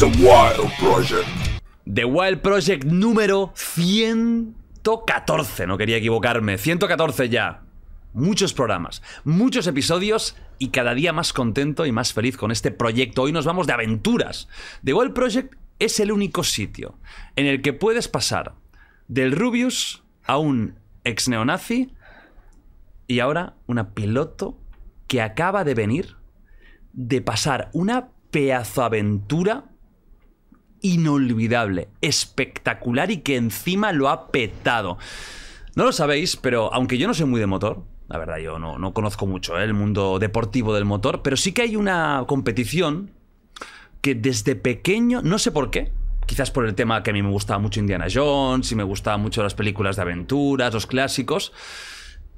The Wild Project. The Wild Project número 114, no quería equivocarme. 114 ya. Muchos programas, muchos episodios y cada día más contento y más feliz con este proyecto. Hoy nos vamos de aventuras. The Wild Project es el único sitio en el que puedes pasar del Rubius a un ex neonazi y ahora una piloto que acaba de venir de pasar una pedazo aventura inolvidable, espectacular y que encima lo ha petado. No lo sabéis, pero aunque yo no soy muy de motor, la verdad yo no, no conozco mucho eh, el mundo deportivo del motor, pero sí que hay una competición que desde pequeño, no sé por qué, quizás por el tema que a mí me gustaba mucho Indiana Jones y me gustaban mucho las películas de aventuras, los clásicos,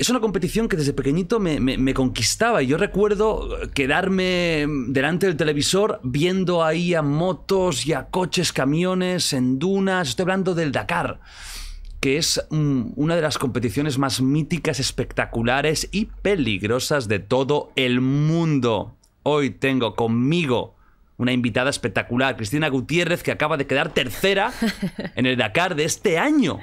es una competición que desde pequeñito me, conquistaba y yo recuerdo quedarme delante del televisor viendo ahí a motos y a coches, camiones, en dunas, estoy hablando del Dakar que es mm, una de las competiciones más míticas, espectaculares y peligrosas de todo el mundo. Hoy tengo conmigo una invitada espectacular, Cristina Gutiérrez, que acaba de quedar tercera en el Dakar de este año.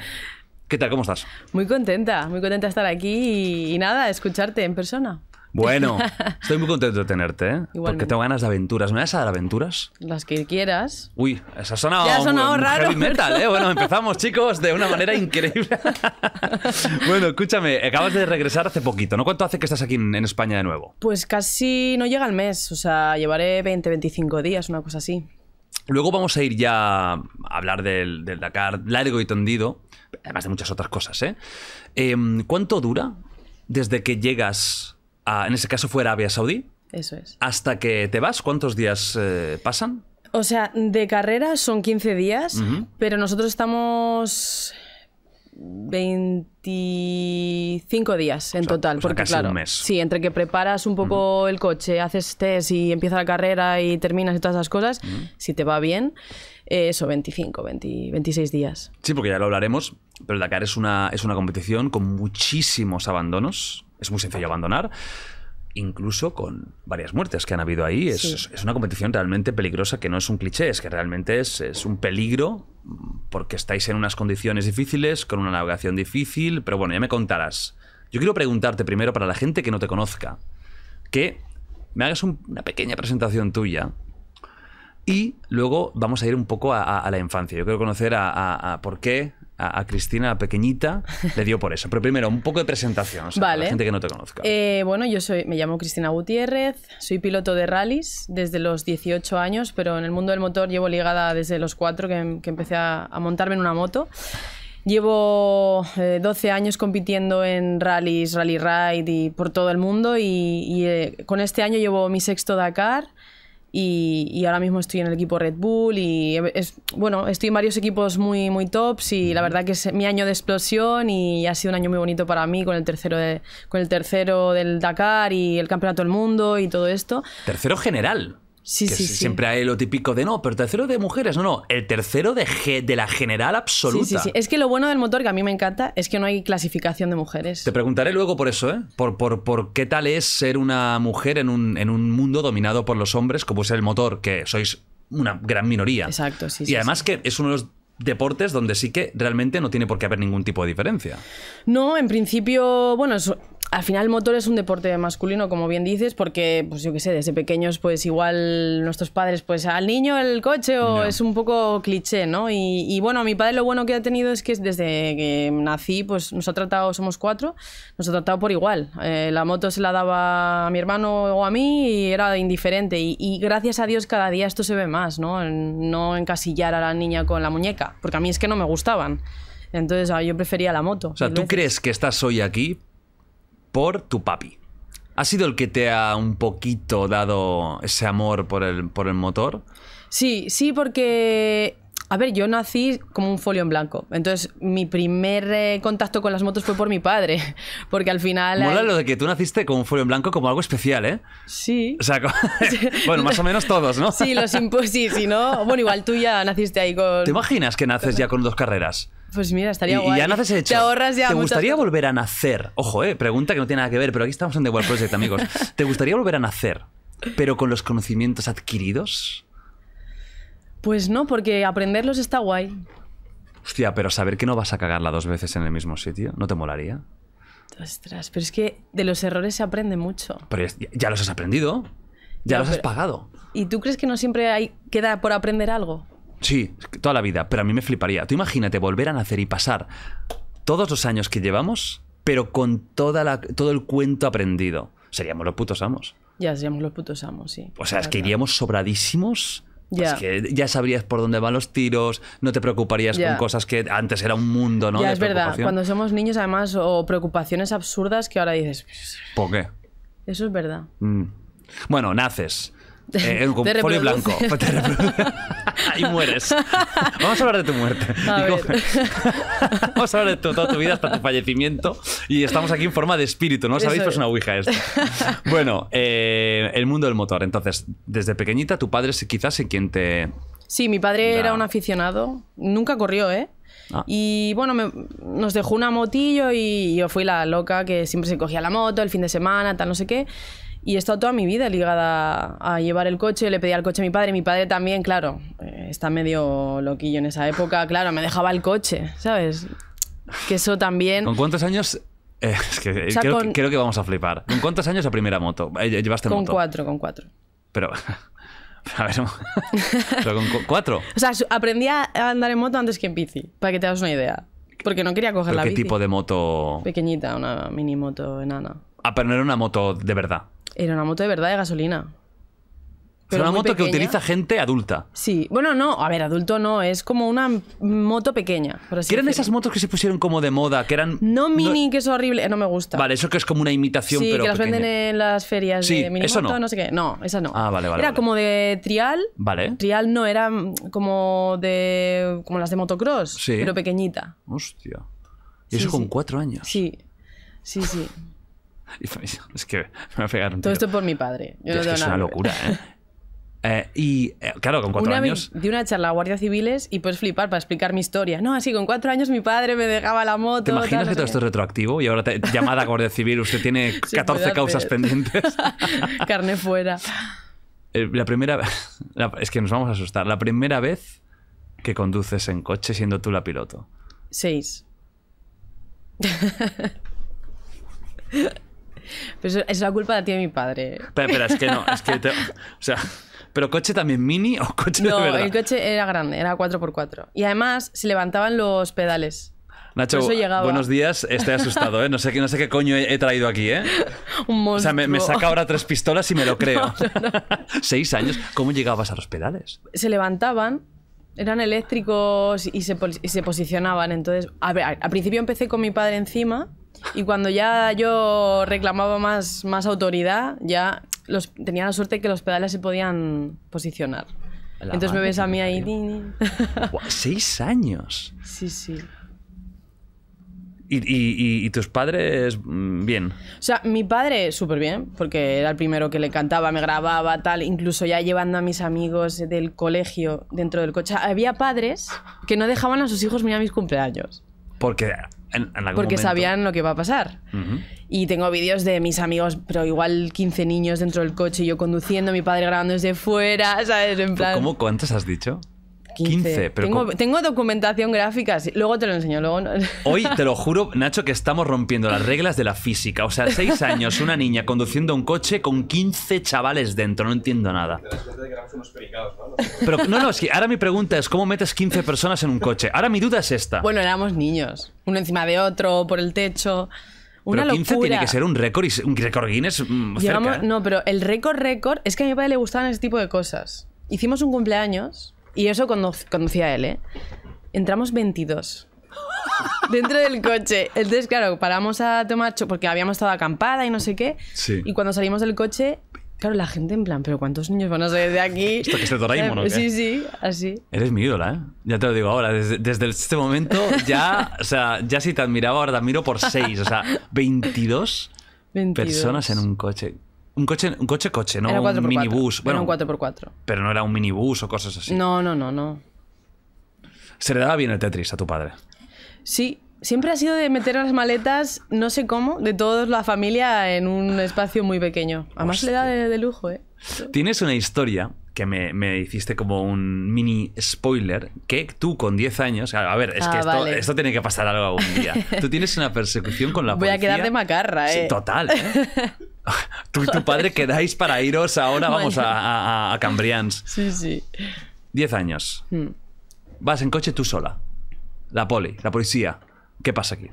¿Qué tal? ¿Cómo estás? Muy contenta, muy contenta de estar aquí y, nada, escucharte en persona. Bueno, estoy muy contento de tenerte, ¿eh? Porque tengo ganas de aventuras. ¿Me vas a dar aventuras? Las que quieras. Uy, eso ha sonado, ya ha heavy metal, ¿eh? Bueno, empezamos, chicos, de una manera increíble. bueno, escúchame, acabas de regresar hace poquito, ¿no? ¿Cuánto hace que estás aquí en, España de nuevo? Pues casi no llega el mes, o sea, llevaré 20, 25 días, una cosa así. Luego vamos a ir ya a hablar del, del Dakar largo y tendido, además de muchas otras cosas. ¿eh? Em, cuánto dura desde que llegas a, en ese caso fue Arabia Saudí? Eso es. ¿Hasta que te vas? ¿Cuántos días eh, pasan? O sea, de carrera son 15 días, pero nosotros estamos 25 días en total. porque, claro, Sí, entre que preparas un poco el coche, haces test y empieza la carrera y terminas y todas esas cosas, si te va bien, eh, eso, 25, 20, 26 días. Sí, porque ya lo hablaremos, pero la Dakar es una, es una competición con muchísimos abandonos. Es muy sencillo abandonar incluso con varias muertes que han habido ahí. Es, una competición realmente peligrosa que no es un cliché, es que realmente es, un peligro porque estáis en unas condiciones difíciles, con una navegación difícil, pero bueno, ya me contarás. Yo quiero preguntarte primero para la gente que no te conozca, que me hagas una pequeña presentación tuya y luego vamos a ir un poco a, la infancia. Yo quiero conocer a, a por qué a, Cristina pequeñita le dio por eso. Pero primero, un poco de presentación, vale. para la gente que no te conozca. Eh, bueno, yo soy, me llamo Cristina Gutiérrez, soy piloto de rallies desde los 18 años, pero en el mundo del motor llevo ligada desde los 4 que, empecé a, montarme en una moto. Llevo 12 eh, años compitiendo en rallies, rally ride y por todo el mundo y, eh, con este año llevo mi sexto Dakar y, ahora mismo estoy en el equipo Red Bull y bueno, estoy en varios equipos muy, muy tops y la verdad que es mi año de explosión y ha sido un año muy bonito para mí con el tercero, con el tercero del Dakar y el Campeonato del Mundo y todo esto. Tercero general. Sí, sí sí, siempre hay lo típico de no, pero tercero de mujeres. No, no, el tercero de, de la general absoluta. Sí, sí, Es que lo bueno del motor, que a mí me encanta, es que no hay clasificación de mujeres. Te preguntaré luego por eso, ¿eh? Por, por, qué tal es ser una mujer en un, mundo dominado por los hombres, como es el motor, que sois una gran minoría. Exacto, sí. Y además que es uno de los deportes donde sí que realmente no tiene por qué haber ningún tipo de diferencia. No, en principio, bueno, al final el motor es un deporte masculino, como bien dices, porque, pues yo qué sé, desde pequeños, pues igual nuestros padres, pues al niño el coche o es un poco cliché, ¿no? Y, bueno, a mi padre lo bueno que ha tenido es que desde que nací, pues nos ha tratado, somos cuatro, nos ha tratado por igual. Eh, la moto se la daba a mi hermano o a mí y era indiferente. Y, gracias a Dios cada día esto se ve más, ¿no? No encasillar a la niña con la muñeca, porque a mí es que no me gustaban. Entonces ah, yo prefería la moto. O sea, ¿tú crees que estás hoy aquí por tu papi. ¿Ha sido el que te ha un poquito dado ese amor por el, por el motor? Sí, sí, porque a ver, yo nací como un folio en blanco. Entonces, mi primer eh, contacto con las motos fue por mi padre. Porque al final. Mola lo de que tú naciste como un folio en blanco como algo especial, ¿eh? Sí. O sea, bueno, más o menos todos, ¿no? sí, los impuestos. Sí, no. Bueno, igual tú ya naciste ahí con. ¿Te imaginas que naces ya con dos carreras? Pues mira, estaría guay. Y ya naces Te ahorras ya. ¿Te gustaría volver a nacer? Ojo, eh, pregunta que no tiene nada que ver, pero aquí estamos en The World Project, amigos. ¿Te gustaría volver a nacer, pero con los conocimientos adquiridos? Pues no, porque aprenderlos está guay. Hostia, pero saber que no vas a cagarla dos veces en el mismo sitio, ¿no te molaría? Ostras, pero es que de los errores se aprende mucho. Pero ya, los has aprendido, ya los has pagado. ¿Y tú crees que no siempre hay, queda por aprender algo? Sí, toda la vida, pero a mí me fliparía. Tú imagínate volver a nacer y pasar todos los años que llevamos, pero con toda la, todo el cuento aprendido. Seríamos los putos amos. Ya, seríamos los putos amos, sí. O sea, es que iríamos sobradísimos. Pues ya. que ya sabrías por dónde van los tiros, no te preocuparías con cosas que antes era un mundo, ¿no? Ya, es verdad. Cuando somos niños, además, o preocupaciones absurdas que ahora dices. ¿Por qué? Eso es verdad. Mm. Bueno, naces, el eh, folio blanco. Ahí mueres. Vamos a hablar de tu muerte. vamos a hablar de toda tu vida hasta tu fallecimiento. Y estamos aquí en forma de espíritu, ¿no? ¿Sabéis? Pues, es. una ouija esto. Bueno, eh, el mundo del motor. Entonces, desde pequeñita, tu padre quizás es quien te. Sí, mi padre era un aficionado. Nunca corrió, ¿eh? Ah. Y bueno, nos dejó una motillo y yo fui la loca que siempre se cogía la moto el fin de semana, tal, no sé qué. Y he estado toda mi vida ligada a llevar el coche, le pedía el coche a mi padre, mi padre también, claro, eh, está medio loquillo en esa época, claro, me dejaba el coche, ¿sabes? Que eso también... ¿Con cuántos años? Eh, es que creo, que vamos a flipar. ¿Con cuántos años a primera moto? Eh, ¿Llevaste con moto? Con cuatro, con cuatro. Pero... A ver, pero con cuatro. O sea, aprendí a andar en moto antes que en bici, para que te hagas una idea. Porque no quería coger la qué bici. ¿Qué tipo de moto? Pequeñita, una mini moto enana. Ah, a una moto de verdad. Era una moto de verdad de gasolina. Pero es una moto que utiliza gente adulta. Sí, bueno, no, a ver, adulto no, es como una moto pequeña. eran esas motos que se pusieron como de moda? Que eran. No mini, que es horrible, no me gusta. Vale, eso que es como una imitación, pero. que las venden en las ferias de mini moto, no. sé qué. No, esa no. Ah, vale, vale. Era como de trial. Vale. Trial no, era como de. como las de motocross, pero pequeñita. Hostia. ¿Y eso con cuatro años? Sí, sí, sí. es que me va a pegar un Todo esto por mi padre. es, una locura, ¿eh? Eh, y eh, claro, con cuatro años. Di una charla a guardia civiles y puedes flipar para explicar mi historia. No, así con cuatro años mi padre me dejaba la moto. ¿Te imaginas que todo esto es retroactivo y ahora llamada a guardia civil? Usted tiene 14 causas pendientes. Carne fuera. la primera. es que nos vamos a asustar. La primera vez que conduces en coche siendo tú la piloto. Seis. Pero es la culpa de ti y de mi padre. Pero, es que no, es que. o sea. ¿Pero coche también mini o coche de verdad? No, el coche era grande, era 4x4. Y además se levantaban los pedales. Nacho, buenos días. Estoy asustado, ¿eh? No sé, no sé qué coño he, traído aquí, ¿eh? Un monstruo. O sea, me, saca ahora tres pistolas y me lo creo. Seis años. ¿Cómo llegabas a los pedales? Se levantaban, eran eléctricos y se, y se posicionaban. Entonces, a ver, al principio empecé con mi padre encima y cuando ya yo reclamaba más, más autoridad, ya los, tenía la suerte que los pedales se podían posicionar. Entonces me ves a mí ahí. ¡Seis años! Sí, sí. ¿Y, tus padres mm, bien? O sea, mi padre súper bien, porque era el primero que le cantaba, me grababa, tal, incluso ya llevando a mis amigos del colegio dentro del coche. Había padres que no dejaban a sus hijos a mis cumpleaños. Porque porque sabían lo que iba a pasar. Y tengo vídeos de mis amigos, pero igual 15 niños dentro del coche, y yo conduciendo, mi padre grabando desde fuera, ¿sabes? En plan... ¿Cómo? ¿Cuántos has dicho? 15. pero tengo, documentación gráfica, luego te lo enseño. Luego Hoy te lo juro, Nacho, que estamos rompiendo las reglas de la física. O sea, 6 años, una niña conduciendo un coche con 15 chavales dentro, no entiendo nada. Pero no, no, es que ahora mi pregunta es: ¿cómo metes 15 personas en un coche? Ahora mi duda es esta. Bueno, éramos niños, uno encima de otro, por el techo. Una pero 15 tiene que ser un récord un récord Guinness mm, ¿eh? No, pero el récord récord es que a mi padre le gustaban ese tipo de cosas. Hicimos un cumpleaños y eso cuando conducía él, ¿eh? Entramos 22 dentro del coche. Entonces, claro, paramos a tomar, porque habíamos estado acampada y no sé qué. Y cuando salimos del coche, Claro, la gente en plan, pero ¿cuántos niños van a salir de aquí? Esto que es de Doraemon, ¿no? Sí, sí, así. Eres mi ídola, ¿eh? Ya te lo digo ahora, desde, este momento ya, o sea, ya si te admiraba ahora te admiro por seis, o sea, 22. personas en un coche. Un coche, coche, no un, minibús. Bueno, era un 4x4. Pero no era un minibús o cosas así. No, no, no, no. ¿Se le daba bien el Tetris a tu padre? Sí, siempre ha sido de meter las maletas, no sé cómo, de toda la familia en un espacio muy pequeño. Además le da de, de, lujo, ¿eh? Tienes una historia que me, me, hiciste como un mini spoiler, que tú con 10 años, a ver, es ah, que esto, tiene que pasar algo algún día. Tú tienes una persecución con la policía. Voy a quedar de macarra, ¿eh? Sí, total, ¿eh? Tú y tu padre quedáis para iros ahora, vamos a, a, Cambrians. Sí, sí. 10 años. Hmm. Vas en coche tú sola. La poli, la policía. ¿Qué pasa aquí?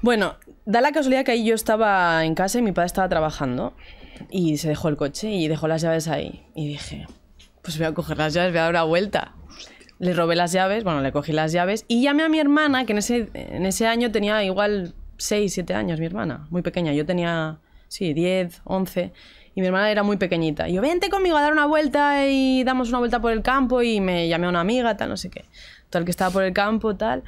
Bueno, da la casualidad que ahí yo estaba en casa y mi padre estaba trabajando. Y se dejó el coche y dejó las llaves ahí. Y dije, pues voy a coger las llaves, voy a dar una vuelta. Le robé las llaves, bueno, le cogí las llaves y llamé a mi hermana, que en ese, en ese año tenía igual 6, 7 años, mi hermana, muy pequeña. Yo tenía, sí, 10, 11 y mi hermana era muy pequeñita. Y yo, vente conmigo a dar una vuelta y damos una vuelta por el campo y me llamé a una amiga, tal, no sé qué. Tal, que estaba por el campo, tal.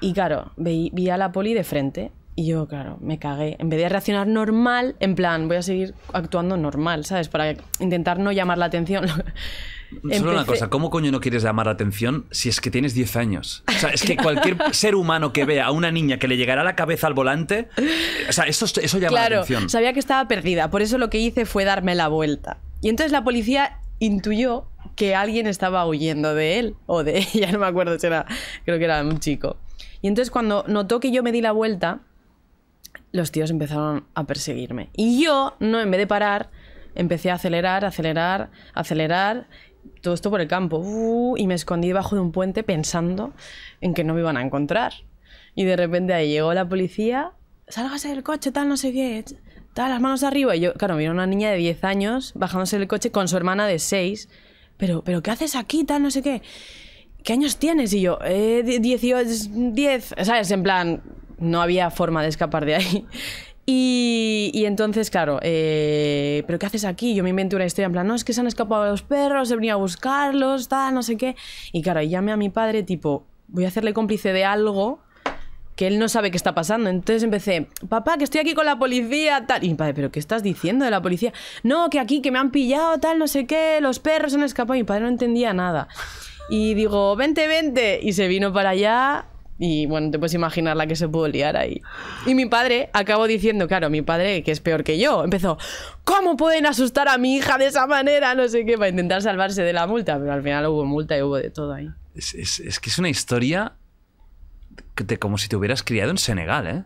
Y claro, vi, vi a la poli de frente y yo, claro, me cagué. En vez de reaccionar normal, en plan, voy a seguir actuando normal, ¿sabes? Para intentar no llamar la atención. Solo una cosa, ¿cómo coño no quieres llamar la atención si es que tienes 10 años? O sea, es que cualquier ser humano que vea a una niña que le llegará la cabeza al volante, o sea, eso, ya llama la atención. Sabía que estaba perdida, por eso lo que hice fue darme la vuelta. Y entonces la policía intuyó que alguien estaba huyendo de él o de ella, no me acuerdo si era, creo que era un chico. Y entonces cuando notó que yo me di la vuelta, los tíos empezaron a perseguirme. Y yo, no, en vez de parar, empecé a acelerar, acelerar, acelerar, todo esto por el campo. Uh, y me escondí debajo de un puente pensando en que no me iban a encontrar. Y de repente ahí llegó la policía, sálgase del coche, tal, no sé qué, tal, las manos arriba. Y yo, claro, mira una niña de 10 años bajándose del coche con su hermana de 6. Pero, pero, ¿qué haces aquí, tal, no sé qué? ¿Qué años tienes? Y yo, eh, 18, 10, ¿sabes? En plan, no había forma de escapar de ahí. Y, entonces, claro, eh, ¿pero qué haces aquí? Yo me invento una historia en plan, no, es que se han escapado los perros, se venido a buscarlos, tal, no sé qué. Y claro, llamé a mi padre, tipo, voy a hacerle cómplice de algo que él no sabe qué está pasando. Entonces empecé, papá, que estoy aquí con la policía, tal. Y mi padre, ¿pero qué estás diciendo de la policía? No, que aquí, que me han pillado, tal, no sé qué, los perros se han escapado. Y mi padre no entendía nada. Y digo, vente, vente. Y se vino para allá y bueno, te puedes imaginar la que se pudo liar ahí. Y mi padre acabó diciendo, claro, mi padre, que es peor que yo, empezó, ¿cómo pueden asustar a mi hija de esa manera? No sé qué, para intentar salvarse de la multa. Pero al final hubo multa y hubo de todo ahí. Es, es, es que es una historia de como si te hubieras criado en Senegal, ¿eh?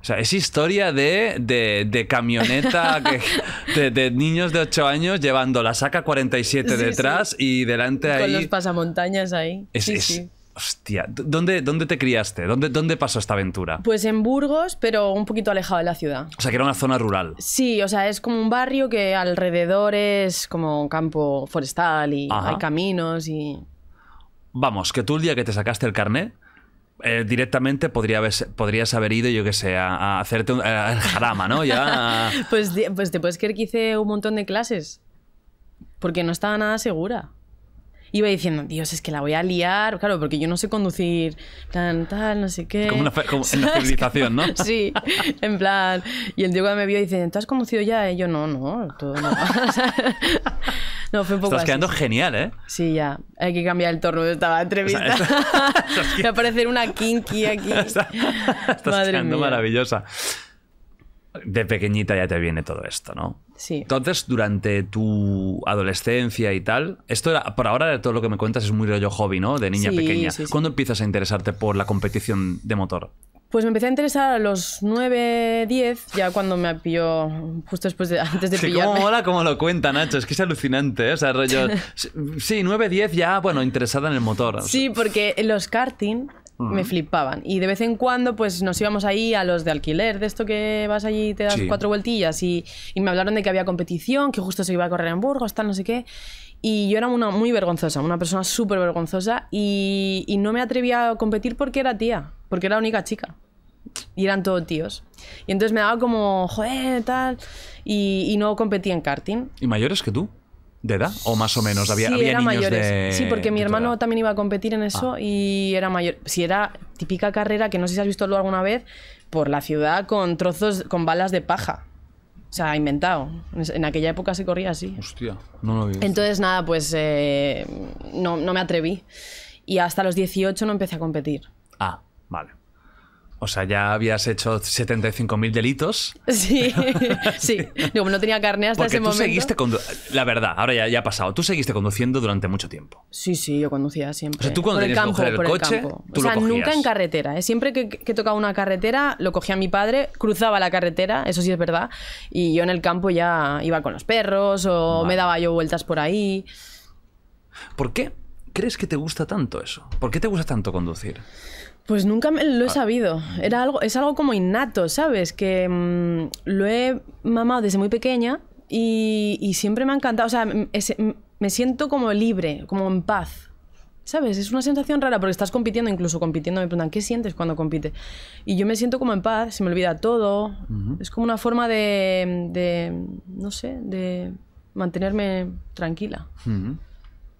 O sea, es historia de, de, de camioneta, de, niños de 8 años llevando la saca 47 detrás y delante ahí. Con los pasamontañas ahí. Es, sí, Hostia, ¿dónde, dónde te criaste? ¿Dónde, ¿Dónde pasó esta aventura? Pues en Burgos, pero un poquito alejado de la ciudad. O sea, que era una zona rural. Sí, o sea, es como un barrio que alrededor es como un campo forestal y hay caminos y... Vamos, que tú el día que te sacaste el carnet, eh, directamente podría podrías haber ido, yo que sé, a, hacerte un, jarama, ¿no? Ya... pues, pues te puedes creer que hice un montón de clases, porque no estaba nada segura iba diciendo, Dios, es que la voy a liar, claro, porque yo no sé conducir, tan tal, no sé qué. Como una, como civilización, ¿no? sí, en plan. Y el tío cuando me vio dice, ¿tú has conducido ya? Y yo, no, no, no. no, fue un poco Estás quedando genial, ¿eh? Sí, ya. Hay que cambiar el torno de esta entrevista. Me va a aparecer una kinky aquí. estás quedando maravillosa. De pequeñita ya te viene todo esto, ¿no? Entonces, durante tu adolescencia y tal, esto era, por ahora todo lo que me cuentas es muy rollo hobby, ¿no? De niña pequeña. ¿Cuándo empiezas a interesarte por la competición de motor? Pues me empecé a interesar a los 9, 10, ya cuando me pilló, justo después de, antes de pillar. pillarme. Cómo cómo lo cuenta, Nacho, es que es alucinante, ¿eh? o sea, rollo... Sí, 9, 10 ya, bueno, interesada en el motor. Sí, porque los karting me flipaban. Y de vez en cuando, pues nos íbamos ahí a los de alquiler, de esto que vas allí y te das cuatro vueltillas. Y, me hablaron de que había competición, que justo se iba a correr en Burgos, tal, no sé qué. Y yo era una muy vergonzosa, una persona súper vergonzosa. Y, no me atrevía a competir porque era tía, porque era la única chica y eran todos tíos. Y entonces me daba como, joder, tal. Y, y, no competía en karting. ¿Y mayores que tú? de edad o más o menos había, sí, había mayores. sí porque mi hermano también iba a competir en eso ah. y era mayor si era típica carrera que no sé si has visto alguna vez por la ciudad con trozos con balas de paja o sea, inventado. En aquella época se corría así. Hostia, no lo vi. Entonces, nada, pues eh, no, no me atreví. Y hasta los 18 no empecé a competir. Ah, vale. O sea, ya habías hecho 75.000 delitos. Sí, sí. no tenía carne hasta Porque ese tú momento. Seguiste la verdad, ahora ya, ha pasado. Tú seguiste conduciendo durante mucho tiempo. Sí, sí, yo conducía siempre. O sea, tú cuando el coche, o sea, nunca en carretera. ¿eh? Siempre que, que, tocaba una carretera, lo cogía mi padre, cruzaba la carretera, eso sí es verdad. Y yo en el campo ya iba con los perros o me daba yo vueltas por ahí. ¿Por qué crees que te gusta tanto eso? ¿Por qué te gusta tanto conducir? Pues nunca lo he ah. sabido. Era algo, es algo como innato, ¿sabes? Que mm, lo he mamado desde muy pequeña y, siempre me ha encantado. O sea, me siento como libre, como en paz. ¿Sabes? Es una sensación rara porque estás compitiendo, incluso compitiendo me preguntan, ¿qué sientes cuando compites? Y yo me siento como en paz, se me olvida todo. Es como una forma de, no sé, de mantenerme tranquila.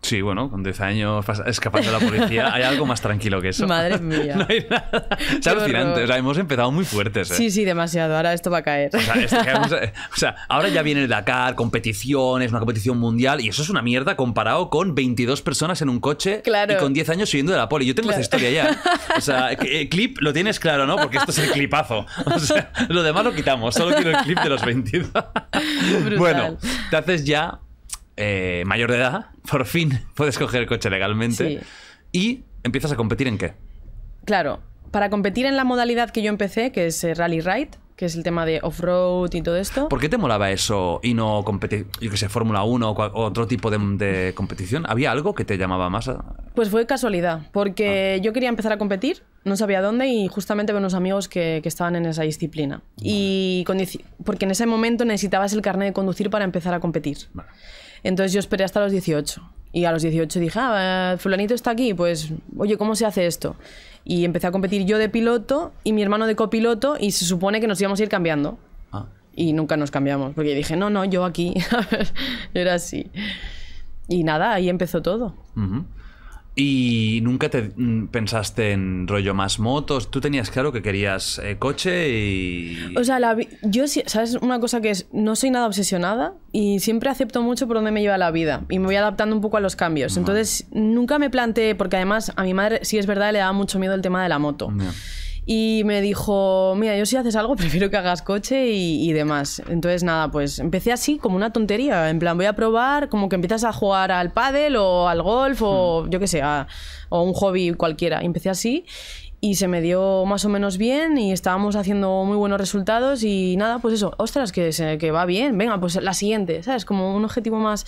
Sí, bueno, con 10 años escapando de la policía, hay algo más tranquilo que eso. Madre mía. no hay nada. Es alucinante. hemos empezado muy fuertes. Sí, ¿eh? sí, demasiado. Ahora esto va a caer. O sea, ahora ya viene el Dakar, competiciones, una competición mundial, y eso es una mierda comparado con 22 personas en un coche y con 10 años subiendo de la poli. Yo tengo esa historia ya. ¿eh? O sea, el eh, clip lo tienes claro, ¿no? Porque esto es el clipazo. O sea, lo demás lo quitamos. Solo quiero el clip de los 22. Bueno, te haces ya eh, mayor de edad, por fin puedes coger el coche legalmente. ¿Y empiezas a competir en qué? Claro, para competir en la modalidad que yo empecé, que es eh, Rally Ride, que es el tema de off-road y todo esto. ¿Por qué te molaba eso y no competir, yo que sé, Fórmula 1 o otro tipo de, competición? ¿Había algo que te llamaba más? A... Pues fue casualidad, porque ah. yo quería empezar a competir, no sabía dónde y justamente veo unos amigos que, estaban en esa disciplina. Y porque en ese momento necesitabas el carnet de conducir para empezar a competir. Entonces yo esperé hasta los 18. Y a los 18 dije, ah, fulanito está aquí, pues, oye, ¿cómo se hace esto? Y empecé a competir yo de piloto y mi hermano de copiloto y se supone que nos íbamos a ir cambiando. Ah. Y nunca nos cambiamos, porque dije, no, no, yo aquí. era así. Y nada, ahí empezó todo. ¿Y nunca te mm, pensaste en rollo más motos? ¿Tú tenías claro que querías eh, coche y...? O sea, yo, ¿sabes? Una cosa que es, no soy nada obsesionada y siempre acepto mucho por donde me lleva la vida y me voy adaptando un poco a los cambios. Entonces, nunca me planteé, porque además a mi madre sí es verdad le daba mucho miedo el tema de la moto y me dijo, mira, yo si haces algo prefiero que hagas coche y, demás. Entonces nada, pues empecé así como una tontería, en plan voy a probar, como que empiezas a jugar al pádel o al golf o hmm. yo qué sé, o un hobby cualquiera. empecé así y se me dio más o menos bien y estábamos haciendo muy buenos resultados y nada, pues eso, ostras, que, que va bien, venga, pues la siguiente, ¿sabes? Como un objetivo más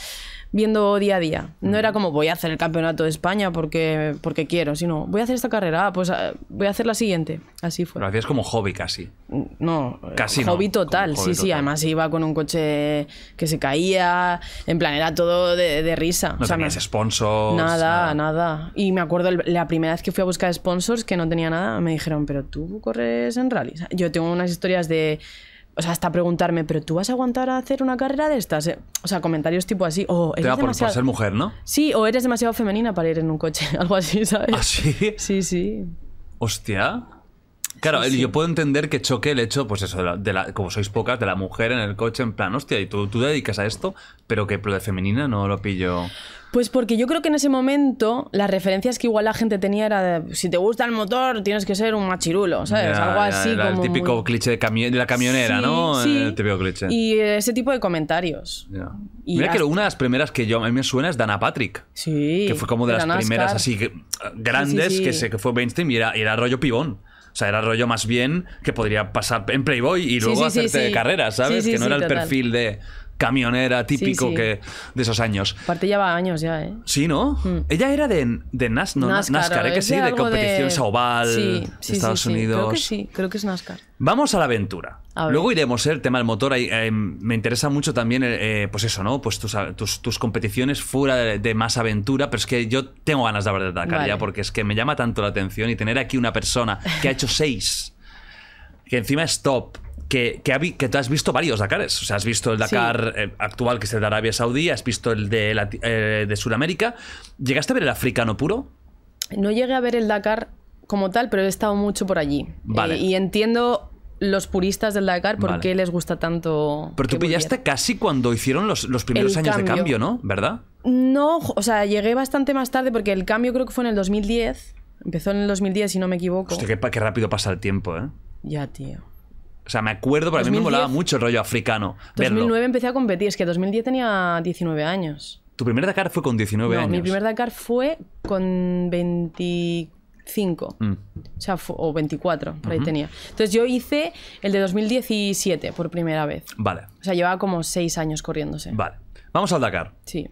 viendo día a día. No era mm. como voy a hacer el campeonato de España porque, porque quiero, sino voy a hacer esta carrera, ah, pues ah, voy a hacer la siguiente. Así fue. Lo hacías como hobby casi. Mm, no, eh, casi hobby total, sí, sí. Además iba con un coche que se caía, en plan era todo de, risa. No sponsors. Nada, nada, Y me acuerdo la primera vez que fui a buscar sponsors que no tenía nada, me dijeron, pero tú corres en rallies. Yo tengo unas historias de o sea, hasta preguntarme, ¿pero tú vas a aguantar a hacer una carrera de estas? Eh, o sea, comentarios tipo así. O oh, Te a demasiado... por, ser mujer, ¿no? Sí, o eres demasiado femenina para ir en un coche, algo así, ¿sabes? ¿Ah, sí? Sí, sí. Hostia. Claro, yo puedo entender que choque el hecho, pues eso, de como sois pocas, de la mujer en el coche, en plan, hostia, y tú, tú dedicas a esto, pero que lo de femenina no lo pillo. Pues porque yo creo que en ese momento las referencias que igual la gente tenía era de, si te gusta el motor tienes que ser un machirulo, ¿sabes? Algo así como... El típico cliché de, la camionera, ¿no? El típico cliché. Y ese tipo de comentarios. Mira que una de las primeras que yo a mí me suena es Dana Patrick. Sí. Que fue como de, las primeras así grandes que se que fue mainstream y era, rollo pibón. O sea, era rollo más bien que podría pasar en Playboy y luego hacerte carrera, ¿sabes? que no era el perfil de camionera típico Que, de esos años. Aparte lleva años ya, ¿eh? Sí, ¿no? Mm. Ella era de, de NASCAR, ¿eh? que sí, de competición de... de Estados Unidos. Creo que sí, creo que es NASCAR. Vamos a la aventura. Luego iremos, ¿eh? el tema del motor. Eh, me interesa mucho también, pues eso, ¿no? Pues tus, tus, competiciones fuera de, más aventura, pero es que yo tengo ganas de hablar de Dakar ya, porque es que me llama tanto la atención y tener aquí una persona que ha hecho seis, que encima es top, que, tú has visto varios Dakares. O sea, has visto el Dakar eh, actual que es el de Arabia Saudí, has visto el eh, de, Sudamérica. ¿Llegaste a ver el africano puro? No llegué a ver el Dakar como tal, pero he estado mucho por allí. Vale. Eh, y entiendo los puristas del Dakar por qué les gusta tanto. Pero tú pillaste casi cuando hicieron los, primeros años de cambio, ¿no? ¿Verdad? No, o sea, llegué bastante más tarde porque el cambio creo que fue en el 2010. Empezó en el 2010, si no me equivoco. Hostia, qué, qué rápido pasa el tiempo, ¿eh? Ya, tío. O sea, me acuerdo, para mí me molaba mucho el rollo africano. 2009 empecé a competir, es que 2010 tenía 19 años. ¿Tu primer Dakar fue con 19 años? Mi primer Dakar fue con 25. Mm. O sea, o 24, por ahí tenía. Entonces yo hice el de 2017 por primera vez. Vale. O sea, llevaba como 6 años corriéndose. Vale. Vamos al Dakar. Sí.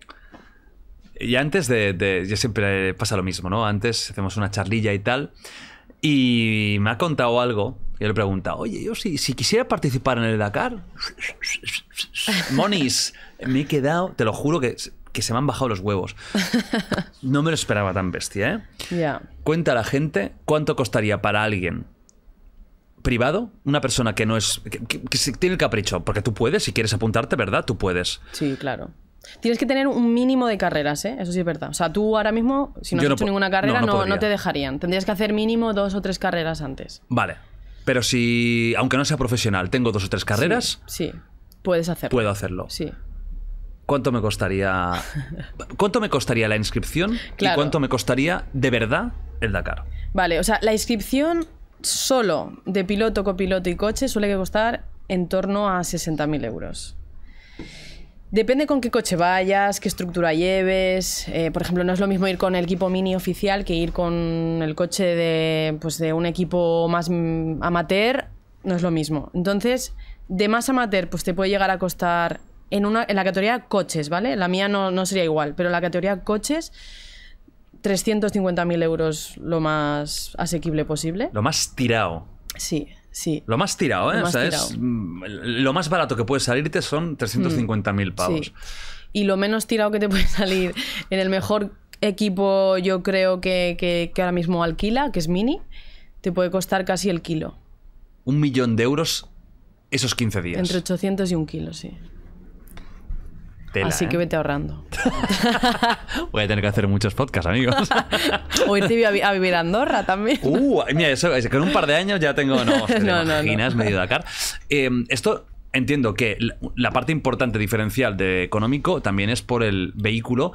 Y antes de, de. Ya siempre pasa lo mismo, ¿no? Antes hacemos una charlilla y tal. Y me ha contado algo. Y le pregunta oye, yo si, si quisiera participar en el Dakar, Monis, me he quedado, te lo juro que, se me han bajado los huevos. No me lo esperaba tan bestia, ¿eh? Yeah. Cuenta la gente cuánto costaría para alguien privado, una persona que no es. que, que tiene el capricho, porque tú puedes, si quieres apuntarte, ¿verdad? Tú puedes. Sí, claro. Tienes que tener un mínimo de carreras, ¿eh? Eso sí es verdad. O sea, tú ahora mismo, si no has hecho ninguna carrera, no, te dejarían. Tendrías que hacer mínimo dos o tres carreras antes. Vale. Pero si, aunque no sea profesional, tengo dos o tres carreras. Sí, puedes hacerlo. Puedo hacerlo. Sí. ¿Cuánto me costaría. ¿Cuánto me costaría la inscripción? ¿Y cuánto me costaría de verdad el Dakar? Vale, o sea, la inscripción solo de piloto, copiloto y coche suele costar en torno a 60.000 euros. Depende con qué coche vayas, qué estructura lleves. Eh, por ejemplo, no es lo mismo ir con el equipo mini oficial que ir con el coche de, pues de un equipo más mm, amateur. No es lo mismo. Entonces, de más amateur, pues te puede llegar a costar en, una, en la categoría coches, ¿vale? La mía no, no sería igual, pero en la categoría coches, 350.000 euros lo más asequible posible. Lo más tirado. Sí. Lo más tirado, ¿eh? Lo más, o sea, Es, mm, lo más barato que puede salirte son 350.000 mm, pavos. Y lo menos tirado que te puede salir en el mejor equipo, yo creo que, que ahora mismo alquila, que es mini, te puede costar casi el kilo. Un millón de euros esos 15 días. Entre 800 y un kilo, sí. Así ¿eh? que vete ahorrando. Voy a tener que hacer muchos podcasts, amigos. o irte a, vivir a Andorra también. Uh, mira, eso, en un par de años ya tengo. No, no, no, imaginas, medio Dakar. Em, esto entiendo que la parte importante diferencial de económico también es por el vehículo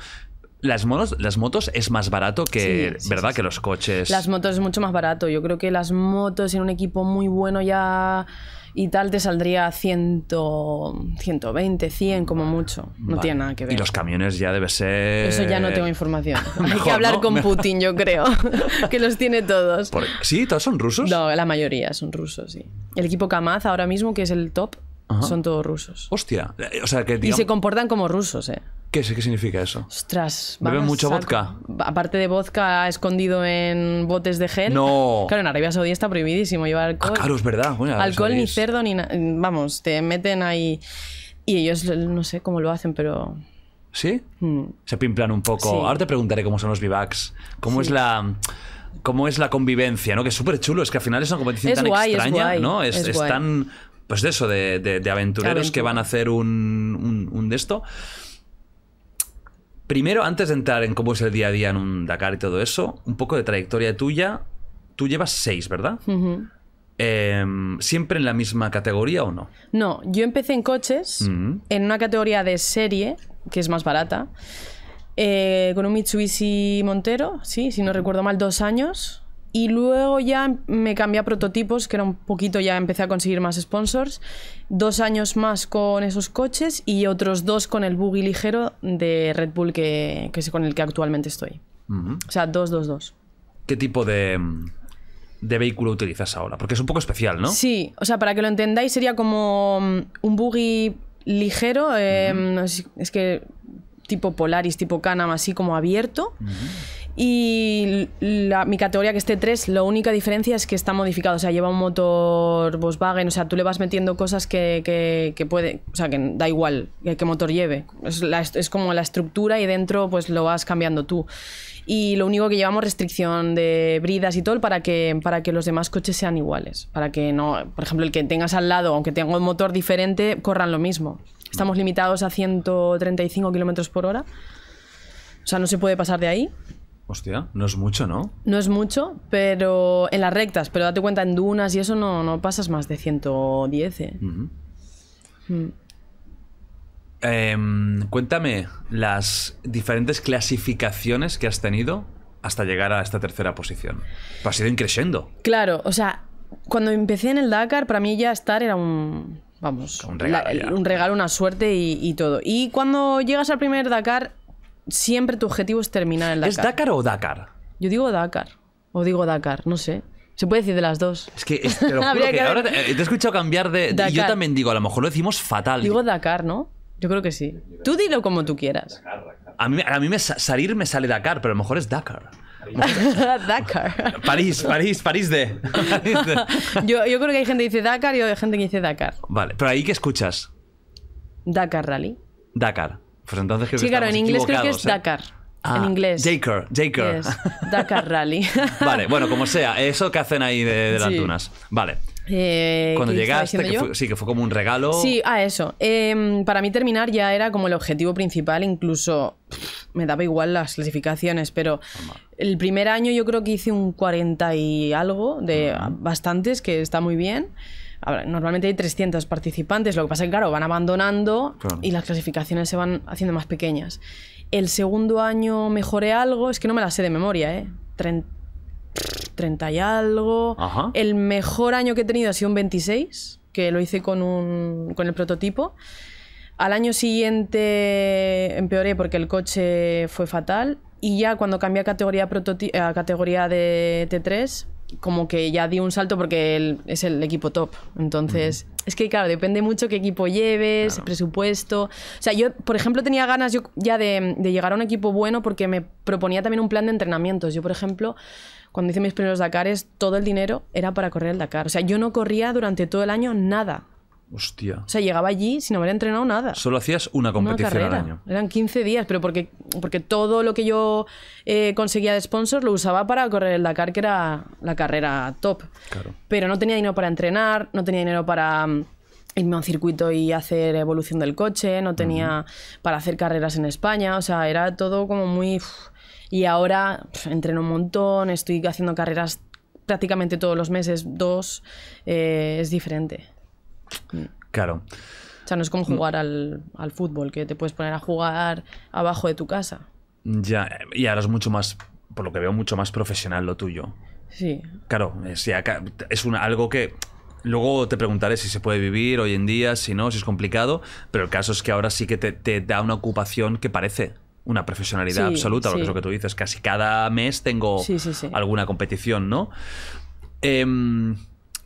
las, motos las motos es más barato que, ¿verdad? que los coches. Las motos es mucho más barato. Yo creo que las motos en un equipo muy bueno ya y tal te saldría 100, 120, 100 como mucho. No tiene nada que ver. Y los camiones ya debe ser... Eso ya no tengo eh, información. Hay que hablar con Putin, yo creo, que los tiene todos. ¿Sí? ¿Todos son rusos? No, la mayoría son rusos, sí. El equipo Kamaz ahora mismo, que es el top, son todos rusos. Hostia. Eh, o sea, que, Y se comportan como rusos, ¿eh? ¿Qué, ¿Qué significa eso? Ostras, ¿Beben mucho vodka? Aparte de vodka escondido en botes de gel. No. Claro, en Arabia Saudí está prohibidísimo llevar ah, alcohol. claro, es verdad. alcohol ni cerdo ni Vamos, te meten ahí. Y ellos no sé cómo lo hacen, pero. ¿Sí? Mm. Se pimplan un poco. Ahora te preguntaré cómo son los vivacs. ¿Cómo es la.? Cómo es la convivencia, ¿no? Que es súper chulo, es que al final es una competición tan extraña, ¿no? Es, es tan pues de eso, de, aventureros que van a hacer un, un de esto. Primero, antes de entrar en cómo es el día a día en un Dakar y todo eso, un poco de trayectoria tuya. Tú llevas seis, ¿verdad? Em, ¿Siempre en la misma categoría o no? No, yo empecé en coches, en una categoría de serie, que es más barata, eh, con un Mitsubishi Montero, sí, si no recuerdo mal, dos años. Y luego ya me cambié a prototipos, que era un poquito, ya empecé a conseguir más sponsors. Dos años más con esos coches y otros dos con el buggy ligero de Red Bull, que, que es con el que actualmente estoy. O sea, dos, dos, dos. ¿Qué tipo de, de vehículo utilizas ahora? Porque es un poco especial, ¿no? Sí, o sea, para que lo entendáis, sería como mm, un buggy ligero, em, es, que tipo Polaris, tipo Canam, así como abierto. Y la, mi categoría que esté 3, la única diferencia es que está modificado, o sea, lleva un motor Volkswagen, o sea, tú le vas metiendo cosas que, que, que puede, o sea, que da igual qué motor lleve, es, como la estructura y dentro pues lo vas cambiando tú. Y lo único que llevamos restricción de bridas y todo para que, para que los demás coches sean iguales, para que no, por ejemplo, el que tengas al lado, aunque tenga un motor diferente, corran lo mismo. Estamos limitados a 135 kilómetros por hora, o sea, no se puede pasar de ahí. Hostia, no es mucho, ¿no? No es mucho, pero en las rectas, pero date cuenta, en dunas y eso no, pasas más de 110. ¿eh? Mm. Em, cuéntame las diferentes clasificaciones que has tenido hasta llegar a esta tercera posición. has ido increciendo. Claro, o sea, cuando empecé en el Dakar, para mí ya estar era un... Vamos, un regalo, un regalo una suerte y todo. Y cuando llegas al primer Dakar, siempre tu objetivo es terminar en Dakar. ¿Es Dakar o Dakar? Yo digo Dakar. O digo Dakar, no sé. Se puede decir de las dos. Es que, te lo eh, he escuchado cambiar de. Yo también digo, a lo mejor lo decimos fatal. Digo Dakar, ¿no? Yo creo que sí. Tú dilo como tú quieras. A mí, a mí me, salir me sale Dakar, pero a lo mejor es Dakar. Dakar. París, París, París de. yo, yo, creo que hay gente que dice Dakar y hay gente que dice Dakar. Vale, pero ahí qué escuchas. Dakar Rally. Dakar. Pues entonces Sí, claro, en inglés creo que es ¿eh? Dakar. en ah, inglés. Jaker, Jaker. Dakar Rally. vale, bueno, como sea, eso que hacen ahí de, las dunas. Vale. Eh, Cuando llegaste, sí, que fue como un regalo. Sí, a ah, eso. Em, para mí terminar ya era como el objetivo principal, incluso me daba igual las clasificaciones, pero el primer año yo creo que hice un 40 y algo, de bastantes, que está muy bien normalmente hay 300 participantes, lo que pasa es que, claro, van abandonando y las clasificaciones se van haciendo más pequeñas. El segundo año mejoré algo, es que no me la sé de memoria, 30, ¿eh? y algo. El mejor año que he tenido ha sido un 26, que lo hice con, un, el prototipo. Al año siguiente empeoré porque el coche fue fatal. Y ya cuando cambié categoría, a categoría de T3, como que ya di un salto porque es el equipo top. Entonces, es que claro, depende mucho qué equipo lleves, presupuesto. O sea, yo, por ejemplo, tenía ganas yo ya de, de, llegar a un equipo bueno porque me proponía también un plan de entrenamientos. Yo, por ejemplo, cuando hice mis primeros Dakares, todo el dinero era para correr el Dakar. O sea, yo no corría durante todo el año nada. Hostia. O sea, llegaba allí sin haber entrenado nada. Solo hacías una competición al año. Eran 15 días, pero porque, porque todo lo que yo eh, conseguía de sponsors lo usaba para correr la Dakar, que era la carrera top. Claro. Pero no tenía dinero para entrenar, no tenía dinero para mm, irme a un circuito y hacer evolución del coche, no tenía para hacer carreras en España, o sea, era todo como muy... Y ahora entreno un montón, estoy haciendo carreras prácticamente todos los meses, dos, eh, es diferente. Claro. O sea, no es como jugar al, fútbol, que te puedes poner a jugar abajo de tu casa. Ya, y ahora es mucho más, por lo que veo, mucho más profesional lo tuyo. Sí. Claro, eh, es, es algo que Luego te preguntaré si se puede vivir hoy en día, si no, si es complicado, pero el caso es que ahora sí que te, da una ocupación que parece una profesionalidad absoluta, es lo que tú dices, casi cada mes tengo alguna competición, ¿no? Em,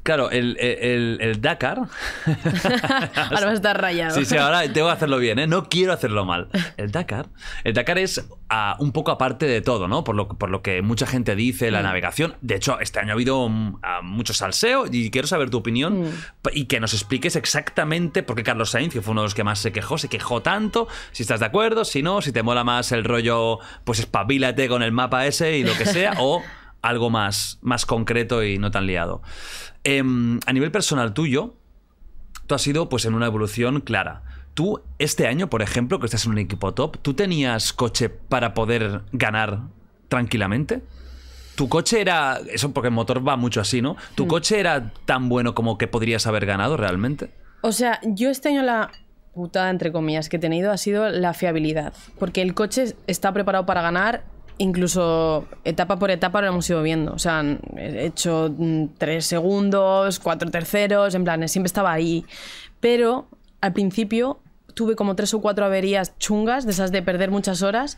Claro, el, Dakar. ahora vas a estar rayado. Sí, sí, ahora tengo que hacerlo bien, ¿eh? No quiero hacerlo mal. El Dakar. El Dakar es ah, un poco aparte de todo, ¿no? Por lo, por lo que mucha gente dice, la mm. navegación. De hecho, este año ha habido mm, ah, mucho salseo y quiero saber tu opinión mm. y que nos expliques exactamente, Por qué Carlos Sainz, que fue uno de los que más se quejó, se quejó tanto, si estás de acuerdo, si no, si te mola más el rollo, pues espabilate con el mapa ese y lo que sea, o algo más, más concreto y no tan liado. Em, a nivel personal tuyo, tú has sido pues en una evolución clara. Tú, este año, por ejemplo, que estás en un equipo top, ¿tú tenías coche para poder ganar tranquilamente? ¿Tu coche era. Eso porque el motor va mucho así, ¿no? ¿Tu hmm. coche era tan bueno como que podrías haber ganado realmente? O sea, yo este año la putada, entre comillas, que he tenido ha sido la fiabilidad. Porque el coche está preparado para ganar incluso etapa por etapa lo hemos ido viendo. O sea, he eh, hecho mm, tres segundos, cuatro terceros, en plan, siempre estaba ahí. Pero al principio tuve como tres o cuatro averías chungas, de esas de perder muchas horas,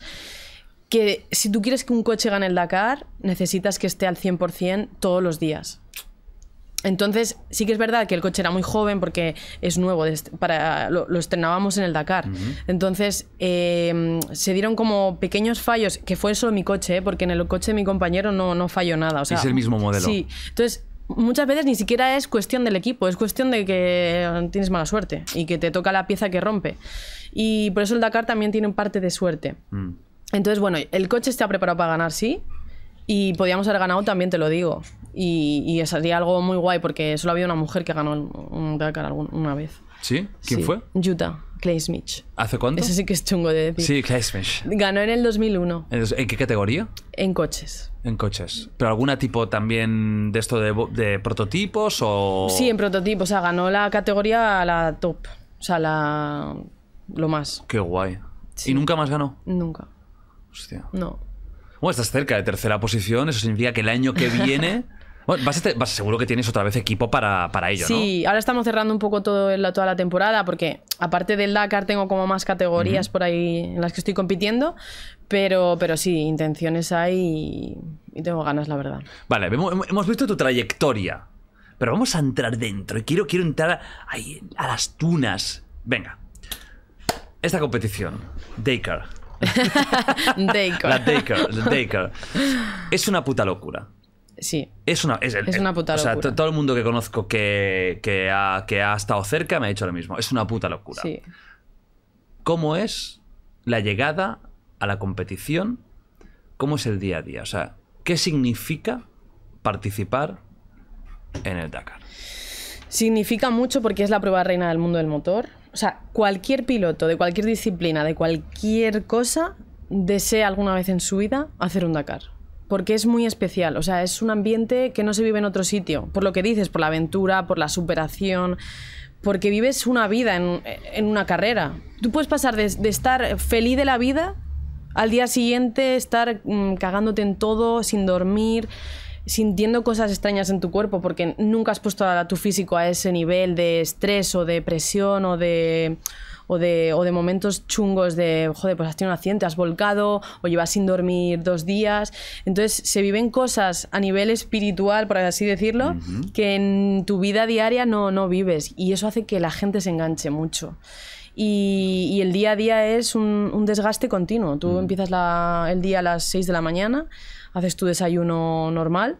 que si tú quieres que un coche gane el Dakar, necesitas que esté al 100% todos los días. Entonces, sí que es verdad que el coche era muy joven porque es nuevo, para, lo, estrenábamos en el Dakar. Entonces, em, se dieron como pequeños fallos, que fue solo mi coche, ¿eh? porque en el coche de mi compañero no, falló nada. O sea, es el mismo modelo. Sí, entonces muchas veces ni siquiera es cuestión del equipo, es cuestión de que tienes mala suerte y que te toca la pieza que rompe. Y por eso el Dakar también tiene parte de suerte. Mm. Entonces, bueno, el coche está preparado para ganar, sí, y podíamos haber ganado también, te lo digo. Y, y sería algo muy guay porque solo había una mujer que ganó un Dakar alguna vez. ¿Sí? ¿Quién fue? Utah. Clay Smith. ¿Hace cuánto? Eso sí que es chungo de decir. Sí, Clay Smith. Ganó en el 2001. ¿En qué categoría? En coches. En coches. ¿Pero alguna tipo también de esto de, prototipos o...? Sí, en prototipos. O sea, ganó la categoría la top. O sea, la... lo más. Qué guay. ¿Y nunca más ganó? Nunca. Hostia. No. Bueno, estás cerca de tercera posición. Eso significa que el año que viene seguro que tienes otra vez equipo para, para ello, sí, ahora estamos cerrando un poco todo toda la temporada porque aparte del Dakar tengo como más categorías por ahí en las que estoy compitiendo, pero, pero sí, intenciones hay y, tengo ganas, la verdad. Vale, hemos visto tu trayectoria, pero vamos a entrar dentro y quiero, quiero entrar ahí, a las tunas. Venga, esta competición, Dakar. Dakar. Dakar, Dakar. Es una puta locura. Es una, puta locura. todo el mundo que conozco que, que, ha, estado cerca me ha dicho lo mismo. Es una puta locura. ¿Cómo es la llegada a la competición? ¿Cómo es el día a día? O sea, ¿qué significa participar en el Dakar? Significa mucho porque es la prueba reina del mundo del motor. O sea, cualquier piloto de cualquier disciplina, de cualquier cosa, desea alguna vez en su vida hacer un Dakar porque es muy especial, o sea, es un ambiente que no se vive en otro sitio, por lo que dices, por la aventura, por la superación, porque vives una vida en, una carrera. Tú puedes pasar de, estar feliz de la vida al día siguiente estar mm, cagándote en todo, sin dormir, sintiendo cosas extrañas en tu cuerpo, porque nunca has puesto a tu físico a ese nivel de estrés o de presión o de o de, momentos chungos de, joder, pues has tenido un accidente, has volcado o llevas sin dormir dos días. Entonces se viven cosas a nivel espiritual, por así decirlo, que en tu vida diaria no, no vives y eso hace que la gente se enganche mucho. Y, el día a día es un, desgaste continuo. Tú mm. empiezas el día a las 6 de la mañana, haces tu desayuno normal,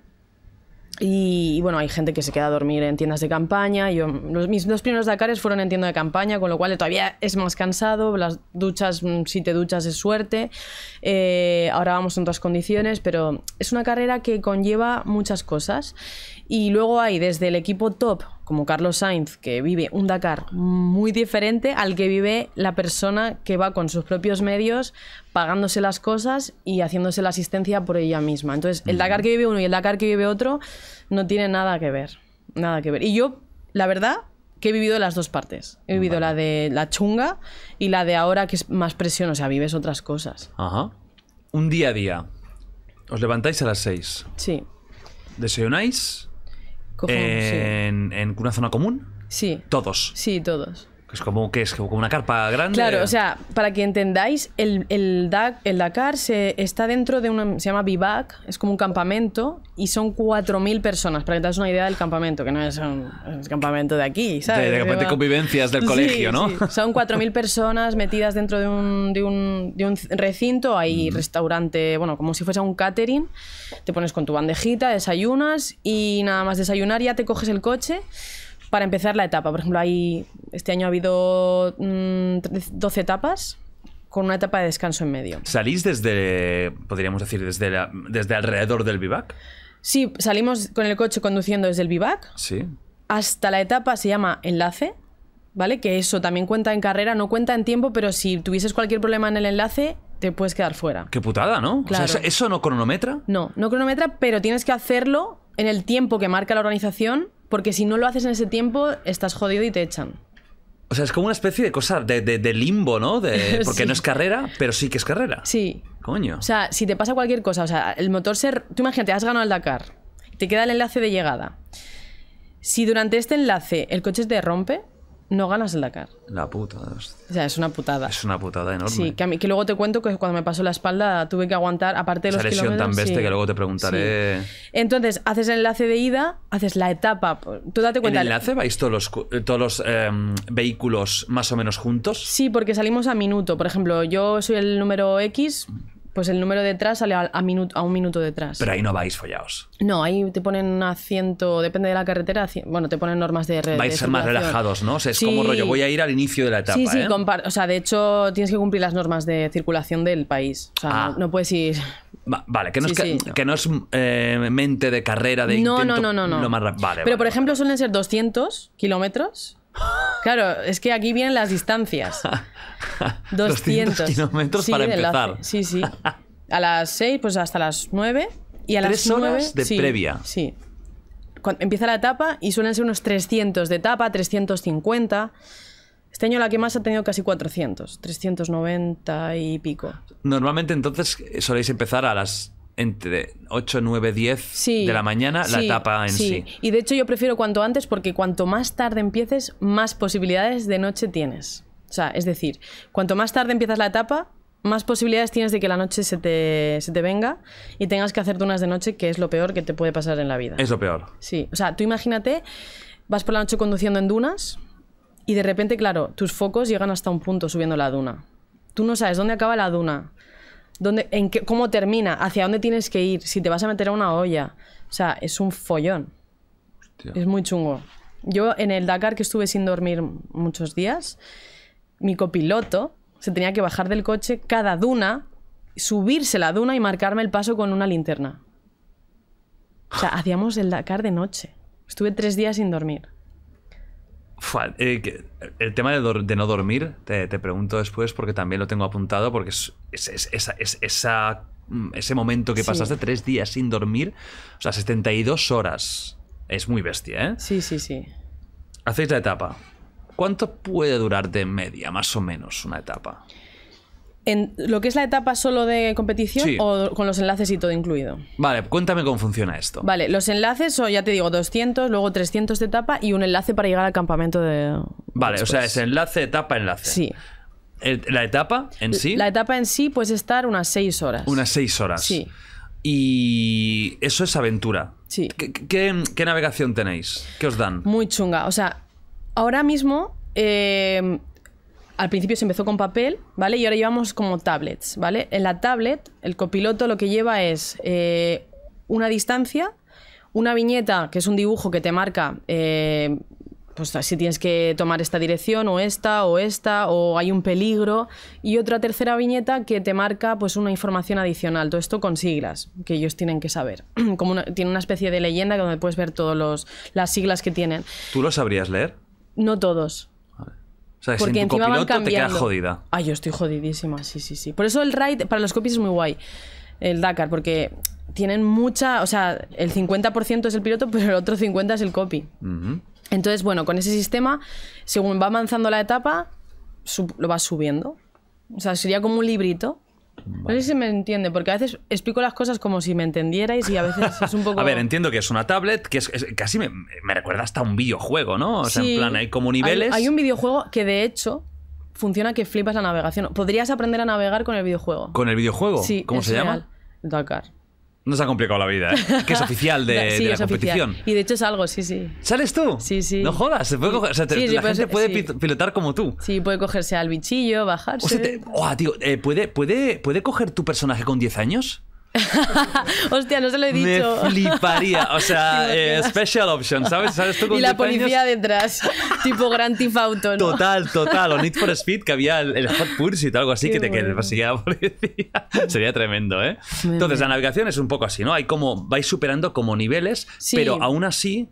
y, bueno, hay gente que se queda a dormir en tiendas de campaña. Yo, los, mis dos primeros Dakares fueron en tienda de campaña, con lo cual todavía es más cansado. Las duchas, mm, si te duchas, es suerte. Eh, ahora vamos en otras condiciones, pero es una carrera que conlleva muchas cosas y luego hay desde el equipo top, como Carlos Sainz, que vive un Dakar muy diferente al que vive la persona que va con sus propios medios, pagándose las cosas y haciéndose la asistencia por ella misma. Entonces, el Dakar que vive uno y el Dakar que vive otro no tiene nada que ver. Nada que ver. Y yo, la verdad, que he vivido las dos partes. He vivido la de la chunga y la de ahora que es más presión, o sea, vives otras cosas. Ajá. Un día a día. Os levantáis a las seis Sí. Desayunáis en, en, una zona común? Sí. ¿Todos? Sí, todos. Es como que es como una carpa grande. Claro, o sea, para que entendáis, el, el Dakar se, está dentro de una. se llama Vivac, es como un campamento y son 4.000 personas, para que te das una idea del campamento, que no es un, campamento de aquí, ¿sabes? De, convivencias del colegio, ¿no? Son 4.000 personas metidas dentro de un, recinto, hay restaurante, bueno, como si fuese un catering, te pones con tu bandejita, desayunas y nada más desayunar ya te coges el coche para empezar la etapa. Por ejemplo, hay, este año ha habido 12 mm, etapas con una etapa de descanso en medio. ¿Salís desde, podríamos decir, desde, la, desde alrededor del vivac? Sí, salimos con el coche conduciendo desde el vivac. Sí. Hasta la etapa se llama enlace, ¿vale? Que eso también cuenta en carrera, no cuenta en tiempo, pero si tuvieses cualquier problema en el enlace, te puedes quedar fuera. Qué putada, ¿no? ¿eso no cronometra? No, no cronometra, pero tienes que hacerlo en el tiempo que marca la organización porque si no lo haces en ese tiempo, estás jodido y te echan. O sea, es como una especie de cosa de, de, limbo, ¿no? De, porque no es carrera, pero sí que es carrera. Sí. Coño. O sea, si te pasa cualquier cosa, o sea, el motor se... Tú imagínate, has ganado el Dakar, te queda el enlace de llegada. Si durante este enlace el coche te rompe, no ganas el Dakar. La puta. O sea, es una putada. Es una putada enorme. Sí, que, que luego te cuento que cuando me pasó la espalda tuve que aguantar, aparte de Esa los lesión tan bestia que luego te preguntaré. Entonces, haces el enlace de ida, haces la etapa. Tú date cuenta. el enlace vais todos los, todos los em, vehículos más o menos juntos? Sí, porque salimos a minuto. Por ejemplo, yo soy el número X, pues el número detrás sale a, minuto, un minuto detrás. Pero ahí no vais follados. No, ahí te ponen a ciento, depende de la carretera, bueno, te ponen normas de Vais a ser más relajados, ¿no? es como rollo, voy a ir al inicio de la etapa. Sí, sí, ¿eh? o sea, de hecho tienes que cumplir las normas de circulación del país. O sea, ah. no, puedes ir... vale, que no es, que, es eh, mente de carrera, de... No, intento, no, no, no, no. vale, Pero por ejemplo suelen ser 200 kilómetros Claro, es que aquí vienen las distancias. 200, kilómetros para empezar. sí, sí. A las 6, pues hasta las 9. Y a ¿Tres las 9, de previa. Sí. Cuando empieza la etapa y suelen ser unos 300 de etapa, 350. Este año la que más ha tenido casi 400, 390 y pico. Normalmente entonces eh, soléis empezar a las entre 8, 9, 10 de la mañana la etapa en sí. Y de hecho yo prefiero cuanto antes porque cuanto más tarde empieces, más posibilidades de noche tienes. O sea, es decir, cuanto más tarde empiezas la etapa, más posibilidades tienes de que la noche se te, venga y tengas que hacer dunas de noche, que es lo peor que te puede pasar en la vida. Es lo peor. Sí, o sea, tú imagínate, vas por la noche conduciendo en dunas y de repente, claro, tus focos llegan hasta un punto subiendo la duna. Tú no sabes dónde acaba la duna, en qué, cómo termina, hacia dónde tienes que ir, si te vas a meter a una olla. O sea, es un follón. Es muy chungo. Yo en el Dakar que estuve sin dormir muchos días, mi copiloto se tenía que bajar del coche cada duna, subirse la duna y marcarme el paso con una linterna. O sea, hacíamos el Dakar de noche. Estuve tres días sin dormir. Eh, el tema de, no dormir, te, pregunto después porque también lo tengo apuntado, porque mm, ese momento que pasaste tres días sin dormir, o sea, 72 horas, es muy bestia, ¿eh? Sí, sí, sí. Hacéis la etapa. ¿Cuánto puede durar de media, más o menos, una etapa? lo que es la etapa solo de competición o con los enlaces y todo incluido. Vale, cuéntame cómo funciona esto. Vale, los enlaces o ya te digo, 200, luego 300 de etapa y un enlace para llegar al campamento de... Vale, o sea, es enlace, etapa, enlace. Sí. ¿La etapa en sí? La etapa en sí puede estar unas 6 horas. Unas 6 horas. Sí. Y eso es aventura. Sí. ¿Qué, navegación tenéis? ¿Qué os dan? Muy chunga. O sea, ahora mismo eh, al principio se empezó con papel, ¿vale? Y ahora llevamos como tablets, ¿vale? En la tablet, el copiloto lo que lleva es eh, una distancia, una viñeta, que es un dibujo que te marca, eh, pues si tienes que tomar esta dirección o esta o esta, o hay un peligro, y otra tercera viñeta que te marca pues una información adicional, todo esto con siglas que ellos tienen que saber. Como tiene una especie de leyenda donde puedes ver todas las siglas que tienen. ¿Tú lo sabrías leer? No todos. Porque encima te queda jodida. Ay, yo estoy jodidísima, sí, sí, sí. Por eso el RAID, para los copies es muy guay. El Dakar, porque tienen mucha. O sea, el 50% es el piloto, pero el otro 50% es el copy. Entonces, bueno, con ese sistema, según va avanzando la etapa, lo vas subiendo. O sea, sería como un librito no sé si me entiende, porque a veces explico las cosas como si me entendierais y a veces es un poco... a ver, entiendo que es una tablet, que es, casi me, recuerda hasta un videojuego, ¿no? O sea, en plan, hay como niveles... Hay, un videojuego que de hecho funciona que flipas la navegación. Podrías aprender a navegar con el videojuego. ¿Con el videojuego? Sí. ¿Cómo se llama? Dakar. Nos ha complicado la vida, ¿eh? que es oficial de, la competición. Y de hecho es algo, sí, sí. ¿Sales tú? Sí, sí. No jodas, se puede la gente puede pilotar como tú. Sí, puede cogerse al bichillo, bajarse. O tío, eh, puede, ¿puede coger tu personaje con 10 años? Hostia, no se lo he dicho. Me fliparía. O sea, eh, special option, ¿sabes? tú con y la policía detrás, tipo Grand Theft Auto, ¿no? Total, total. O Need for Speed, que había el, Hot Pursuit o algo así, que te así la policía. Sería tremendo, ¿eh? Entonces, la navegación es un poco así, ¿no? Hay como, vais superando como niveles, pero aún así...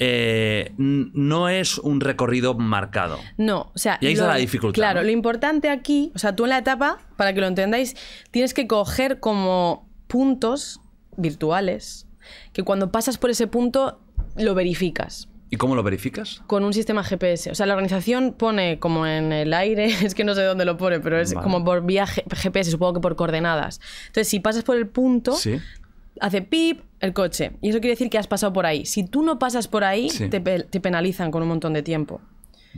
Eh, no es un recorrido marcado. No, o sea. Y ahí está la dificultad. Claro, lo importante aquí, o sea, tú en la etapa, para que lo entendáis, tienes que coger como puntos virtuales que cuando pasas por ese punto lo verificas. ¿Y cómo lo verificas? Con un sistema GPS. O sea, la organización pone como en el aire, es que no sé dónde lo pone, pero es como por vía GPS, supongo que por coordenadas. Entonces, si pasas por el punto, hace pip el coche. Y eso quiere decir que has pasado por ahí. Si tú no pasas por ahí, te penalizan con un montón de tiempo.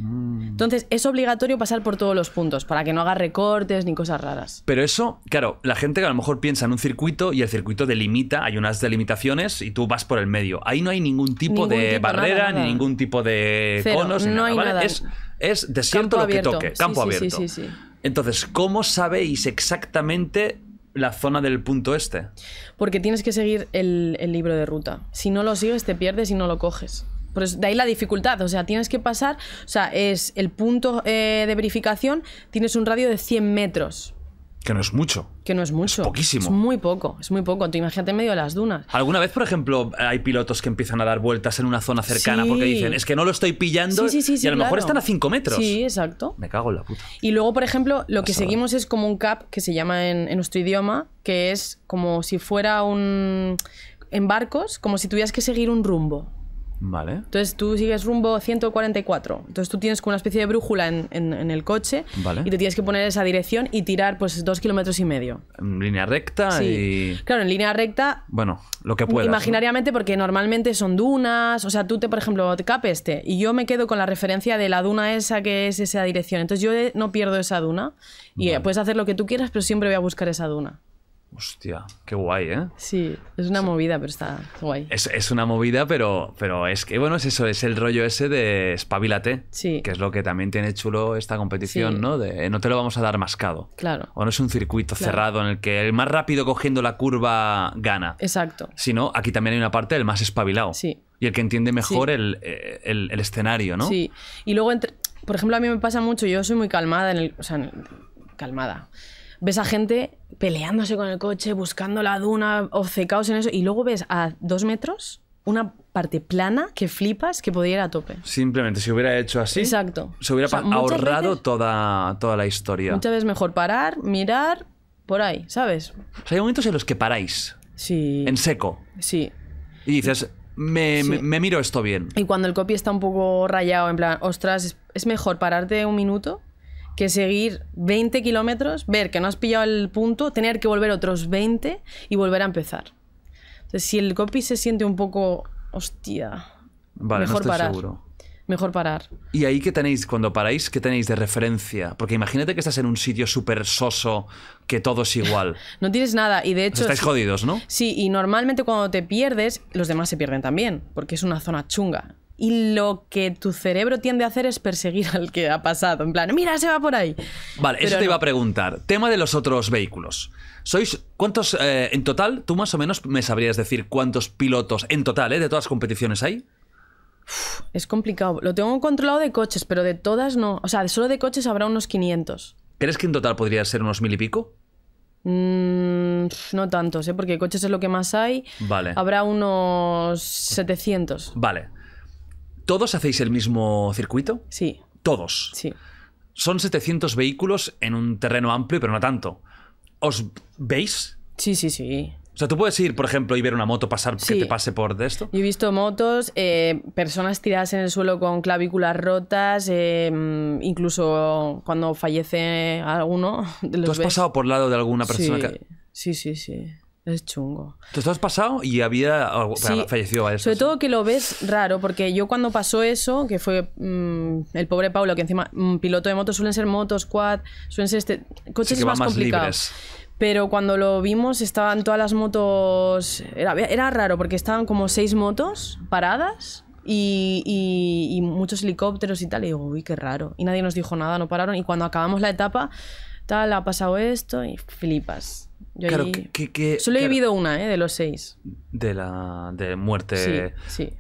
Mm. Entonces, es obligatorio pasar por todos los puntos para que no haga recortes ni cosas raras. Pero eso, claro, la gente que a lo mejor piensa en un circuito y el circuito delimita, hay unas delimitaciones y tú vas por el medio. Ahí no hay ningún tipo de barrera, ni ningún tipo de conos, no hay Es, es desierto lo que toque, campo abierto. Entonces, ¿cómo sabéis exactamente la zona del punto este? Porque tienes que seguir el libro de ruta. Si no lo sigues, te pierdes y no lo coges de ahí la dificultad, o sea, tienes que pasar, o sea, es el punto eh, de verificación, tienes un radio de 100 metros. Que no es mucho. Que no es mucho. Es poquísimo. Es muy poco, es muy poco. Tú imagínate en medio de las dunas. ¿Alguna vez, por ejemplo, hay pilotos que empiezan a dar vueltas en una zona cercana porque dicen, es que no lo estoy pillando sí, sí, y a lo mejor están a 5 metros? Sí, exacto. Me cago en la puta. Y luego, por ejemplo, lo que seguimos es como un cap que se llama en, en nuestro idioma, que es como si fuera un. en barcos, como si tuvieras que seguir un rumbo. Vale. Entonces tú sigues rumbo 144. Entonces tú tienes como una especie de brújula en, el coche y te tienes que poner esa dirección y tirar pues dos kilómetros y medio. En línea recta y. Claro, en línea recta. Bueno, lo que puedas. Imaginariamente, porque normalmente son dunas. O sea, tú te, por ejemplo, te capes este y yo me quedo con la referencia de la duna esa que es esa dirección. Entonces yo no pierdo esa duna y eh, puedes hacer lo que tú quieras, pero siempre voy a buscar esa duna. Hostia, qué guay, ¿eh? Sí, es una movida, pero está guay. Es, una movida, pero, pero es que, bueno, es eso, es el rollo ese de espabilate, que es lo que también tiene chulo esta competición, ¿no? De no te lo vamos a dar mascado. Claro. O no es un circuito cerrado en el que el más rápido cogiendo la curva gana. Exacto. Sino aquí también hay una parte del más espabilado. Sí. Y el que entiende mejor eh, el, escenario, ¿no? Sí. Y luego, entre, por ejemplo, a mí me pasa mucho, yo soy muy calmada en el... O sea, calmada ves a gente peleándose con el coche, buscando la duna, obcecados en eso, y luego ves a dos metros una parte plana que flipas que podía ir a tope. Simplemente, si hubiera hecho así, Exacto. se hubiera ahorrado toda, toda la historia. Muchas veces mejor parar, mirar, por ahí, ¿sabes? hay momentos en los que paráis. Sí. En seco. Sí. Y dices, me, miro esto bien. Y cuando el copy está un poco rayado, en plan, ostras, es, es mejor pararte un minuto que seguir 20 kilómetros, ver que no has pillado el punto, tener que volver otros 20 y volver a empezar. Entonces, si el copy se siente un poco, hostia, mejor parar. Mejor parar. ¿Y ahí qué tenéis, cuando paráis, qué tenéis de referencia? Porque imagínate que estás en un sitio súper soso, que todo es igual. no tienes nada y de hecho... estáis jodidos, ¿no? Sí, y normalmente cuando te pierdes, los demás se pierden también, porque es una zona chunga y lo que tu cerebro tiende a hacer es perseguir al que ha pasado. En plan, mira, se va por ahí. Vale, esto eso te iba a preguntar. Tema de los otros vehículos. ¿Sois cuántos eh, en total? Tú más o menos me sabrías decir cuántos pilotos en total eh, de todas las competiciones hay. es complicado. Lo tengo controlado de coches, pero de todas no. O sea, solo de coches habrá unos 500. ¿Crees que en total podría ser unos mil y pico? Mm, no tantos, eh, porque coches es lo que más hay. Vale. Habrá unos 700. Vale. ¿Todos hacéis el mismo circuito? Sí. ¿Todos? Sí. Son 700 vehículos en un terreno amplio, pero no tanto. ¿Os veis? Sí, sí, sí. O sea, tú puedes ir, por ejemplo, y ver una moto pasar que te pase por de esto. Yo he visto motos, eh, personas tiradas en el suelo con clavículas rotas, eh, incluso cuando fallece alguno. ¿Tú has pasado por lado de alguna persona Sí, sí, sí. Es chungo. Te has pasado y había falleció fallecido eso? Sobre todo que lo ves raro, porque yo cuando pasó eso, que fue mm, el pobre Pablo que encima mm, piloto de motos suelen ser motos, quad, suelen ser este, coches más, complicados. Pero cuando lo vimos estaban todas las motos... Era, raro porque estaban como seis motos paradas y, y muchos helicópteros y tal. Y digo, uy, qué raro. Y nadie nos dijo nada, no pararon. Y cuando acabamos la etapa, tal, ha pasado esto y flipas. Solo he vivido una, ¿eh? De los seis. De la. de muerte. Sí, Esa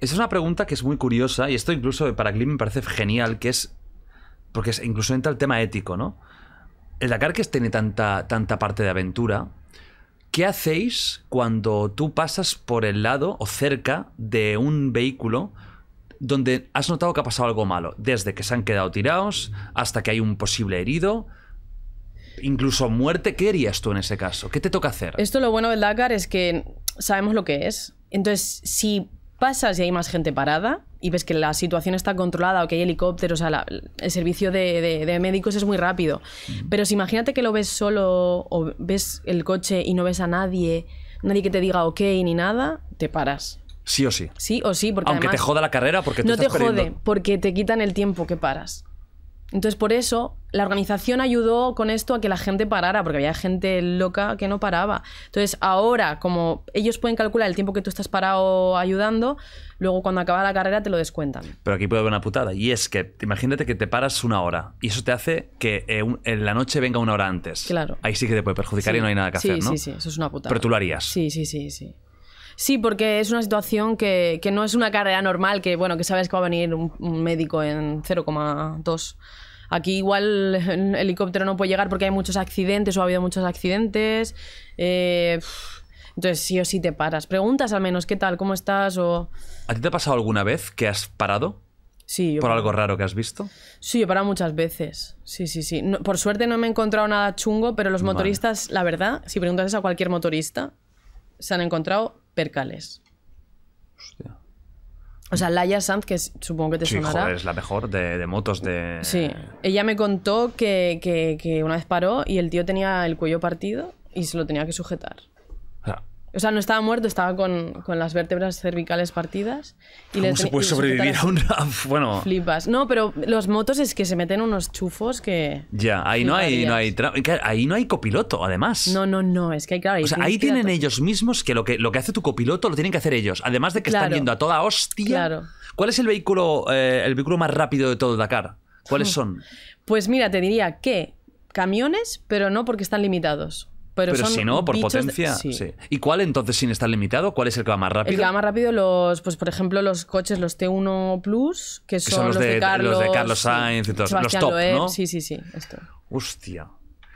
es una pregunta que es muy curiosa, y esto incluso para Glim me parece genial, que es. Porque es, incluso entra el tema ético, ¿no? El Dakar que tiene tanta, tanta parte de aventura. ¿Qué hacéis cuando tú pasas por el lado o cerca de un vehículo donde has notado que ha pasado algo malo? Desde que se han quedado tirados hasta que hay un posible herido incluso muerte, ¿qué harías tú en ese caso? ¿Qué te toca hacer? Esto lo bueno del Dakar es que sabemos lo que es. Entonces, si pasas y hay más gente parada y ves que la situación está controlada o que hay helicópteros, o sea, el servicio de, médicos es muy rápido. Pero si imagínate que lo ves solo o ves el coche y no ves a nadie, nadie que te diga ok ni nada, te paras. Sí o sí. Sí o sí, porque. Aunque te joda la carrera porque tú No te jode, porque te quitan el tiempo que paras. Entonces, por eso, la organización ayudó con esto a que la gente parara, porque había gente loca que no paraba. Entonces, ahora, como ellos pueden calcular el tiempo que tú estás parado ayudando, luego cuando acaba la carrera te lo descuentan. Pero aquí puede haber una putada, y es que imagínate que te paras una hora, y eso te hace que eh, en la noche venga una hora antes. Claro. Ahí sí que te puede perjudicar y no hay nada que hacer, ¿no? Sí, sí, eso es una putada. Pero tú lo harías. Sí, sí, sí, sí. Sí, porque es una situación que, no es una carrera normal, que bueno, que sabes que va a venir un, médico en 0,2. Aquí igual el helicóptero no puede llegar porque hay muchos accidentes o ha habido muchos accidentes. Eh, entonces sí o sí te paras. Preguntas al menos, ¿qué tal? ¿Cómo estás? O... ¿A ti te ha pasado alguna vez que has parado? Sí, ¿Por algo raro que has visto? Sí, he parado muchas veces. Sí, sí, sí. por suerte no me he encontrado nada chungo, pero los motoristas, la verdad, si preguntas a cualquier motorista, se han encontrado percales. O sea, Laia Sanz, que supongo que te sí, es la mejor de, motos de. Sí. Ella me contó que una vez paró y el tío tenía el cuello partido y se lo tenía que sujetar. O sea, no estaba muerto, estaba con, las vértebras cervicales partidas. Y ¿Cómo se puede sobrevivir a una? Bueno. Flipas. No, pero los motos es que se meten unos chufos que. Ya, ahí no hay, hay ahí no hay copiloto, además. No, no, no. Es que claro. Ahí o sea, ahí tienen ellos mismos que lo, que lo que hace tu copiloto lo tienen que hacer ellos. Además de que están yendo a toda hostia. Claro. ¿Cuál es el vehículo, eh, el vehículo más rápido de todo Dakar? ¿Cuáles hmm. son? pues mira, te diría que camiones, pero no porque están limitados. Pero, si no, por potencia. ¿Y cuál entonces sin estar limitado? ¿Cuál es el que va más rápido? El que va más rápido, los, pues por ejemplo, los coches, los T1 Plus, que son, los, de, Carlos, los, de, Carlos, Sainz y todos los top, ¿no? Sí, sí, sí. Esto. Hostia.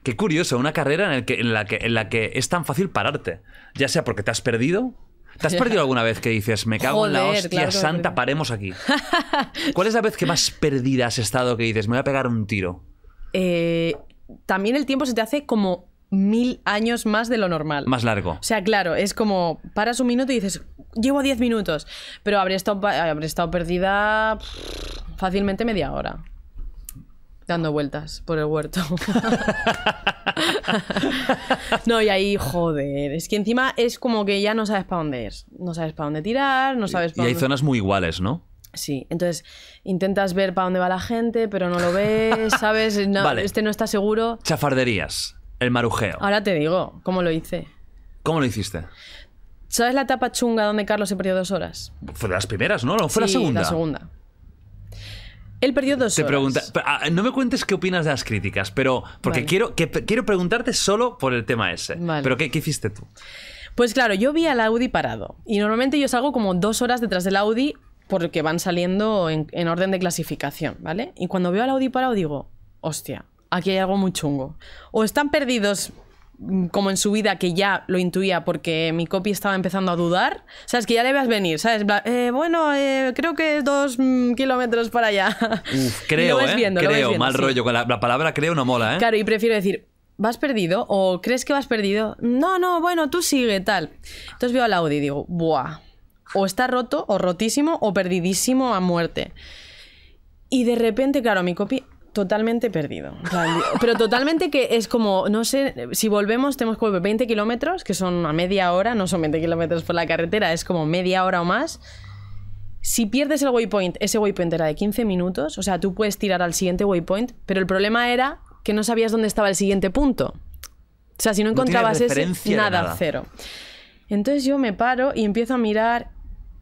Qué curioso, una carrera en, el en, la que, en la que es tan fácil pararte. Ya sea porque te has perdido, ¿Te has perdido alguna vez que dices, me cago en la hostia santa, paremos aquí? ¿Cuál es la vez que más perdida has estado que dices, me voy a pegar un tiro? Eh, también el tiempo se te hace como mil años más de lo normal. Más largo. O sea, claro, es como paras un minuto y dices, llevo diez minutos, pero habré estado, estado perdida fácilmente media hora. Dando vueltas por el huerto. no, y ahí, joder. Es que encima es como que ya no sabes para dónde ir. No sabes para dónde tirar, no sabes para Y hay zonas muy iguales, ¿no? Sí, entonces intentas ver para dónde va la gente, pero no lo ves, ¿sabes? Este no está seguro. Chafarderías. El marujeo. Ahora te digo, ¿cómo lo hice? ¿Cómo lo hiciste? ¿Sabes la etapa chunga donde Carlos se perdió dos horas? Fue de las primeras, ¿no? fue la segunda? la segunda. Él perdió dos horas. Pregunta, ah, no me cuentes qué opinas de las críticas, pero porque quiero, quiero preguntarte solo por el tema ese. Pero ¿qué, hiciste tú? Pues claro, yo vi al Audi parado. Y normalmente yo salgo como dos horas detrás del Audi porque van saliendo en, en orden de clasificación, ¿vale? Y cuando veo al Audi parado digo, hostia, aquí hay algo muy chungo. O están perdidos mm, como en su vida que ya lo intuía porque mi copy estaba empezando a dudar, sabes que ya le vas venir, sabes, eh, bueno, eh, creo que dos mm, kilómetros para allá. creo, eh, creo, mal rollo, la, palabra creo no mola, ¿eh? Claro, y prefiero decir, ¿vas perdido? ¿O crees que vas perdido? No, no, bueno, tú sigue, tal. Entonces veo al Audi y digo, buah, o está roto, o rotísimo, o perdidísimo a muerte. Y de repente, claro, mi copy totalmente perdido. pero totalmente que es como, no sé, si volvemos tenemos que volver 20 kilómetros, que son a media hora, no son 20 kilómetros por la carretera, es como media hora o más. Si pierdes el waypoint, ese waypoint era de 15 minutos, o sea, tú puedes tirar al siguiente waypoint, pero el problema era que no sabías dónde estaba el siguiente punto. O sea, si no encontrabas ese, nada, cero. Entonces yo me paro y empiezo a mirar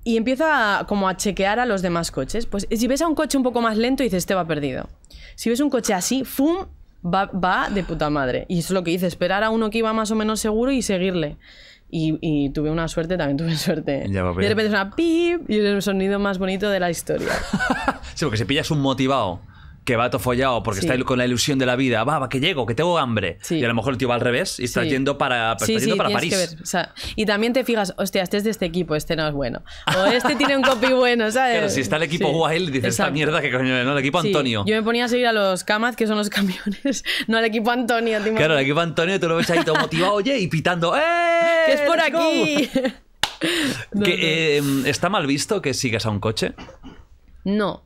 y empieza como a chequear a los demás coches. Pues si ves a un coche un poco más lento, dices, este va perdido. Si ves un coche así, ¡fum! Va, va de puta madre. Y eso es lo que hice, esperar a uno que iba más o menos seguro y seguirle. Y, tuve una suerte, también tuve suerte. y de repente es una pip y el sonido más bonito de la historia. sí, porque pilla pillas un motivado que va todo follado porque está con la ilusión de la vida, va, va, que llego, que tengo hambre. Y a lo mejor el tío va al revés y está yendo para, para París. Que y también te fijas, hostia, este es de este equipo, este no es bueno. O este tiene un copy bueno, ¿sabes? Pero si está el equipo Wild, dices, esta mierda que coño, no, el equipo Antonio. Yo me ponía a seguir a los Kamaz, que son los camiones, no al equipo Antonio. claro, el equipo Antonio tú lo ves ahí todo motivado, oye, y pitando, ¡eh! ¡Que es por aquí! Eh, em, ¿Está mal visto que sigas a un coche? No,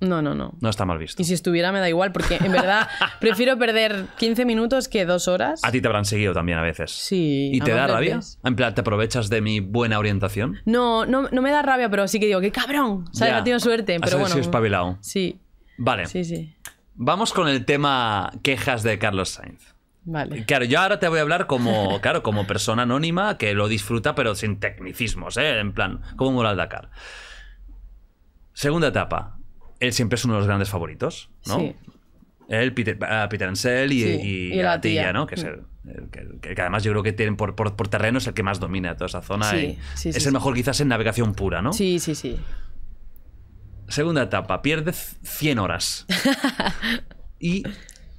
no, no, no. No está mal visto. Y si estuviera, me da igual, porque en verdad prefiero perder 15 minutos que dos horas. A ti te habrán seguido también a veces. Sí. ¿Y te da rabia? En plan, ¿te aprovechas de mi buena orientación? No, no, no me da rabia, pero sí que digo, qué cabrón. O sea, no tenido suerte, pero bueno. Sí, espabilado. Sí. Vale. Sí, sí. Vamos con el tema quejas de Carlos Sainz. Vale. Claro, yo ahora te voy a hablar como, claro, como persona anónima que lo disfruta, pero sin tecnicismos, ¿eh? En plan, como moral Dakar. Segunda etapa, él siempre es uno de los grandes favoritos, ¿no? Sí. Él, Peter, ah, Ansel y, la tía, ¿no? Que además yo creo que tienen por, terreno es el que más domina toda esa zona. y es el mejor quizás en navegación pura, ¿no? Sí, sí, sí. Segunda etapa, pierde 100 horas. y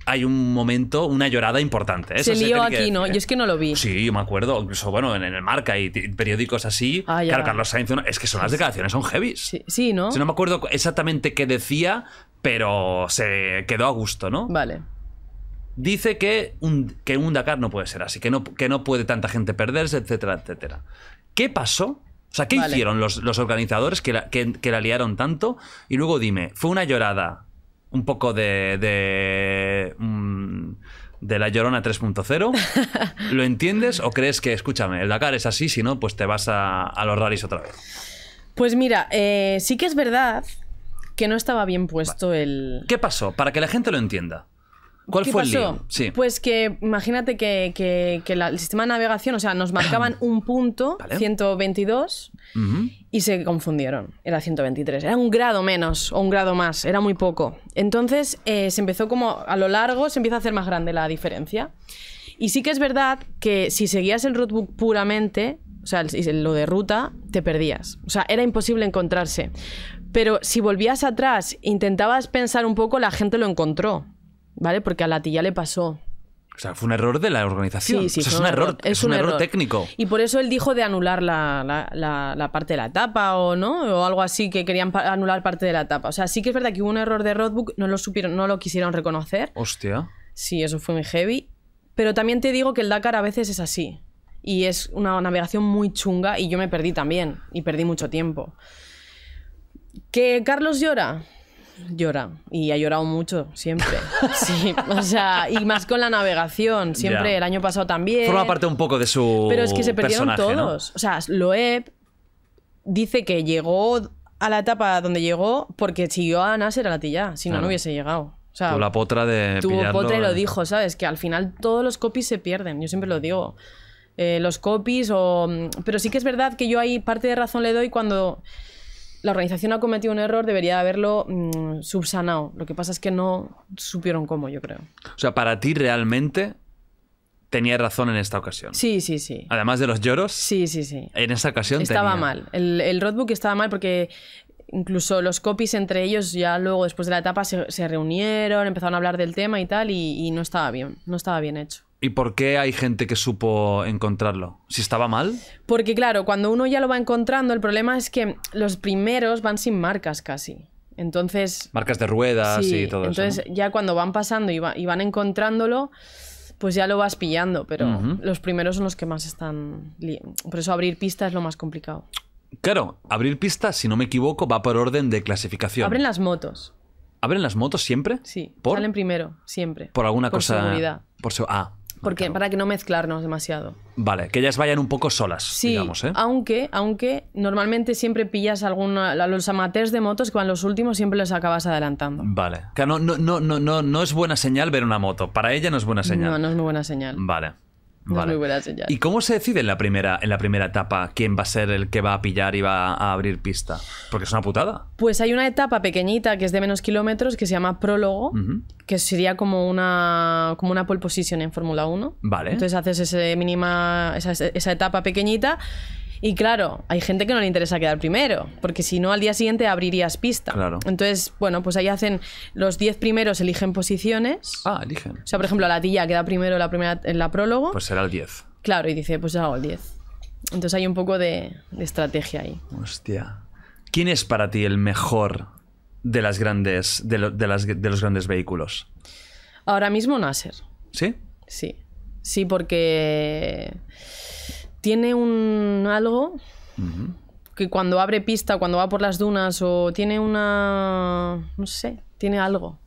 hay un momento, una llorada importante. ¿eh? se lió aquí, ¿no? Yo ¿eh? es que no lo vi. Sí, yo me acuerdo. Incluso, bueno, en, el Marca y periódicos así. Ah, claro, Carlos Sainz... Es que son las declaraciones, son heavies. Sí, ¿no? no me acuerdo exactamente qué decía, pero se quedó a gusto, ¿no? Vale. Dice que un, que un Dakar no puede ser así, que no, que no puede tanta gente perderse, etcétera, etcétera. ¿Qué pasó? O sea, ¿qué hicieron los, organizadores que, que la liaron tanto? Y luego dime, ¿fue una llorada un poco de. de mm, la Llorona 3.0, ¿lo entiendes o crees que, escúchame, el Dakar es así, si no, pues te vas a, a los rarís otra vez? Pues mira, eh, sí que es verdad que no estaba bien puesto el... ¿Qué pasó? Para que la gente lo entienda. ¿Cuál fue el Pues que imagínate que, el sistema de navegación, o sea, nos marcaban un punto, 122, y se confundieron. Era 123. Era un grado menos o un grado más, era muy poco. Entonces eh, se empezó como a lo largo, se empieza a hacer más grande la diferencia. Y sí que es verdad que si seguías el roadbook puramente, o sea, lo de ruta, te perdías. O sea, era imposible encontrarse. Pero si volvías atrás, intentabas pensar un poco, la gente lo encontró. ¿vale? Porque a la tía le pasó. O sea, fue un error de la organización. Sí, es, un error, Es, un, error, técnico. Y por eso él dijo de anular la, parte de la tapa o no, o algo así, que querían anular parte de la tapa. O sea, sí que es verdad que hubo un error de roadbook, no lo supieron, no lo quisieron reconocer. Hostia. Sí, eso fue muy heavy. Pero también te digo que el Dakar a veces es así. Y es una navegación muy chunga y yo me perdí también. Y perdí mucho tiempo. ¿Que Carlos llora? Llora. Y ha llorado mucho, siempre. Sí, o sea, y más con la navegación. Siempre, el año pasado también. Forma parte un poco de su. Pero es que se perdieron todos. O sea, Loeb dice que llegó a la etapa donde llegó porque siguió a Nasser tía Si no, no hubiese llegado. O sea, la potra de. potra y lo dijo, ¿sabes? Que al final todos los copies se pierden. Yo siempre lo digo. Eh, los copies o... Mm, pero sí que es verdad que yo ahí parte de razón le doy cuando la organización ha cometido un error, debería haberlo mm, subsanado. Lo que pasa es que no supieron cómo, yo creo. O sea, para ti realmente tenía razón en esta ocasión. Sí, sí, sí. Además de los lloros. Sí, sí, sí. En esta ocasión estaba mal. El, roadbook estaba mal porque incluso los copies entre ellos ya luego después de la etapa se, reunieron, empezaron a hablar del tema y tal y no estaba bien, no estaba bien hecho. ¿Y por qué hay gente que supo encontrarlo? ¿Si estaba mal? Porque claro, cuando uno ya lo va encontrando, el problema es que los primeros van sin marcas casi. Entonces... Marcas de ruedas y todo eso. Entonces ya cuando van pasando y, van encontrándolo, pues ya lo vas pillando, pero los primeros son los que más están... Por eso abrir pista es lo más complicado. Claro, abrir pista, si no me equivoco, va por orden de clasificación. Abren las motos. ¿Abren las motos siempre? Sí. ¿Por? Salen primero, siempre. Por alguna cosa... Por seguridad. Ah, porque, Para que no mezclarnos demasiado. Vale, que ellas vayan un poco solas, digamos, ¿eh? Aunque, aunque normalmente siempre pillas A los amateurs de motos que van los últimos siempre los acabas adelantando. Vale. Que no, no, no, no, no es buena señal ver una moto. Para ella no es buena señal. No, no es muy buena señal. Vale. ¿Y cómo se decide en la, primera, en la primera etapa quién va a ser el que va a pillar y va a abrir pista? Porque es una putada. Pues hay una etapa pequeñita que es de menos kilómetros que se llama prólogo, que sería como una, como una pole position en Fórmula 1. Vale. Entonces haces ese mínima, esa etapa pequeñita y claro, hay gente que no le interesa quedar primero, porque si no, al día siguiente abrirías pista. Claro. Entonces, bueno, pues ahí hacen los 10 primeros, eligen posiciones. Ah, eligen. O sea, por ejemplo, a la tía queda primero la, primera, en la prólogo. Pues será el 10. Claro, y dice, pues hago el 10. Entonces hay un poco de, estrategia ahí. Hostia. ¿Quién es para ti el mejor de, las grandes, de, de los grandes vehículos? Ahora mismo Nasser. ¿Sí? Sí. Sí, porque tiene un algo que cuando abre pista, cuando va por las dunas o tiene una... no sé, tiene algo.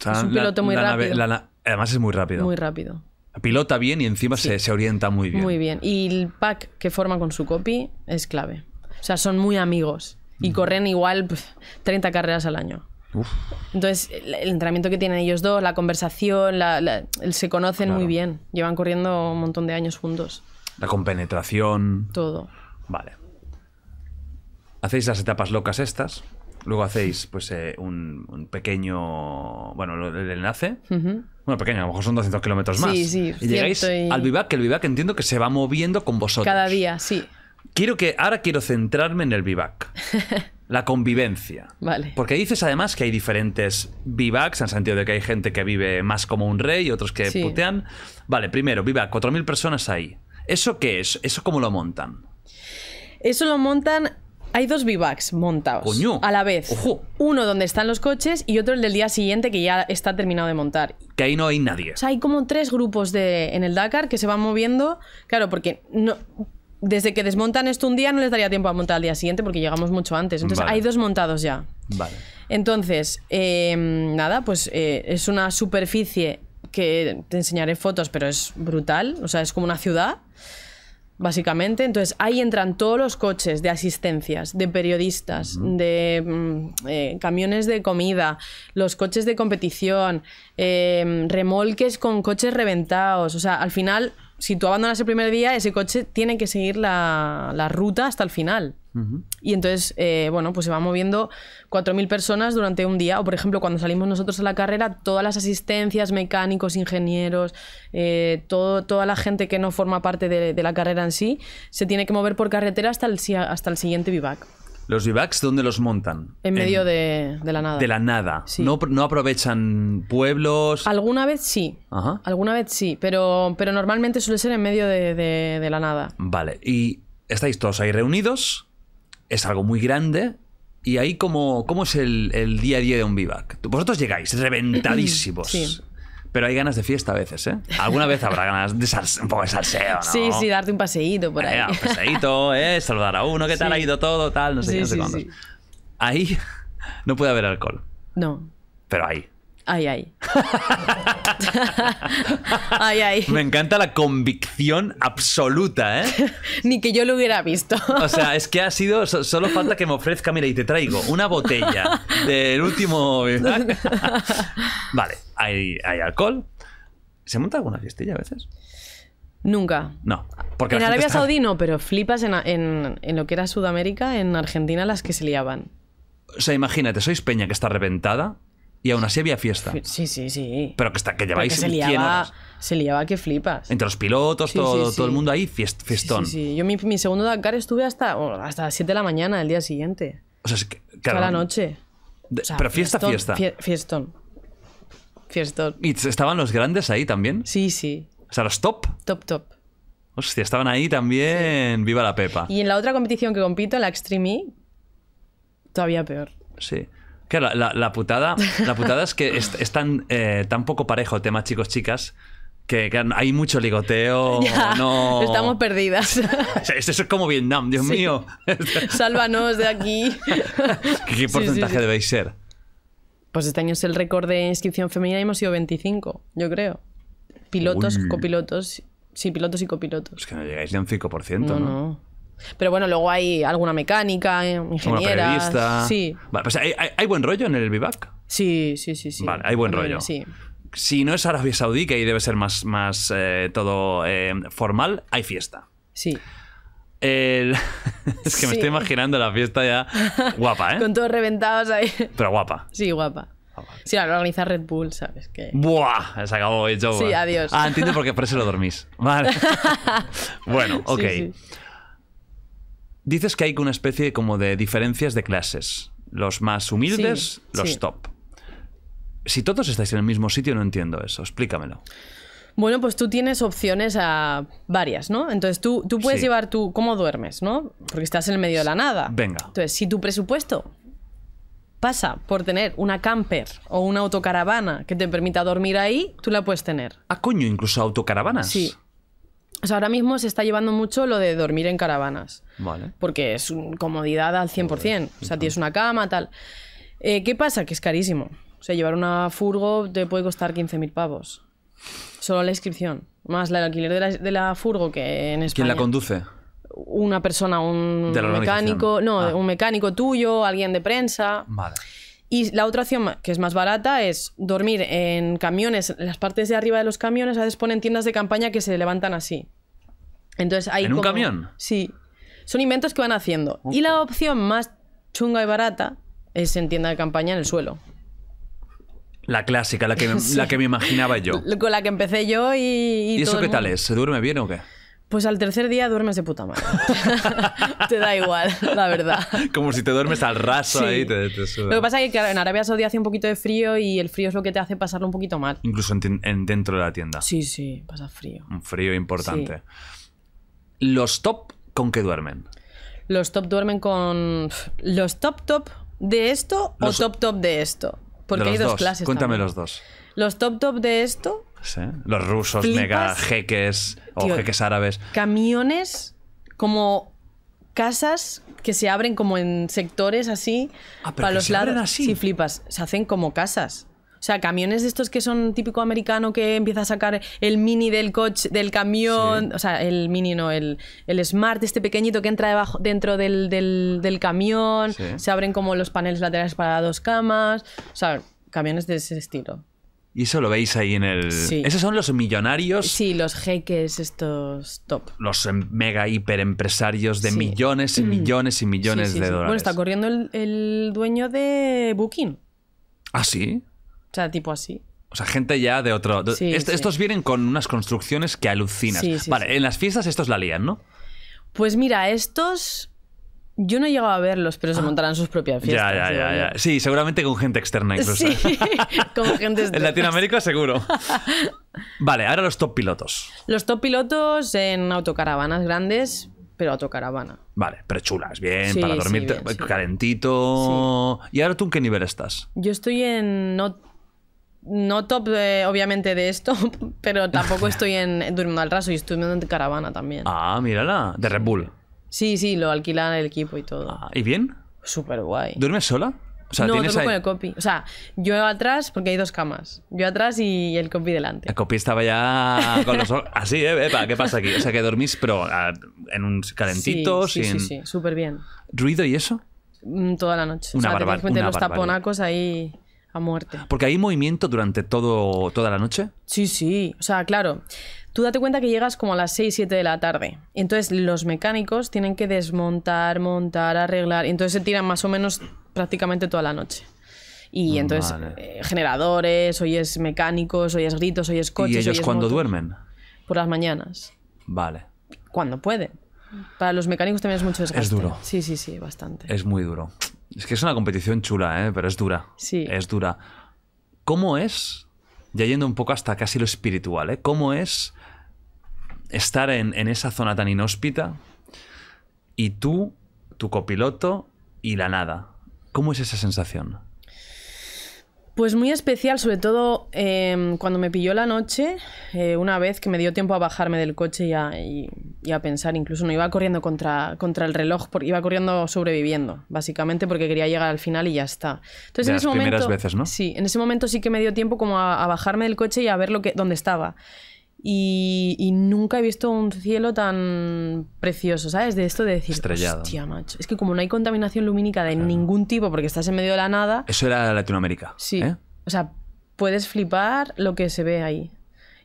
es un piloto muy rápido. además es muy rápido. Muy rápido. Pilota bien y encima se, orienta muy bien. Muy bien. Y el pack que forma con su copy es clave. O sea, son muy amigos y corren igual 30 carreras al año. Entonces, el, entrenamiento que tienen ellos dos, la conversación, se conocen muy bien. Llevan corriendo un montón de años juntos. La compenetración. Todo. Vale. Hacéis las etapas locas estas. Luego hacéis pues eh, un, pequeño. Bueno, el enlace. Bueno, pequeño, a lo mejor son 200 kilómetros más. Sí, sí. Y llegáis al vivac, el vivac entiendo que se va moviendo con vosotros. Cada día, sí. Quiero que. Ahora quiero centrarme en el vivac. la convivencia. Vale. Porque dices además que hay diferentes vivacs, en el sentido de que hay gente que vive más como un rey y otros que putean. Vale, primero, vivac, 4.000 personas ahí. ¿Eso qué es? ¿Eso cómo lo montan? Eso lo montan hay dos vivacs montados a la vez. Uno donde están los coches y otro el del día siguiente que ya está terminado de montar. Que ahí no hay nadie. O sea, hay como tres grupos en el Dakar que se van moviendo. Claro, porque no, desde que desmontan esto un día no les daría tiempo a montar al día siguiente porque llegamos mucho antes. Entonces hay dos montados ya. Vale. Entonces, eh, nada, pues eh, es una superficie que te enseñaré fotos, pero es brutal. O sea, es como una ciudad básicamente. Entonces ahí entran todos los coches de asistencias, de periodistas, de mm, eh, camiones de comida, los coches de competición, eh, remolques con coches reventados. O sea, al final si tú abandonas el primer día, ese coche tiene que seguir la, ruta hasta el final. Y entonces, eh, bueno, pues se van moviendo 4.000 personas durante un día. O, por ejemplo, cuando salimos nosotros a la carrera, todas las asistencias, mecánicos, ingenieros, eh, todo, toda la gente que no forma parte de, la carrera en sí, se tiene que mover por carretera hasta el, hasta el siguiente vivac. ¿Los vivacs dónde los montan? En medio de, la nada. De la nada. No, no, aprovechan pueblos. Alguna vez sí. Ajá. Alguna vez sí, pero, pero normalmente suele ser en medio de, la nada. Vale, y estáis todos ahí reunidos, es algo muy grande, y ahí, ¿cómo, cómo es el, el, día a día de un vivac? Vosotros llegáis reventadísimos. Sí. Pero hay ganas de fiesta a veces, ¿eh? Alguna vez habrá ganas de un poco de salseo, ¿no? Sí, sí, darte un paseíto por ahí. un paseíto, ¿eh? Saludar a uno, ¿qué tal ha ido todo? Tal, no sé, no sé Ahí no puede haber alcohol. No. Pero ahí. Ay, ay. ay, ay. Me encanta la convicción absoluta, ¿eh? Ni que yo lo hubiera visto. o sea, es que ha sido. Solo falta que me ofrezca, mira, y te traigo una botella del último. vale, hay, alcohol. ¿Se monta alguna fiestilla a veces? Nunca. No. en Arabia Saudí no, pero flipas en, en, lo que era Sudamérica, en Argentina las que se liaban. O sea, imagínate, sois peña que está reventada, y aún así había fiesta. Sí, sí, sí. Pero que, está, que lleváis que se liaba, Se liaba que flipas. Entre los pilotos, todo, todo el mundo ahí, fiest, fiestón. Sí, Yo mi, mi, segundo Dakar estuve hasta, hasta las 7 de la mañana el día siguiente. O sea, claro. la noche. pero fiesta, fiesta. Fiestón. Fiestón. ¿Y estaban los grandes ahí también? Sí, sí. O sea, los top. Top, top. Hostia, estaban ahí también. Viva la Pepa. Y en la otra competición que compito, la Extreme E, todavía peor. Sí. Claro, la, putada, la putada es que es, eh, tan, poco parejo el tema chicos-chicas que, hay mucho ligoteo. no. Estamos perdidas. Eso este es como Vietnam, Dios mío. Sálvanos de aquí. ¿Qué, porcentaje debéis ser? Pues este año es el récord de inscripción femenina y hemos sido 25, yo creo. Pilotos, copilotos. Sí, pilotos y copilotos. Es que no llegáis ni a un 5%, ¿no? no. Pero bueno, luego hay alguna mecánica, eh, ingeniera. periodista. Sí. Pues ¿hay, buen rollo en el vivac. Sí, sí, sí, sí. Vale, hay buen eh, rollo. sí. Si no es Arabia Saudí, que ahí debe ser más, más eh, todo formal, hay fiesta. Sí. El... es que me estoy imaginando la fiesta ya guapa, ¿eh? Con todos reventados ahí. Pero guapa. Sí, guapa. Ah, sí, la organiza Red Bull, ¿sabes que ¡Buah! Se acabó el show Sí, adiós. Ah, entiendo por qué, por eso lo dormís. Vale. bueno, ok. Dices que hay una especie como de diferencias de clases. Los más humildes, los top. Si todos estáis en el mismo sitio, no entiendo eso. Explícamelo. Bueno, pues tú tienes opciones a varias, ¿no? Entonces tú, tú puedes llevar tú ¿Cómo duermes, no? Porque estás en el medio de la nada. Venga. Entonces, si tu presupuesto pasa por tener una camper o una autocaravana que te permita dormir ahí, tú la puedes tener. a ah, coño, incluso autocaravanas. Sí. O sea, ahora mismo se está llevando mucho lo de dormir en caravanas. Porque es comodidad al 100%. o sea, tienes una cama, tal. Eh, ¿Qué pasa? Que es carísimo. O sea, llevar una furgo te puede costar 15.000 pavos. Solo la inscripción. Más el alquiler de la, furgo que en España. ¿Quién la conduce? Una persona, un mecánico. No, ah. un mecánico tuyo, alguien de prensa. Vale. Y la otra opción que es más barata es dormir en camiones, las partes de arriba de los camiones, a veces ponen tiendas de campaña que se levantan así. Entonces hay ¿En un camión? Sí. Son inventos que van haciendo. Y la opción más chunga y barata es en tienda de campaña en el suelo. La clásica, la que, la que me imaginaba yo. Con la que empecé yo y. ¿Y, eso qué tal es? ¿Se duerme bien o qué? Pues al tercer día duermes de puta madre. te da igual, la verdad. Como si te duermes al raso ahí. Lo que pasa es que claro, en Arabia Saudí hace un poquito de frío y el frío es lo que te hace pasarlo un poquito mal. Incluso en, dentro de la tienda. Sí, sí, pasa frío. Un frío importante. ¿Los top con qué duermen? Los top duermen con... Los top top de esto o top top de esto. Porque hay dos, clases. Cuéntame los dos. Los top top de esto los rusos, mega jeques o jeques árabes. Camiones como casas que se abren como en sectores así ah, para los lados. flipas. Se hacen como casas. O sea, camiones de estos que son típico americano que empieza a sacar el mini del coche, del camión. O sea, el mini no, el, smart, este pequeñito que entra debajo, dentro del, del, camión. Se abren como los paneles laterales para dos camas. O sea, camiones de ese estilo. Y eso lo veis ahí en el. Esos son los millonarios. Sí, los jeques estos top. Los em, mega hiper empresarios de millones y mm. millones y millones de dólares. Bueno, está corriendo el, dueño de Booking. ¿Ah, sí? O sea, tipo así. O sea, gente ya de otro. estos vienen con unas construcciones que alucinas. vale, en las fiestas estos la lían, ¿no? Pues mira, estos yo no he llegado a verlos, pero se ah. montarán sus propias fiestas. Ya, ya, ya, ya. Sí, seguramente con gente externa incluso. Sí, con gente externa. en Latinoamérica seguro. Vale, ahora los top pilotos. Los top pilotos en autocaravanas grandes, pero autocaravana. Vale, pero chulas, bien, para dormir calentito. ¿Y ahora tú en qué nivel estás? Yo estoy en no, no top, eh, obviamente, de esto, pero tampoco estoy en durmiendo al raso y estoy en caravana también. Ah, mírala, de Red Bull. Sí, sí, lo alquilan el equipo y todo. Ah, ¿Y bien? Súper guay. ¿Duermes sola? O sea, no, duermo con el copy. O sea, yo atrás, porque hay dos camas. Yo atrás y el copy delante. El copy estaba ya con los ojos. Así, ¿eh? ¿qué pasa aquí? O sea, que dormís, pero ah, en un calentito. Sí, sí, sí, súper bien. ¿Ruido y eso? Mm, toda la noche. Una o sea, los taponacos ahí a muerte. ¿Porque hay movimiento durante todo, toda la noche? Sí, sí. O sea, claro. Tú date cuenta que llegas como a las 6, 7 de la tarde. Entonces los mecánicos tienen que desmontar, montar, arreglar. Y entonces se tiran más o menos prácticamente toda la noche. Y entonces eh, generadores, hoy generadores, mecánicos, mecánicos, es gritos, oyes coches. ¿Y ellos cuando duermen? Por las mañanas. Vale. Cuando pueden. Para los mecánicos también es mucho desgaste. Es duro. Sí, sí, sí, bastante. Es muy duro. Es que es una competición chula, ¿eh? pero es dura. Sí. Es dura. ¿Cómo es? Ya yendo un poco hasta casi lo espiritual, ¿eh? ¿Cómo es estar en, esa zona tan inhóspita y tú, tu copiloto y la nada. ¿Cómo es esa sensación? Pues muy especial, sobre todo em, cuando me pilló la noche, eh, una vez que me dio tiempo a bajarme del coche y a, pensar, incluso no iba corriendo contra, contra el reloj, iba corriendo sobreviviendo, básicamente porque quería llegar al final y ya está. Entonces, en ese momento, veces, Sí, en ese momento sí que me dio tiempo como a, bajarme del coche y a ver lo que, dónde estaba. Y, nunca he visto un cielo tan precioso, ¿sabes? De esto de decir, Estrellado. hostia, macho. Es que como no hay contaminación lumínica de ningún tipo porque estás en medio de la nada. Eso era Latinoamérica. Sí. ¿eh? O sea, puedes flipar lo que se ve ahí.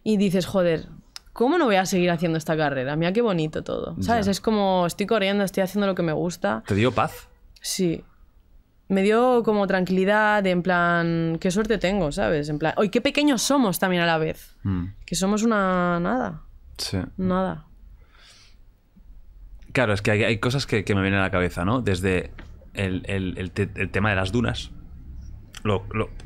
Y dices, joder, ¿cómo no voy a seguir haciendo esta carrera? Mira qué bonito todo. ¿Sabes? Es como, estoy corriendo, estoy haciendo lo que me gusta. ¿Te dio paz? Sí me dio como tranquilidad, en plan, qué suerte tengo, ¿sabes? En plan, hoy qué pequeños somos también a la vez. Mm. Que somos una nada. Sí. Nada. Claro, es que hay, cosas que, me vienen a la cabeza, ¿no? Desde el, tema de las dunas. Lo,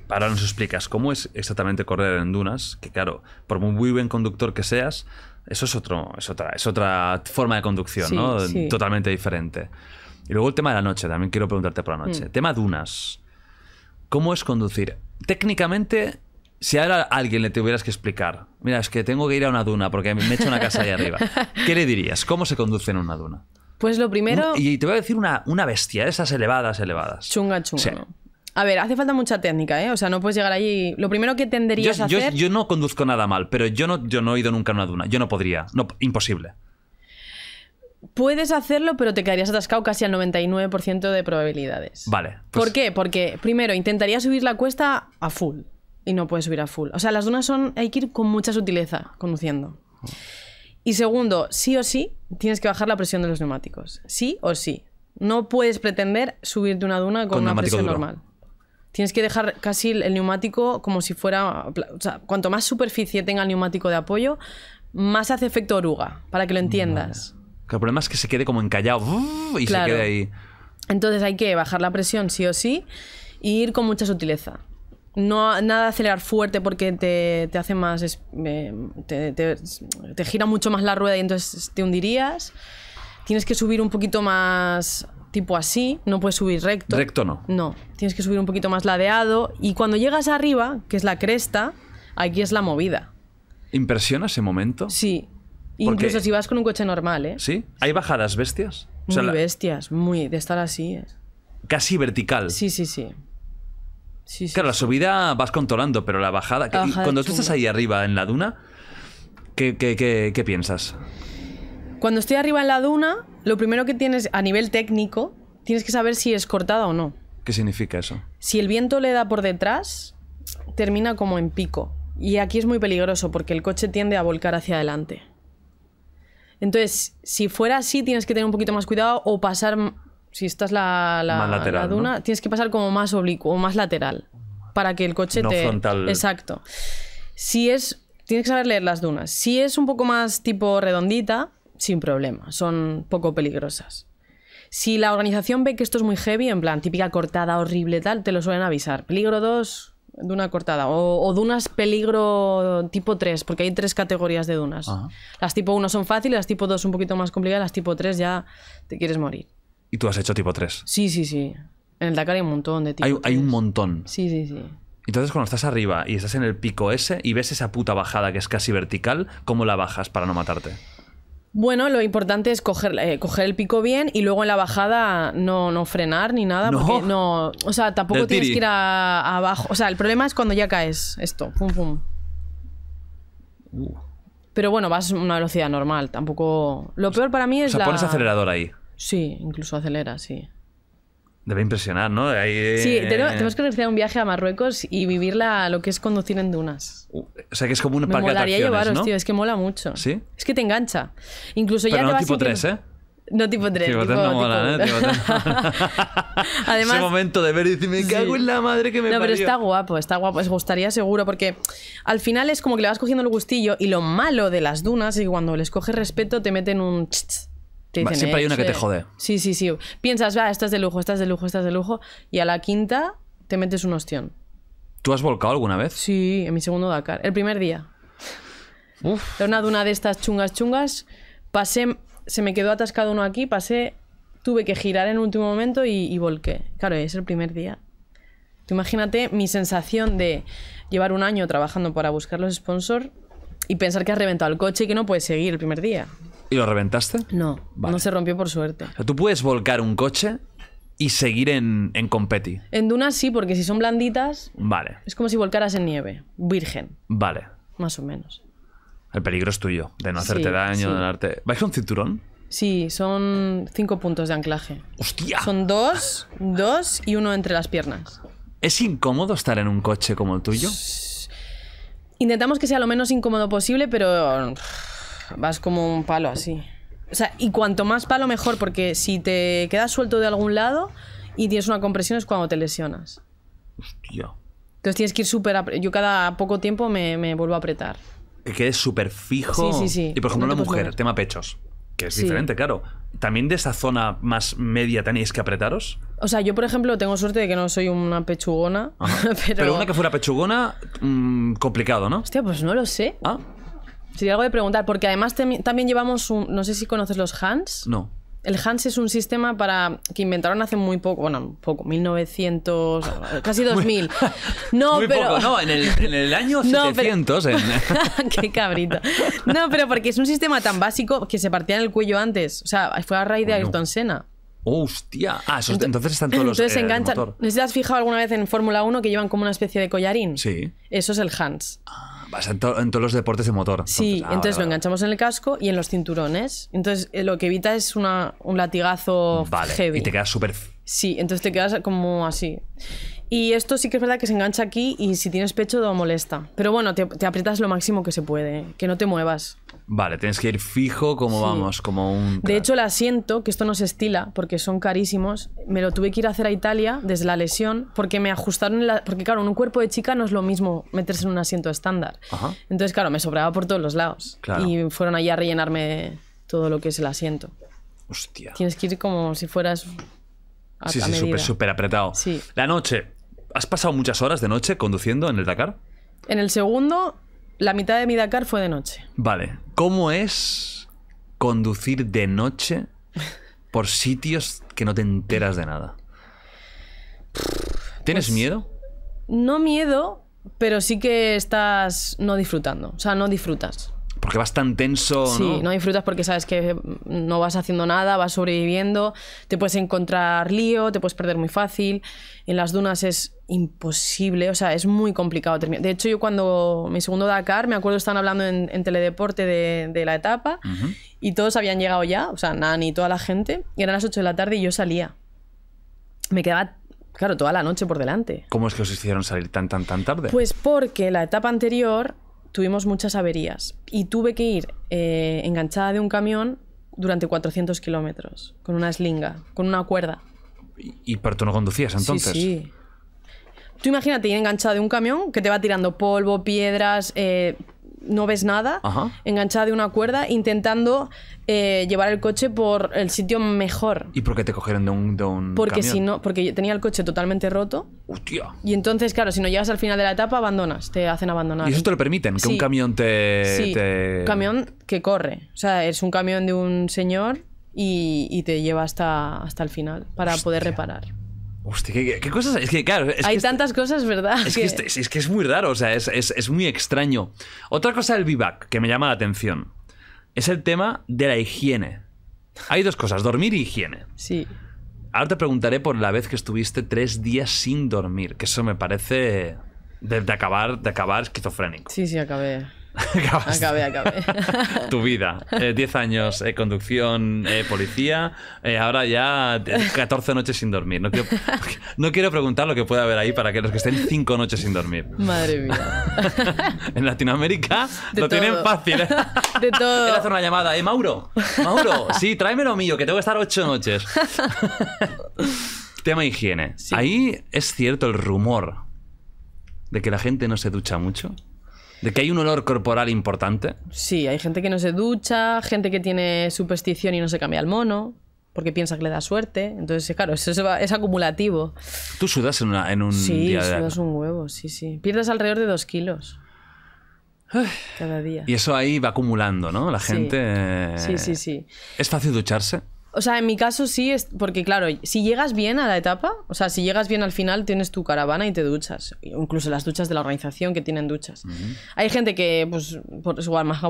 ahora nos explicas cómo es exactamente correr en dunas, que claro, por muy buen conductor que seas, eso es, otro, otra, es otra forma de conducción, ¿no? Totalmente diferente. Y luego el tema de la noche, también quiero preguntarte por la noche. Mm. Tema dunas. ¿Cómo es conducir? Técnicamente, si ahora a alguien le tuvieras que explicar, mira, es que tengo que ir a una duna porque me he hecho una casa ahí arriba, ¿qué le dirías? ¿Cómo se conduce en una duna? Pues lo primero. y te voy a decir una, una bestia, esas elevadas, elevadas. Chunga, chunga. A ver, hace falta mucha técnica, ¿eh? O sea, no puedes llegar allí. Lo primero que tendrías yo, a hacer. Yo no conduzco nada mal, pero yo no, yo no he ido nunca a una duna. Yo no podría. No, imposible. Puedes hacerlo, pero te quedarías atascado casi al 99% de probabilidades. Vale. ¿Por pues- qué? Porque, primero, intentaría subir la cuesta a full. Y no puedes subir a full. O sea, las dunas son. Hay que ir con mucha sutileza conduciendo. Y segundo, sí o sí, tienes que bajar la presión de los neumáticos. Sí o sí. No puedes pretender subirte una duna con, una presión normal. Tienes que dejar casi el neumático como si fuera. O sea, cuanto más superficie tenga el neumático de apoyo, más hace efecto oruga, para que lo entiendas. El problema es que se quede como encallado y se quede ahí. Entonces hay que bajar la presión sí o sí y ir con mucha sutileza. No, nada de acelerar fuerte porque te, hace más. Eh, te, te, gira mucho más la rueda y entonces te hundirías. Tienes que subir un poquito más tipo así, no puedes subir recto. Recto no. No, tienes que subir un poquito más ladeado. Y cuando llegas arriba, que es la cresta, aquí es la movida. ¿Impresiona ese momento? Sí, Incluso si vas con un coche normal, ¿eh? Sí. ¿Hay bajadas bestias? muy bestias, muy. De estar así. ¿eh? Casi vertical. Sí, sí, sí. claro, la subida vas controlando, pero la bajada. cuando tú estás ahí arriba en la duna, qué piensas? Cuando estoy arriba en la duna, lo primero que tienes a nivel técnico, tienes que saber si es cortada o no. ¿Qué significa eso? Si el viento le da por detrás, termina como en pico. Y aquí es muy peligroso porque el coche tiende a volcar hacia adelante. Entonces, si fuera así, tienes que tener un poquito más cuidado o pasar, si estás la, duna, tienes que pasar como más oblicuo o más lateral para que el coche te... Exacto. Si es... Tienes que saber leer las dunas. Si es un poco más tipo redondita, sin problema, son poco peligrosas. Si la organización ve que esto es muy heavy, en plan típica cortada horrible tal, te lo suelen avisar. Peligro 2, Duna cortada o, dunas peligro tipo 3, porque hay tres categorías de dunas. Las tipo 1 son fáciles, las tipo 2 un poquito más complicadas, las tipo 3 ya te quieres morir. ¿Y tú has hecho tipo 3? Sí, sí, sí. En el Dakar hay un montón de tipo hay un montón. Sí, sí, sí. Entonces, cuando estás arriba y estás en el pico ese y ves esa puta bajada que es casi vertical, ¿cómo la bajas para no matarte? Bueno, lo importante es eh, coger, el pico bien y luego en la bajada no, no frenar ni nada. Porque no. O sea, tampoco tienes que ir abajo. O sea, el problema es cuando ya caes. Esto. Pum, pum. Uh. Pero bueno, vas a una velocidad normal. Tampoco. Lo peor para mí es. O sea, la... pones acelerador ahí. Sí, incluso acelera, sí. Debe impresionar, ¿no? Sí, eh, tenemos que realizar un viaje a Marruecos y vivir lo que es conducir en dunas. Uh, o sea, que es como un parque Me molaría llevaros, tío. Es que mola mucho. ¿Sí? Es que te engancha. Incluso Pero ya no tipo 3, ¿eh? No tipo 3. Tipo, 3 no mola, ¿eh? Además, Ese momento de ver y decir, me cago en la madre que me No, pero está guapo, está guapo. Os gustaría seguro, porque al final es como que le vas cogiendo el gustillo y lo malo de las dunas es que cuando les coges respeto te meten un... chst. Siempre hay eh, una que te jode. Sí, sí, sí. Piensas, va, estás de lujo, estás de lujo, estás de lujo. Y a la quinta te metes un ostión. ¿Tú has volcado alguna vez? Sí, en mi segundo Dakar. El primer día. Uf. de una de estas chungas, chungas. Pasé, se me quedó atascado uno aquí, pasé, tuve que girar en último momento y, y volqué. Claro, es el primer día. Tú imagínate mi sensación de llevar un año trabajando para buscar los sponsors y pensar que has reventado el coche y que no puedes seguir el primer día. ¿Y lo reventaste? No, no se rompió por suerte. tú puedes volcar un coche y seguir en, competi. En dunas sí, porque si son blanditas. Vale. Es como si volcaras en nieve, virgen. Vale. Más o menos. El peligro es tuyo, de no hacerte daño, sí. de darte. ¿Vais con cinturón? Sí, son cinco puntos de anclaje. ¡Hostia! Son dos, dos y uno entre las piernas. ¿Es incómodo estar en un coche como el tuyo? Intentamos que sea lo menos incómodo posible, pero vas como un palo así. O sea, y cuanto más palo mejor, porque si te quedas suelto de algún lado y tienes una compresión es cuando te lesionas. Hostia. Entonces tienes que ir súper... Yo cada poco tiempo me, vuelvo a apretar. Que es súper fijo. Sí, sí, sí. Y por ejemplo, la mujer, tema pechos. Que es diferente, claro. ¿También de esa zona más media tenéis que apretaros? O sea, yo, por ejemplo, tengo suerte de que no soy una pechugona. Pero... una que fuera pechugona, mm, complicado, ¿no? Hostia, pues no lo sé. Ah. Sería algo de preguntar, porque además también llevamos un. No sé si conoces los Hans. No. El Hans es un sistema para que inventaron hace muy poco, bueno, poco, 1900, casi 2000. no, pero no, en el, en el año 700. Qué cabrito. No, pero porque es un sistema tan básico que se partía en el cuello antes, o sea, fue a raíz de oh, Ayrton Senna. ¡Hostia! Ah, entonces, están todos los. Entonces se eh, enganchan. te has fijado alguna vez en Fórmula 1 que llevan como una especie de collarín? Sí. Eso es el Hans. Ah en, todos los deportes de motor. Sí, entonces, ah, lo enganchamos en el casco y en los cinturones. Entonces eh, lo que evita es una, un latigazo heavy. Y te quedas súper. Sí, entonces te quedas como así. Y esto sí que es verdad que se engancha aquí y si tienes pecho todo molesta. Pero bueno, te, aprietas lo máximo que se puede, que no te muevas. Vale, tienes que ir fijo como vamos, como un... De hecho, el asiento, que esto no se estila porque son carísimos, me lo tuve que ir a hacer a Italia desde la lesión porque me ajustaron... La... Porque claro, en un cuerpo de chica no es lo mismo meterse en un asiento estándar. Entonces, claro, me sobraba por todos los lados. Y fueron allí a rellenarme todo lo que es el asiento. Hostia. Tienes que ir como si fueras... sí, sí, súper, apretado. Sí. La noche, ¿Has pasado muchas horas de noche conduciendo en el Dakar? En el segundo, la mitad de mi Dakar fue de noche. Vale. ¿Cómo es conducir de noche por sitios que no te enteras de nada? ¿Tienes pues, miedo? No miedo, pero sí que estás no disfrutando. O sea, no disfrutas porque vas tan tenso. Sí, ¿no? disfrutas porque sabes que no vas haciendo nada, vas sobreviviendo, te puedes encontrar lío, te puedes perder muy fácil. En las dunas es imposible, o sea, es muy complicado terminar. De hecho, yo cuando mi segundo Dakar, me acuerdo, estaban hablando en, teledeporte de, la etapa y todos habían llegado ya, o sea, Nani y toda la gente, y eran las 8 de la tarde y yo salía. Me quedaba Claro, toda la noche por delante. ¿Cómo es que os hicieron salir tan, tan, tan tarde? Pues porque la etapa anterior tuvimos muchas averías y tuve que ir eh, enganchada de un camión durante 400 kilómetros, con una slinga, con una cuerda. ¿Y, pero tú no conducías entonces? Sí, sí. Tú imagínate ir enganchada de un camión que te va tirando polvo, piedras, eh, no ves nada, enganchada de una cuerda, intentando eh, llevar el coche por el sitio mejor. ¿Y por qué te cogieron de un, de un porque si no, porque tenía el coche totalmente roto. Hostia. Y entonces, claro, si no llegas al final de la etapa, abandonas, te hacen abandonar. Y eso te lo permiten, que un camión te, Un camión que corre. O sea, es un camión de un señor y, te lleva hasta, hasta el final para poder reparar. Hostia, ¿qué, cosas? Es que, claro. Hay este- tantas cosas, ¿verdad? Este, es que... Es, muy raro, o sea, es, muy extraño. Otra cosa del vivac que me llama la atención es el tema de la higiene. Hay dos cosas, dormir y higiene. Sí. Ahora te preguntaré por la vez que estuviste tres días sin dormir, que eso me parece de, acabar, de acabar esquizofrénico. Sí, sí, acabé. Acabaste. Acabé, acabé. tu vida. 10 eh, años eh, conducción, eh, policía. ahora ya 14 noches sin dormir. No quiero, no quiero, preguntar lo que pueda haber ahí para que los que estén 5 noches sin dormir. Madre mía. en Latinoamérica lo tienen fácil. De todo. hacer una llamada. Eh, Mauro, Mauro, sí, lo mío, que tengo que estar 8 noches. Tema higiene. Ahí es cierto el rumor de que la gente no se ducha mucho. ¿De que hay un olor corporal importante? Sí, hay gente que no se ducha, gente que tiene superstición y no se cambia el mono, porque piensa que le da suerte. Entonces, claro, eso es, acumulativo. ¿Tú sudas en, en un sí, Sí, sudas un huevo, sí, sí. Pierdes alrededor de dos kilos. Cada día. Y eso ahí va acumulando, ¿no? La gente. sí, sí. sí. ¿Es fácil ducharse? O sea, en mi caso sí, es porque claro, si llegas bien a la etapa, o sea, si llegas bien al final, tienes tu caravana y te duchas. Incluso las duchas de la organización que tienen duchas. Hay gente que, pues, es igual, más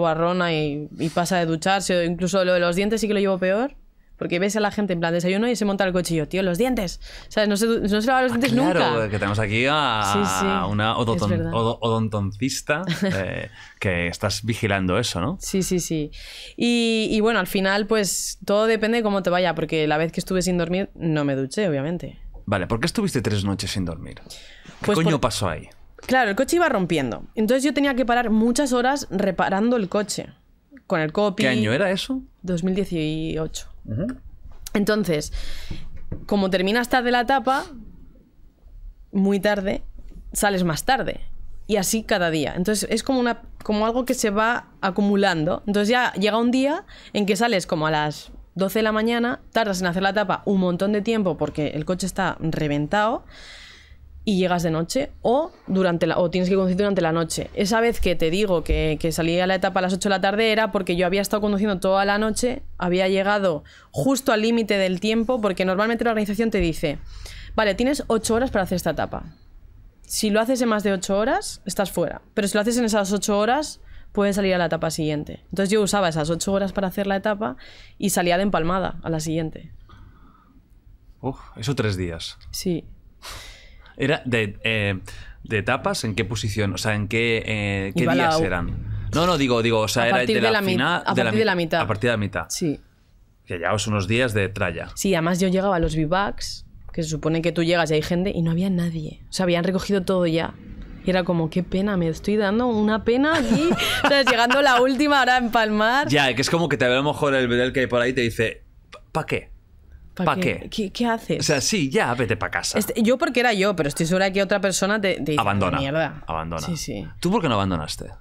y, y pasa de ducharse, o incluso lo de los dientes sí que lo llevo peor. Porque ves a la gente en plan desayuno y se monta el cochillo, tío, los dientes. O sea, no se, no lava los ah, dientes nunca. Claro, que tenemos aquí a una odontoncista eh, que estás vigilando eso, ¿no? Sí, sí, sí. Y, bueno, al final, pues todo depende de cómo te vaya, porque la vez que estuve sin dormir no me duché, obviamente. Vale, ¿por qué estuviste tres noches sin dormir? ¿Qué pues coño pasó ahí? Claro, el coche iba rompiendo. Entonces yo tenía que parar muchas horas reparando el coche. Con el copy. ¿Qué año era eso? 2018. Entonces, como terminas tarde la etapa, muy tarde, sales más tarde. Y así cada día. Entonces es como, una, como algo que se va acumulando. Entonces ya llega un día en que sales como a las 12 de la mañana, tardas en hacer la etapa un montón de tiempo porque el coche está reventado y llegas de noche o, durante la, o tienes que conducir durante la noche. Esa vez que te digo que, que salí a la etapa a las 8 de la tarde era porque yo había estado conduciendo toda la noche, había llegado justo al límite del tiempo, porque normalmente la organización te dice, vale, tienes 8 horas para hacer esta etapa. Si lo haces en más de 8 horas, estás fuera. Pero si lo haces en esas 8 horas, puedes salir a la etapa siguiente. Entonces yo usaba esas 8 horas para hacer la etapa y salía de empalmada a la siguiente. Uf, eso tres días. Sí. Era eh, de, etapas, ¿en qué posición? O sea, ¿en qué, eh, días eran? No, no, digo, digo, o sea, era de la, final. a partir de la mitad. A partir de la mitad. Sí. Que llevamos unos días de tralla. Sí, además yo llegaba a los vivacs, que se supone que tú llegas y hay gente, y no había nadie. O sea, habían recogido todo ya. Y era como, qué pena, me estoy dando una pena aquí. sea, Llegando la última hora en Palmar. Ya, que es como que te ve a lo mejor el video que hay por ahí y te dice, ¿para qué? ¿Para qué? qué? haces? O sea, sí, ya vete para casa. Este, yo porque era yo, pero estoy segura que otra persona te, dice, abandona, mierda. Abandona. Sí, sí. ¿Tú por qué no abandonaste?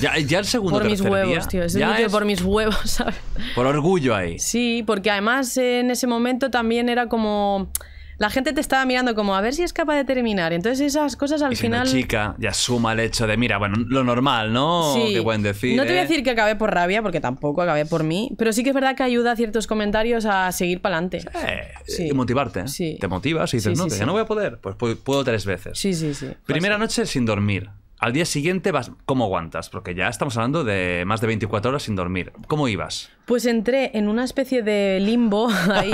Ya, el segundo Por mis huevos, tío. Es ya por mis huevos, ¿sabes? Por orgullo ahí. Sí, porque además en ese momento también era como la gente te estaba mirando como a ver si es capaz de terminar. Entonces esas cosas al final... Una chica ya suma el hecho de, mira, bueno, lo normal, ¿no? Sí. decir. No te voy a ¿eh? decir que acabé por rabia, porque tampoco acabé por mí, pero sí que es verdad que ayuda a ciertos comentarios a seguir para adelante. Eh, sí. Y motivarte. ¿eh? Sí. Te motivas y dices, no, ya no voy a poder. Pues puedo tres veces. Sí, sí, sí. Primera noche sin dormir. Al día siguiente vas, ¿cómo aguantas? Porque ya estamos hablando de más de 24 horas sin dormir. ¿Cómo ibas? Pues entré en una especie de limbo ahí,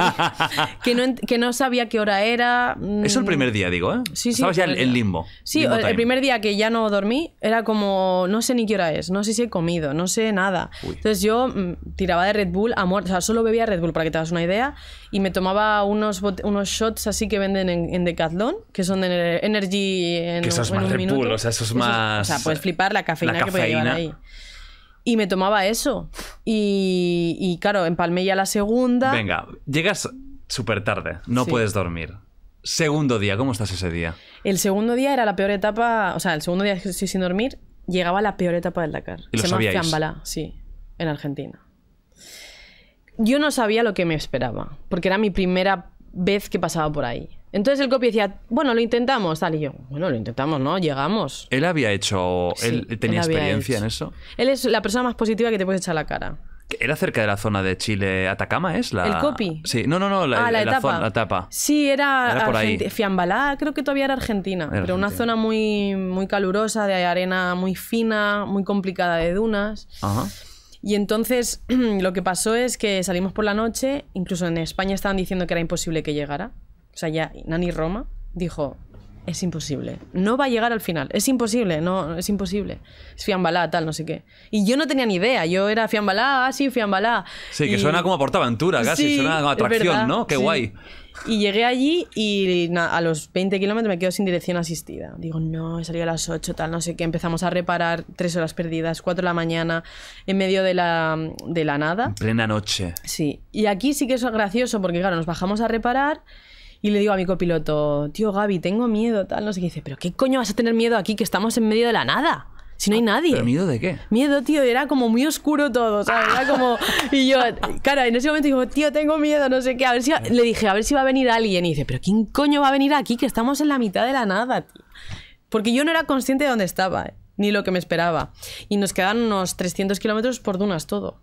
que, no, sabía qué hora era. Mm. Eso el primer día, digo, ¿eh? Sí, sí. ya en limbo. Sí, el primer día que ya no dormí era como, no sé ni qué hora es, no sé si he comido, no sé nada. Entonces yo mm, tiraba de Red Bull a muerte, o sea, solo bebía Red Bull para que te hagas una idea, y me tomaba unos, unos shots así que venden en, Decathlon, que son de Energy en, que eso es más Red Bull, o sea, eso es más... o sea, puedes flipar la cafeína, que podía llevar ahí. Y me tomaba eso. Y, claro, empalmé ya la segunda. Venga, llegas súper tarde, no puedes dormir. Segundo día, ¿cómo estás ese día? El segundo día era la peor etapa, o sea, el segundo día que estoy sin dormir, llegaba la peor etapa del Dakar. ¿Y lo Se sí, en Argentina. Yo no sabía lo que me esperaba, porque era mi primera vez que pasaba por ahí. Entonces el copy decía, bueno, lo intentamos, tal. yo, bueno, lo intentamos, ¿no? Llegamos. ¿Él había hecho, él tenía experiencia en eso? Él es la persona más positiva que te puedes echar la cara. Era cerca de la zona de Chile, Atacama, ¿es? La... ¿El copy? Sí, no, no, no, la, ah, Sí, era, Fiambalá, creo que todavía era Argentina, pero una zona muy, muy calurosa, de arena muy fina, muy complicada de dunas. Ajá. Y entonces lo que pasó es que salimos por la noche, incluso en España estaban diciendo que era imposible que llegara. O sea, ya Nani Roma dijo, es imposible, no va a llegar al final, es imposible, no, es imposible. Es fiambalá, tal, no sé qué. Y yo no tenía ni idea, yo era fiambalá, así, ah, sí, fiambalá. Sí, que suena como portaventura, casi, suena como atracción, ¿no? Qué guay. Y llegué allí y a los 20 kilómetros me quedo sin dirección asistida. Digo, no, salí a las 8, tal, no sé qué. Empezamos a reparar, tres horas perdidas, 4 de la mañana, en medio de la, de la nada. plena noche. Sí. Y aquí sí que es gracioso porque, claro, nos bajamos a reparar y le digo a mi copiloto, tío Gaby, tengo miedo, tal, no sé qué. dice, pero ¿qué coño vas a tener miedo aquí que estamos en medio de la nada? Si no hay ah, nadie. ¿Pero miedo de qué? Miedo, tío, era como muy oscuro todo, ¿sabes? Era como. Y yo, cara, en ese momento digo, tío, tengo miedo, no sé qué. A ver si. Le dije, a ver si va a venir alguien. Y dice, ¿pero quién coño va a venir aquí? Que estamos en la mitad de la nada, tío. Porque yo no era consciente de dónde estaba, eh, ni lo que me esperaba. Y nos quedan unos 300 kilómetros por dunas todo.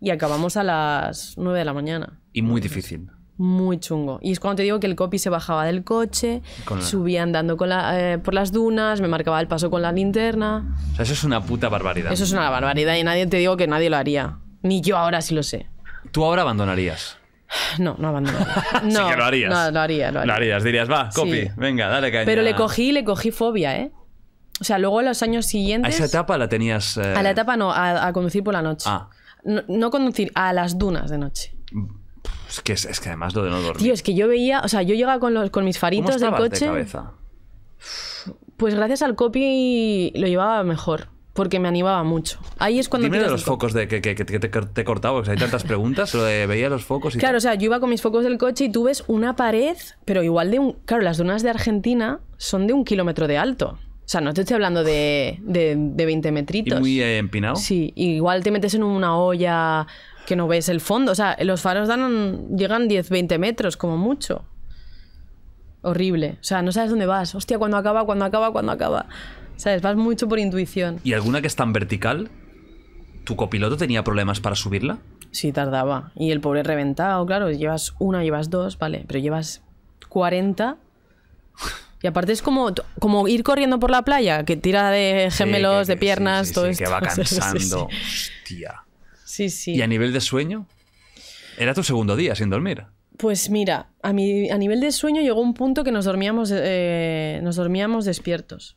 Y acabamos a las 9 de la mañana. Y muy difícil muy chungo. Y es cuando te digo que el copy se bajaba del coche, subía andando con eh, por las dunas, me marcaba el paso con la linterna. O sea, eso es una puta barbaridad. Eso es una barbaridad y nadie te digo que nadie lo haría. Ni yo ahora sí lo sé. ¿Tú ahora abandonarías? No, no abandonaría. No, sí que lo harías. No, lo haría, lo haría. harías, dirías, va, copy, venga, dale caña. Pero le cogí, le cogí fobia, ¿eh? O sea, luego los años siguientes... ¿A esa etapa la tenías...? Eh? A la etapa no, a, conducir por la noche. Ah. No, no conducir, a las dunas de noche. Mm. Es que, además lo de no dormir. Tío, es que yo veía, o sea, yo llegaba con, los, con mis faritos ¿Cómo del coche. De cabeza? Pues gracias al copy lo llevaba mejor porque me animaba mucho. Ahí es cuando... Dime de los focos de que, te, he cortado, hay tantas preguntas, pero veía los focos y... Claro, o sea, yo iba con mis focos del coche y tú ves una pared, pero igual de un... Claro, las dunas de Argentina son de un kilómetro de alto. O sea, no te estoy hablando de, 20 metritos. ¿Y muy eh, empinado? Sí, igual te metes en una olla que no ves el fondo. O sea, los faros dan, llegan 10, 20 metros como mucho. Horrible. O sea, no sabes dónde vas. Hostia, cuando acaba, cuando acaba, cuando acaba. ¿Sabes? Vas mucho por intuición. ¿Y alguna que es tan vertical? ¿Tu copiloto tenía problemas para subirla? Sí, tardaba. Y el pobre reventado, claro. Llevas una, llevas dos, vale. Pero llevas 40. Y aparte es como, como ir corriendo por la playa, que tira de gemelos, de piernas, todo eso. Que va cansando. Hostia. Sí, sí. ¿Y a nivel de sueño? Era tu segundo día sin dormir. Pues mira, a, a nivel de sueño llegó un punto que nos dormíamos, eh, nos dormíamos despiertos.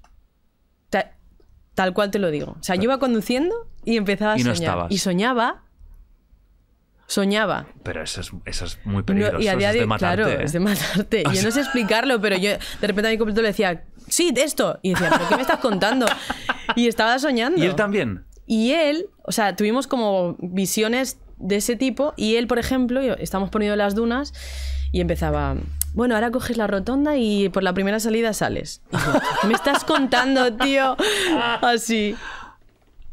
tal cual te lo digo. O sea, yo iba conduciendo y empezaba a soñar. Y soñaba. Soñaba. Pero eso es, muy peligroso. No, y a de, es de matarte, claro, es ¿eh? de matarte. Y yo no sé explicarlo, pero yo de repente a mi completo le decía, sí, de esto. Y decía, ¿por qué me estás contando? Y estaba soñando. ¿Y él también? Y él, o sea, tuvimos como visiones de ese tipo y él, por ejemplo, estamos poniendo las dunas y empezaba, bueno, ahora coges la rotonda y por la primera salida sales. Me estás contando, tío. Así.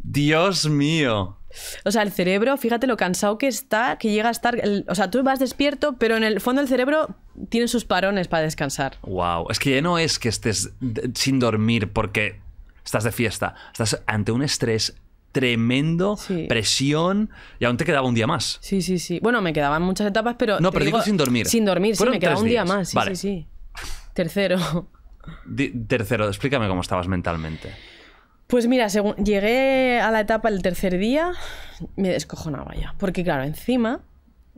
Dios mío. O sea, el cerebro, fíjate lo cansado que está, que llega a estar. o sea, tú vas despierto, pero en el fondo el cerebro tiene sus parones para descansar. Wow. Es que ya no es que estés sin dormir porque estás de fiesta. Estás ante un estrés tremendo, presión, y aún te quedaba un día más. Sí, sí, sí. Bueno, me quedaban muchas etapas, pero. No, pero digo, sin dormir. Sin dormir, sí, me quedaba un día más. Sí, sí, sí. Tercero. tercero, explícame cómo estabas mentalmente. Pues mira, según llegué a la etapa el tercer día, me descojonaba ya. Porque claro, encima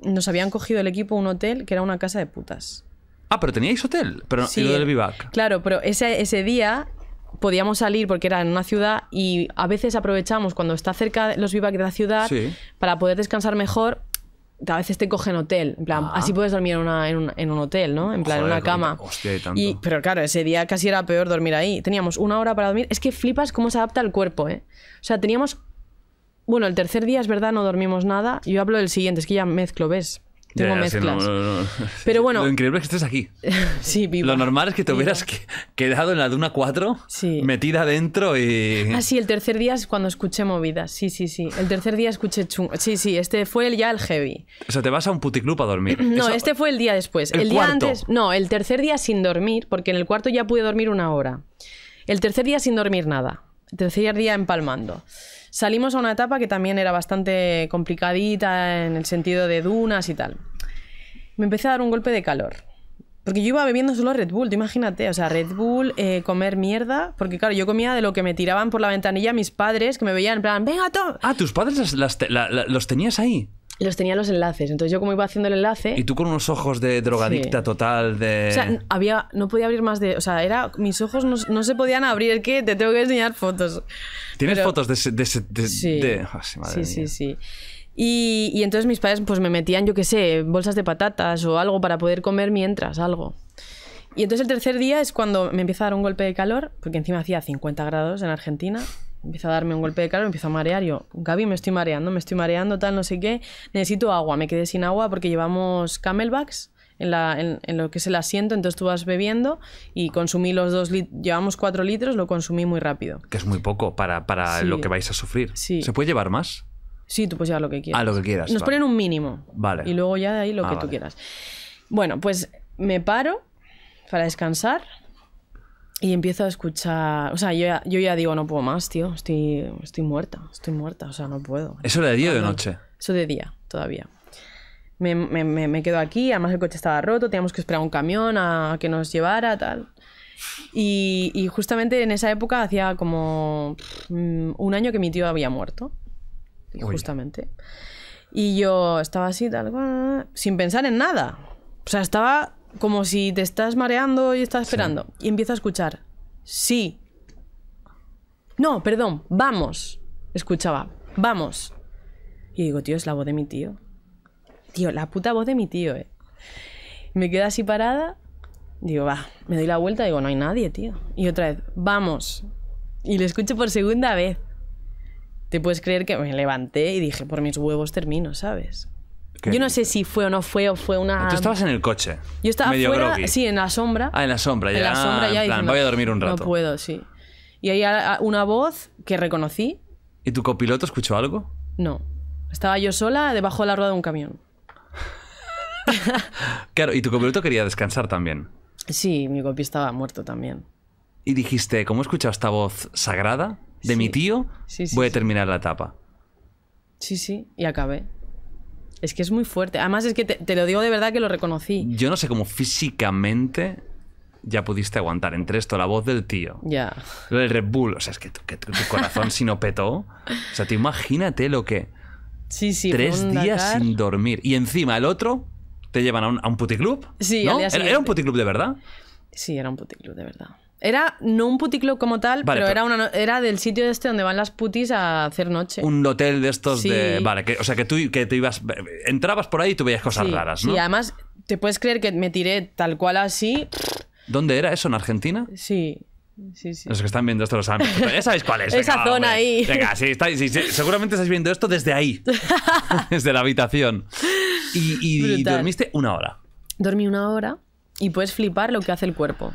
nos habían cogido el equipo un hotel que era una casa de putas. Ah, pero teníais hotel, pero y lo del eh, Claro, pero ese, ese día podíamos salir porque era en una ciudad y a veces aprovechamos cuando está cerca los vivac de la ciudad para poder descansar mejor. A veces te cogen hotel, en plan, ah. así puedes dormir en, un, hotel, ¿no? En plan, en una cama. Hostia, pero claro, ese día casi era peor dormir ahí. Teníamos una hora para dormir. Es que flipas cómo se adapta el cuerpo, ¿eh? O sea, teníamos bueno, el tercer día es verdad, no dormimos nada. Yo hablo del siguiente, es que ya mezclo, ¿ves? mezclas. Pero bueno. Lo increíble es que estés aquí. sí, Lo normal es que te hubieras quedado en la Duna 4, metida adentro y. Ah, sí, el tercer día es cuando escuché movidas. Sí, sí, sí. El tercer día escuché chung. Sí, sí, este fue el, ya el heavy. O sea, te vas a un puticlub a dormir. no, este fue el día después. El, día antes. No, el tercer día sin dormir, porque en el cuarto ya pude dormir una hora. El tercer día sin dormir nada. El tercer día empalmando. Salimos a una etapa que también era bastante complicadita en el sentido de dunas y tal. Me empecé a dar un golpe de calor. Porque yo iba bebiendo solo Red Bull, tú imagínate, o sea, Red Bull, eh, comer mierda, porque claro, yo comía de lo que me tiraban por la ventanilla mis padres, que me veían en plan, venga, tú Ah, tus padres los tenías ahí los tenía los enlaces. Entonces yo como iba haciendo el enlace... Y tú con unos ojos de drogadicta total, de... O sea, había, no podía abrir más de... O sea, era, mis ojos no, no se podían abrir. Es que te tengo que enseñar fotos. ¿Tienes fotos de ese... sí. Ah, sí, sí, sí, Y, y, entonces mis padres pues me metían, yo qué sé, bolsas de patatas o algo para poder comer mientras, algo. Y entonces el tercer día es cuando me empieza a dar un golpe de calor, porque encima hacía 50 grados en Argentina. Empiezo a darme un golpe de calor, empiezo a marear. Yo, Gaby, me estoy mareando, me estoy mareando, tal, no sé qué. Necesito agua. Me quedé sin agua porque llevamos camelbacks en, en, lo que es el asiento. Entonces tú vas bebiendo y consumí los dos litros. Llevamos cuatro litros, lo consumí muy rápido. Que es muy poco para, lo que vais a sufrir. Sí. ¿Se puede llevar más? Sí, tú puedes llevar lo que quieras. A ah, lo que quieras. Nos ponen un mínimo. Vale. Y luego ya de ahí lo ah, que tú quieras. Bueno, pues me paro para descansar y empiezo a escuchar. O sea, yo ya, digo, no puedo más, tío. Estoy, estoy muerta, estoy muerta. O sea, no puedo. ¿Eso de día o de noche? Eso de día, todavía. Me, me, quedo aquí, además el coche estaba roto, teníamos que esperar un camión a que nos llevara, tal. Y, y justamente en esa época hacía como mm, un año que mi tío había muerto. Justamente. Y yo estaba así, tal, sin pensar en nada. O sea, estaba como si te estás mareando y estás esperando. Y empieza a escuchar. Sí. No, perdón, vamos. Escuchaba, vamos. Y digo, tío, es la voz de mi tío. Tío, la puta voz de mi tío, eh. Me quedo así parada. Digo, va, me doy la vuelta, digo, no hay nadie, tío. Y otra vez, vamos. Y le escucho por segunda vez. Te puedes creer que me levanté y dije, por mis huevos termino, ¿sabes? Yo no sé si fue o no fue, o fue una. Tú estabas en el coche. Yo estaba fuera, sí, en la sombra. Ah, en la sombra, ya. En plan, voy a dormir un rato. No puedo, sí. Y hay una voz que reconocí. ¿Y tu copiloto escuchó algo? No. Estaba yo sola debajo de la rueda de un camión. claro, y tu copiloto quería descansar también. Sí, mi copiloto estaba muerto también. Y dijiste, ¿cómo he escuchado esta voz sagrada de mi tío? voy a terminar la etapa. Sí, sí, y acabé. Es que es muy fuerte. Además, es que te, lo digo de verdad que lo reconocí. Yo no sé cómo físicamente ya pudiste aguantar entre esto, la voz del tío. Ya. Lo El Red Bull. O sea, es que tu, corazón si no petó. O sea, te imagínate lo que. Sí, sí. Tres días sin dormir. Y encima el otro te llevan a un, puticlub. Sí, ¿Era, un puticlub de verdad? Sí, era un puticlub de verdad. Era no un puticlub como tal, pero, era una era del sitio de este donde van las putis a hacer noche. Un hotel de estos de. Vale, o sea que tú que te ibas. Entrabas por ahí y tú veías cosas raras, ¿no? Y además, ¿te puedes creer que me tiré tal cual así? ¿Dónde era eso? ¿En Argentina? Sí. Sí, sí. Los que están viendo esto lo saben. ya sabéis cuál es. Esa zona ahí. Venga, sí, seguramente estáis viendo esto desde ahí. desde la habitación. y dormiste una hora. Dormí una hora y puedes flipar lo que hace el cuerpo.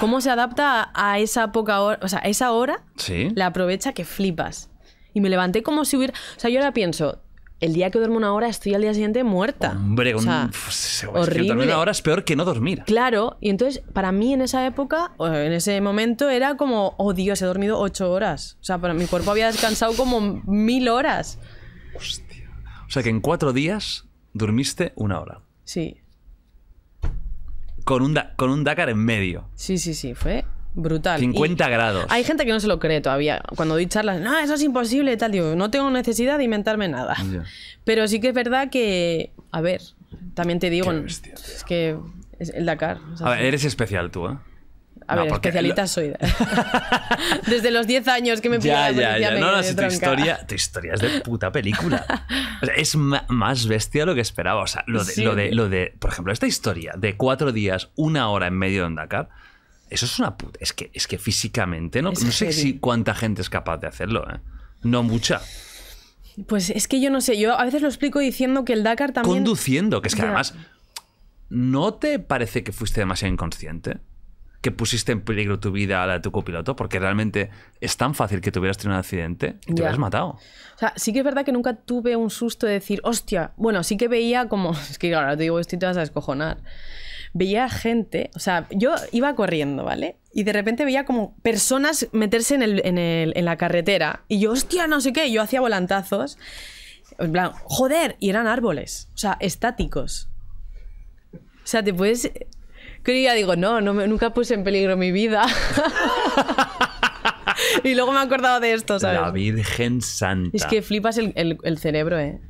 ¿Cómo se adapta a esa poca hora? O sea, esa hora la aprovecha que flipas. Y me levanté como si hubiera. O sea, yo ahora pienso, el día que duermo una hora estoy al día siguiente muerta. Hombre, un... horrible. dormir una hora es peor que no dormir. Claro, y entonces para mí en esa época, en ese momento, era como, oh Dios, he dormido ocho horas. O sea, para mi cuerpo había descansado como mil horas. Hostia. O sea, que en cuatro días durmiste una hora. Sí con un, con un Dakar en medio. Sí, sí, sí, fue brutal. 50 grados. Hay gente que no se lo cree todavía. Cuando doy charlas, no, eso es imposible tal, digo, no tengo necesidad de inventarme nada. Pero sí que es verdad que, a ver, también te digo, es que es el Dakar. a ver, eres especial tú, ¿eh? A ver, especialista soy. Desde los 10 años que me puse ya, la ya, ya. No, tu historia, tu historia es de puta película. es más bestia lo que esperaba. O sea, lo de, lo, de, por ejemplo, esta historia de cuatro días, una hora en medio de Dakar, eso es una puta. Es que, es que físicamente, no, no sé si cuánta gente es capaz de hacerlo. ¿eh? No mucha. Pues es que yo no sé. Yo a veces lo explico diciendo que el Dakar también. Conduciendo, que es que además. ¿No te parece que fuiste demasiado inconsciente? que pusiste en peligro tu vida a la de tu copiloto, porque realmente es tan fácil que tuvieras tenido un accidente y te hubieras matado. O sea, sí que es verdad que nunca tuve un susto de decir, hostia, bueno, sí que veía como, es que ahora te digo esto y te vas a descojonar. Veía gente, o sea, yo iba corriendo, ¿vale? Y de repente veía como personas meterse en, el, en, la carretera y yo, hostia, no sé qué, yo hacía volantazos, en plan, joder, y eran árboles, o sea, estáticos. O sea, te puedes cría, digo, no, no nunca puse en peligro mi vida. y luego me he acordado de esto, ¿sabes? La Virgen Santa. Es que flipas el, el, cerebro, ¿eh?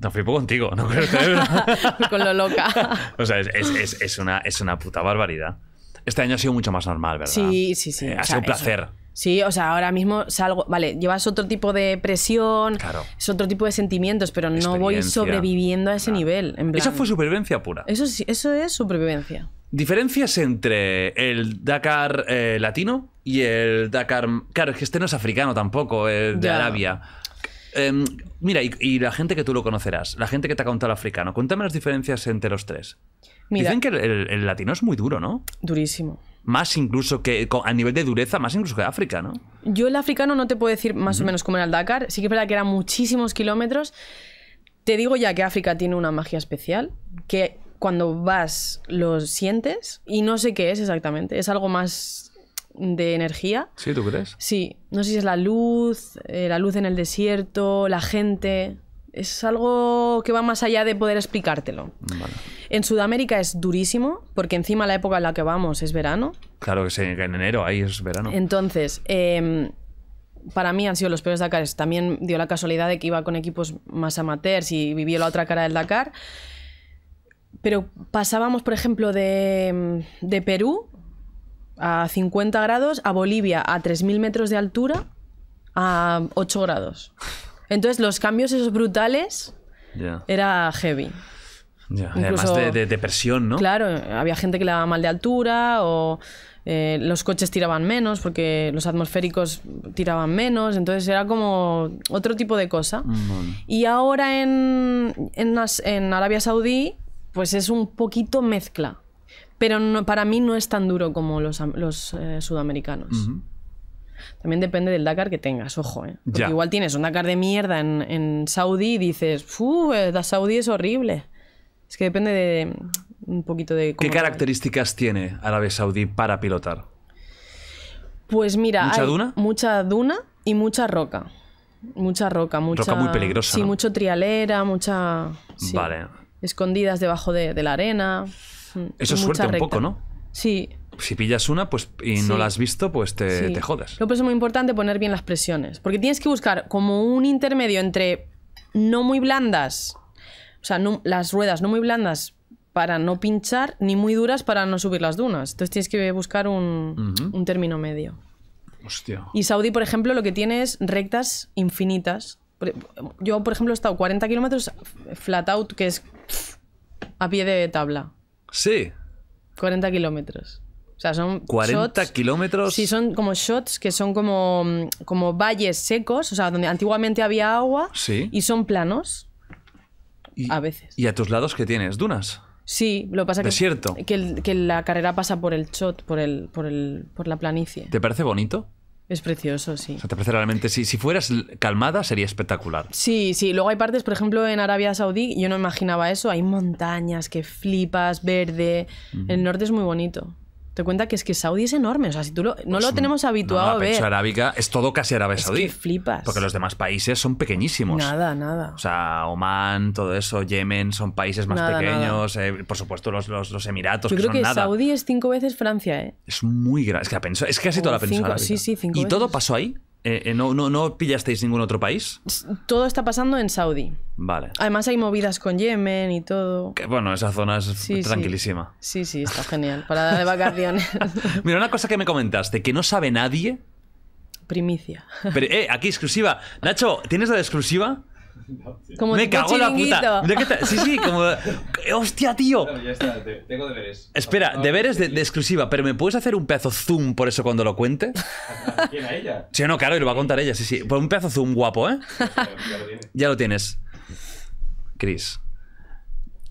No flipo contigo, no el cerebro. Con lo loca. o sea, es, es, es, una, es una puta barbaridad. Este año ha sido mucho más normal, ¿verdad? Sí, sí, sí. Eh, ha sido un placer. Sí, o sea, ahora mismo salgo, vale, llevas otro tipo de presión, claro. es otro tipo de sentimientos, pero no voy sobreviviendo a ese nivel. eso fue supervivencia pura. Eso sí, eso es supervivencia. Diferencias entre el Dakar eh, latino y el Dakar. Claro, es que este no es africano tampoco, el de Arabia. Em, mira, y, la gente que tú lo conocerás, la gente que te ha contado el africano, cuéntame las diferencias entre los tres. Dicen que el, latino es muy duro, ¿no? Durísimo más incluso que a nivel de dureza, más incluso que África, ¿no? Yo el africano no te puedo decir más o menos cómo era el Dakar, sí que es verdad que eran muchísimos kilómetros. Te digo ya que África tiene una magia especial, que cuando vas lo sientes y no sé qué es exactamente, es algo más de energía. Sí, ¿tú crees? Sí, no sé si es la luz, eh, la luz en el desierto, la gente, es algo que va más allá de poder explicártelo. En Sudamérica es durísimo, porque encima la época en la que vamos es verano. Claro que sí, en enero ahí es verano. Entonces, em, para mí han sido los peores Dakar. También dio la casualidad de que iba con equipos más amateurs y vivió la otra cara del Dakar. Pero pasábamos, por ejemplo, de, em, de Perú a 50 grados, a Bolivia a 3.000 metros de altura, a 8 grados. Entonces los cambios esos brutales era heavy. Además de, depresión, ¿no? Claro, había gente que le daba mal de altura o eh, los coches tiraban menos porque los atmosféricos tiraban menos, entonces era como otro tipo de cosa. Y ahora en, Arabia Saudí, pues es un poquito mezcla, pero para mí no es tan duro como los, eh, sudamericanos. También depende del Dakar que tengas, ojo, ¿eh? Porque igual tienes un Dakar de mierda en, en Saudi y dices, la Saudi es horrible. Es que depende de un poquito de... ¿Qué características tiene Arabia Saudí para pilotar? Pues mira, ¿Mucha duna? mucha duna y mucha roca. Mucha roca, mucha... Roca muy peligrosa, Sí, mucho trialera, mucha... Escondidas debajo de, la arena. Eso es suerte un poco, ¿no? Sí. Si pillas una pues, y no la has visto, pues te, te jodas. Lo que es muy importante poner bien las presiones. Porque tienes que buscar como un intermedio entre no muy blandas, o sea, las ruedas no muy blandas para no pinchar, ni muy duras para no subir las dunas. Entonces tienes que buscar un, un término medio. Hostia. Y Saudi, por ejemplo, lo que tiene es rectas infinitas. Yo, por ejemplo, he estado 40 kilómetros flat out, que es a pie de tabla. Sí. 40 kilómetros. O sea, son 40 kilómetros. Sí, son como shots que son como, mm, como valles secos, o sea, donde antiguamente había agua sí. y son planos. a veces. ¿Y a tus lados qué tienes? ¿Dunas? Sí, lo pasa que, que, que la carrera pasa por el shot, por, el, por, el, por la planicie. ¿Te parece bonito? Es precioso, sí. O te parece realmente, si, fueras calmada sería espectacular. Sí, sí. Luego hay partes, por ejemplo, en Arabia Saudí, yo no imaginaba eso, hay montañas que flipas, verde. El norte es muy bonito. Te cuenta que es que Saudi es enorme. O sea, si tú no pues lo tenemos habituado a ver. Península es todo casi Arabia es Saudí. Que flipas. Porque los demás países son pequeñísimos. Nada, nada. O sea, Oman, todo eso, Yemen, son países más pequeños. Eh, por supuesto, los, los, Emiratos. Yo creo que Saudi es cinco veces Francia, ¿eh? Es muy grande. Es que, es casi toda la península. Sí, sí, ¿Y todo pasó ahí? Eh, eh, no, no, pillasteis ningún otro país? Todo está pasando en Saudi. Vale. Además hay movidas con Yemen y todo. Que, bueno, esa zona es tranquilísima. Sí. sí, está genial. Para dar de vacaciones. Mira, una cosa que me comentaste, que no sabe nadie. Primicia. Pero, eh, aquí exclusiva. Nacho, ¿tienes la de exclusiva? me cago en la puta. Sí, sí, como. ¡Hostia, tío! tengo deberes. Espera, ah, deberes de, exclusiva, pero ¿me puedes hacer un pedazo zoom por eso cuando lo cuente? quién? ¿A ella? Sí, no, claro, y lo va a contar ella, sí, sí. Por pues un pedazo zoom guapo, ¿eh? Ya lo Ya lo tienes. Chris,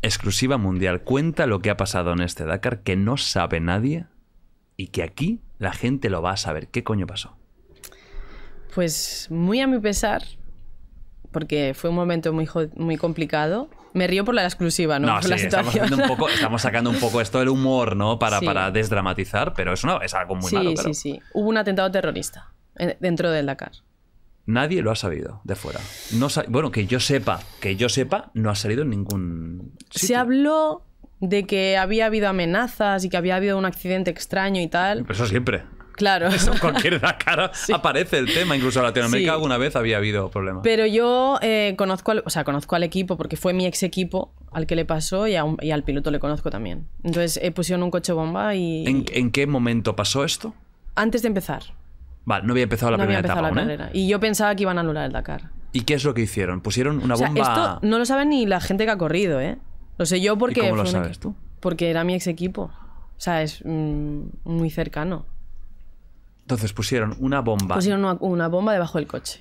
exclusiva mundial. Cuenta lo que ha pasado en este Dakar que no sabe nadie y que aquí la gente lo va a saber. ¿Qué coño pasó? Pues muy a mi pesar, porque fue un momento muy, muy complicado. Me río por la exclusiva, ¿no? Estamos, sacando un poco esto del humor, ¿no? Para, para desdramatizar, pero es, algo muy malo. Sí, Sí, sí, Hubo un atentado terrorista dentro del Dakar. Nadie lo ha sabido de fuera. bueno, que yo sepa, que yo sepa, no ha salido en ningún. Se habló de que había habido amenazas y que había habido un accidente extraño y tal. Pero eso siempre. Claro. Eso, cualquier Dakar aparece el tema. Incluso en Latinoamérica alguna vez había habido problemas. Pero yo eh, conozco, al, o sea, conozco al equipo porque fue mi ex equipo al que le pasó y, al piloto le conozco también. Entonces eh, pusieron un coche bomba y... ¿En, qué momento pasó esto? Antes de empezar. Vale, no había empezado la no primera había empezado la carrera. Y yo pensaba que iban a anular el Dakar. ¿Y qué es lo que hicieron? ¿Pusieron una bomba...? Esto no lo sabe ni la gente que ha corrido, ¿eh? Lo sé yo porque... ¿Cómo lo sabes tú? Porque era mi ex equipo. O sea, es mm, muy cercano. Entonces pusieron una bomba. Pusieron una, bomba debajo del coche.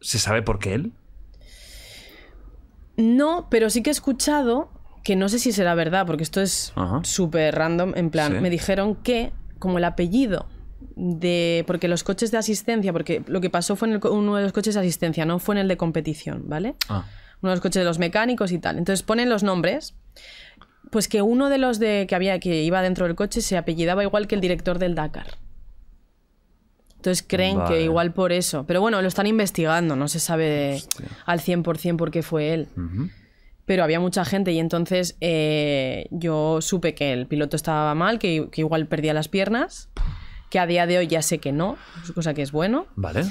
¿Se sabe por qué él? No, pero sí que he escuchado, que no sé si será verdad, porque esto es súper random, en plan, me dijeron que como el apellido de... Porque los coches de asistencia, porque lo que pasó fue en el, uno de los coches de asistencia, no fue en el de competición, ¿vale? Unos ah. Uno de los coches de los mecánicos y tal. Entonces ponen los nombres. Pues que uno de los de que había que iba dentro del coche se apellidaba igual que el director del Dakar. Entonces creen que igual por eso. Pero bueno, lo están investigando, no se sabe al 100% por qué fue él. Pero había mucha gente y entonces eh, yo supe que el piloto estaba mal, que, que igual perdía las piernas, que a día de hoy ya sé que no, cosa que es bueno. Vale.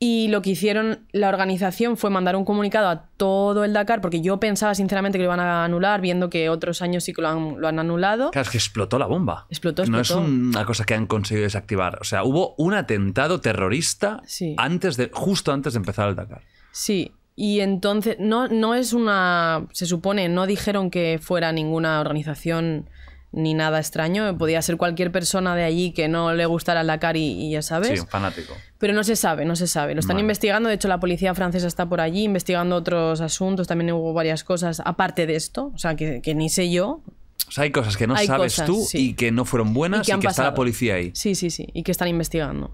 Y lo que hicieron la organización fue mandar un comunicado a todo el Dakar, porque yo pensaba sinceramente que lo iban a anular, viendo que otros años sí que lo han, anulado. Claro, es que explotó la bomba. Explotó, explotó. No es una cosa que han conseguido desactivar. O sea, hubo un atentado terrorista antes de, justo antes de empezar el Dakar. Sí, y entonces no, no es una... Se supone, no dijeron que fuera ninguna organización ni nada extraño. Podía ser cualquier persona de allí que no le gustara la Dakar y ya sabes. Sí, fanático. Pero no se sabe, no se sabe. Lo están investigando. De hecho, la policía francesa está por allí investigando otros asuntos. También hubo varias cosas aparte de esto. O sea, que, ni sé yo. hay cosas que no sabes tú y que no fueron buenas y que, está la policía ahí. Sí, sí, sí. Y que están investigando.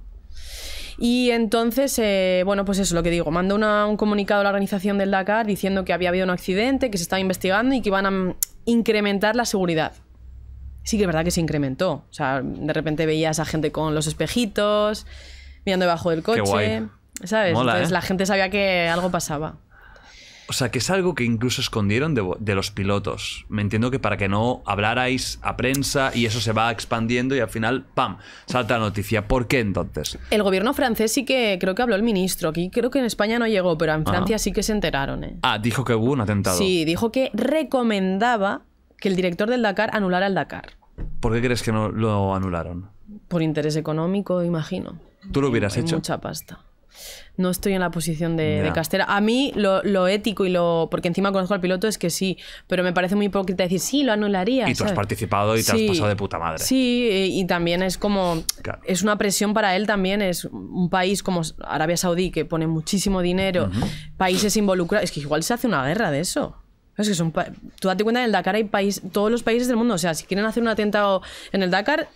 Y entonces, eh, bueno, pues eso, lo que digo, mandó una, un comunicado a la organización del Dakar diciendo que había habido un accidente, que se estaba investigando y que iban a incrementar la seguridad sí que es verdad que se incrementó. O sea, de repente veías a gente con los espejitos, mirando debajo del coche. ¿Sabes? Entonces ¿eh? la gente sabía que algo pasaba. O sea, que es algo que incluso escondieron de, los pilotos. Me entiendo que para que no hablarais a prensa y eso se va expandiendo y al final, ¡pam!, salta la noticia. ¿Por qué entonces? El gobierno francés sí que creo que habló el ministro. Aquí creo que en España no llegó, pero en ah. Francia sí que se enteraron. ¿eh? Ah, dijo que hubo un atentado. Sí, dijo que recomendaba que el director del Dakar anulara el Dakar. ¿Por qué crees que no lo anularon? Por interés económico, imagino. ¿Tú lo hubieras hecho? Mucha pasta. No estoy en la posición de, Castera. A mí lo, ético y lo... Porque encima conozco al piloto es que sí, pero me parece muy hipócrita decir, sí, lo anularía. Y tú has participado y te has pasado de puta madre. Sí, y, también es como... Es una presión para él también. Es un país como Arabia Saudí que pone muchísimo dinero, países involucrados. Es que igual se hace una guerra de eso. Es que son. Tú date cuenta, en el Dakar hay país, todos los países del mundo. O sea, si quieren hacer un atentado en el Dakar,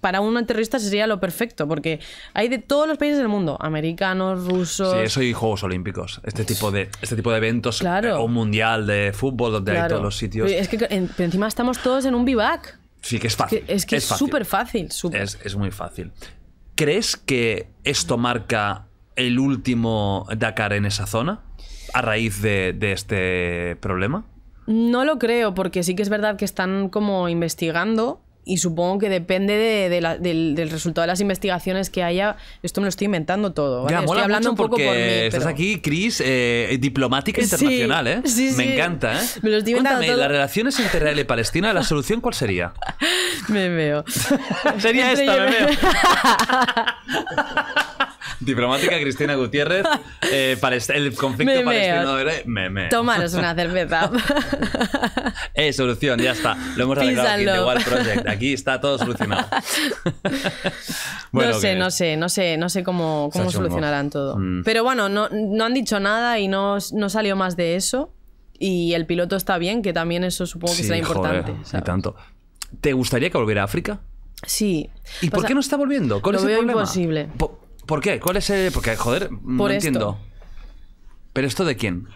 para un terrorista sería lo perfecto, porque hay de todos los países del mundo, americanos, rusos. Sí, eso y Juegos Olímpicos. Este tipo de, este tipo de eventos. Eh, o mundial de fútbol donde hay todos los sitios. es que encima estamos todos en un vivac. Sí, que es fácil. Es que es súper fácil. es muy fácil. ¿Crees que esto marca el último Dakar en esa zona? a raíz de, este problema? No lo creo, porque sí que es verdad que están como investigando y supongo que depende del, resultado de las investigaciones que haya. Esto me lo estoy inventando todo. ¿vale? estoy hablando un poco por mí, Estás aquí, Cris, eh, diplomática internacional, ¿eh? me encanta, ¿eh? Me lo estoy inventando Cuéntame, ¿las relaciones entre Israel y Palestina, la solución cuál sería? me veo. sería esta, me veo. Diplomática Cristina Gutiérrez, eh, el conflicto palestino eh, me, me. Tomaros una cerveza. eh, solución, ya está. Lo hemos arreglado aquí, Aquí está todo solucionado. no sé, no sé, no sé, no sé cómo, cómo solucionarán todo. Mm. Pero bueno, no, han dicho nada y no, salió más de eso. Y el piloto está bien, que también eso supongo que será importante. Y tanto. ¿Te gustaría que volviera a África? Sí. ¿Y por qué no está volviendo? ¿Cuál lo veo imposible. ¿Por qué? ¿Cuál es el...? Porque, joder, no entiendo. ¿Pero esto de quién?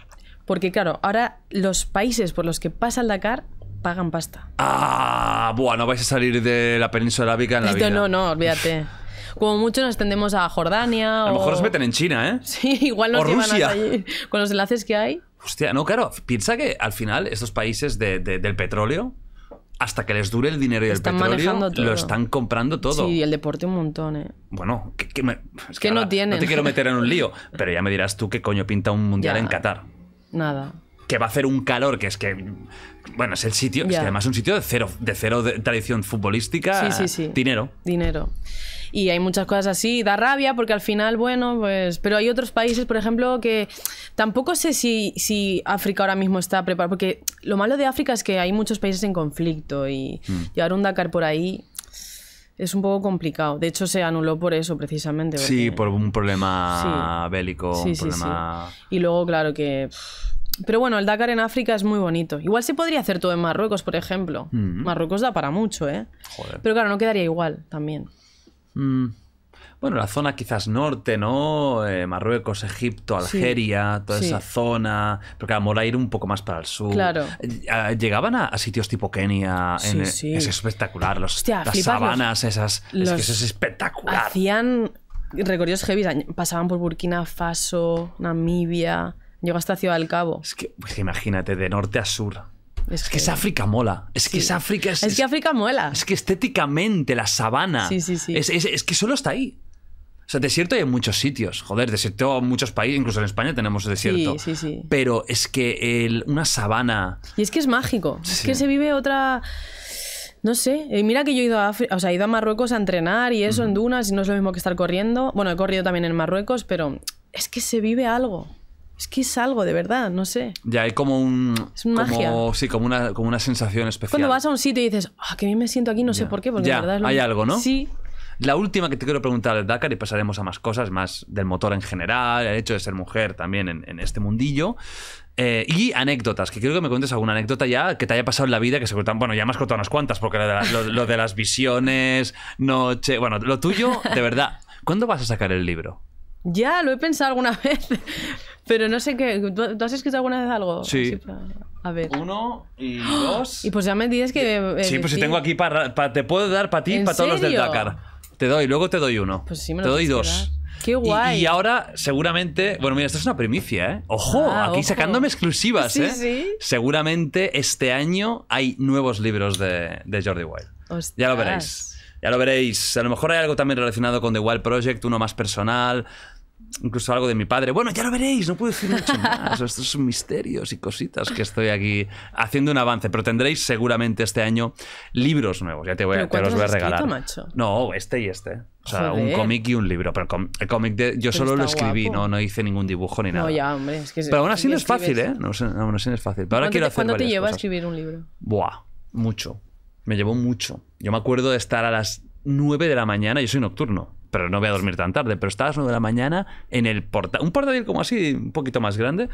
Porque, claro, ahora los países por los que pasa el Dakar pagan pasta. Ah, bueno, vais a salir de la península arábica en la No, no, olvídate. Como mucho nos tendemos a Jordania. A lo mejor nos meten en China, ¿eh? Sí, igual nos Rusia. allí. Con los enlaces que hay. Hostia, no, claro. Piensa que al final estos países del petróleo hasta que les dure el dinero y el petróleo, lo están comprando todo. Sí, y el deporte un montón, ¿eh? Bueno, que, no tiene. No te quiero meter en un lío, pero ya me dirás tú qué coño pinta un mundial en Qatar. Nada. Que va a hacer un calor, que es que. Bueno, es el sitio. Es además es un sitio de cero, de cero tradición futbolística. Sí, sí, sí. Dinero. Dinero. Y hay muchas cosas así. Da rabia porque al final, bueno, pues. Pero hay otros países, por ejemplo, que Tampoco sé si, África ahora mismo está preparada, porque lo malo de África es que hay muchos países en conflicto y mm. llevar un Dakar por ahí es un poco complicado. De hecho, se anuló por eso, precisamente. Sí, por un problema bélico, sí, sí, Y luego, claro que... Pero bueno, el Dakar en África es muy bonito. Igual se podría hacer todo en Marruecos, por ejemplo. Mm. Marruecos da para mucho, ¿eh? Joder. Pero claro, no quedaría igual también. Mm bueno, la zona quizás norte, ¿no? Eh, Marruecos, Egipto, Algeria, toda esa zona. Pero claro, mola ir un poco más para el sur. Claro. Eh, ah, Llegaban a, sitios tipo Kenia. Eh, es espectacular. Los, las sabanas, esas. es que eso es espectacular. Hacían recorridos heavy. Pasaban por Burkina Faso, Namibia. Llegó hasta Ciudad del Cabo. Es que, imagínate, de norte a sur. Es, que, es África mola. Es que es África. Es, es que África mola. Es que estéticamente, la sabana. Sí, es que solo está ahí. O sea, desierto hay en muchos sitios. Joder, desierto en muchos países, incluso en España tenemos desierto. Sí, sí, sí. Pero es que el, una sabana. Y es que es mágico. Es que se vive otra. No sé, mira que yo he ido a, o sea, he ido a Marruecos a entrenar y eso en dunas y no es lo mismo que estar corriendo. Bueno, he corrido también en Marruecos, pero es que se vive algo. Es que es algo de verdad, no sé. Ya hay como un. Es una Sí, como una, como una sensación especial. Cuando vas a un sitio y dices, ah, que bien me siento aquí, no sé por qué, porque ya, de verdad es lo Hay algo, ¿no? Sí, la última que te quiero preguntar del Dakar, y pasaremos a más cosas, más del motor en general, el hecho de ser mujer también en, este mundillo. Eh, y anécdotas, que quiero que me cuentes alguna anécdota ya que te haya pasado en la vida, que se cortan bueno, ya me has cortado unas cuantas, porque lo de, las visiones, noche, bueno, lo tuyo, de verdad. ¿Cuándo vas a sacar el libro? Ya, lo he pensado alguna vez, pero no sé qué. ¿Tú, has escrito alguna vez algo? Sí. A ver. Uno y dos. Y pues ya me dices que. sí, pues si tengo aquí para. te puedo dar para ti y para todos los del Dakar. Te doy, luego te doy uno. Pues te doy dos. Qué guay. Y, ahora, seguramente. Bueno, mira, esta es una primicia, ¿eh? Ojo, ah, aquí sacándome exclusivas, ¿eh? Seguramente este año hay nuevos libros de, de Jordi Wild. Ya lo veréis. Ya lo veréis. A lo mejor hay algo también relacionado con The Wild Project, uno más personal incluso algo de mi padre. Bueno, ya lo veréis, no puedo decir mucho más. Estos son misterios y cositas que estoy aquí haciendo un avance, pero tendréis seguramente este año libros nuevos. Ya te, voy, a, te los voy a regalar. macho? No, este y este. O sea, un cómic y un libro. Pero el cómic de, yo solo lo escribí, no, no hice ningún dibujo ni nada. No, hombre. Es que pero aún así no es fácil, ¿eh? No, aún así no es fácil. Pero ahora quiero te, ¿Cuándo te lleva a escribir un libro? Buah, mucho. Me llevó mucho. Yo me acuerdo de estar a las 9 de la mañana, yo soy nocturno pero no voy a dormir tan tarde, pero estaba a las de la mañana en el portal, un portátil como así, un poquito más grande,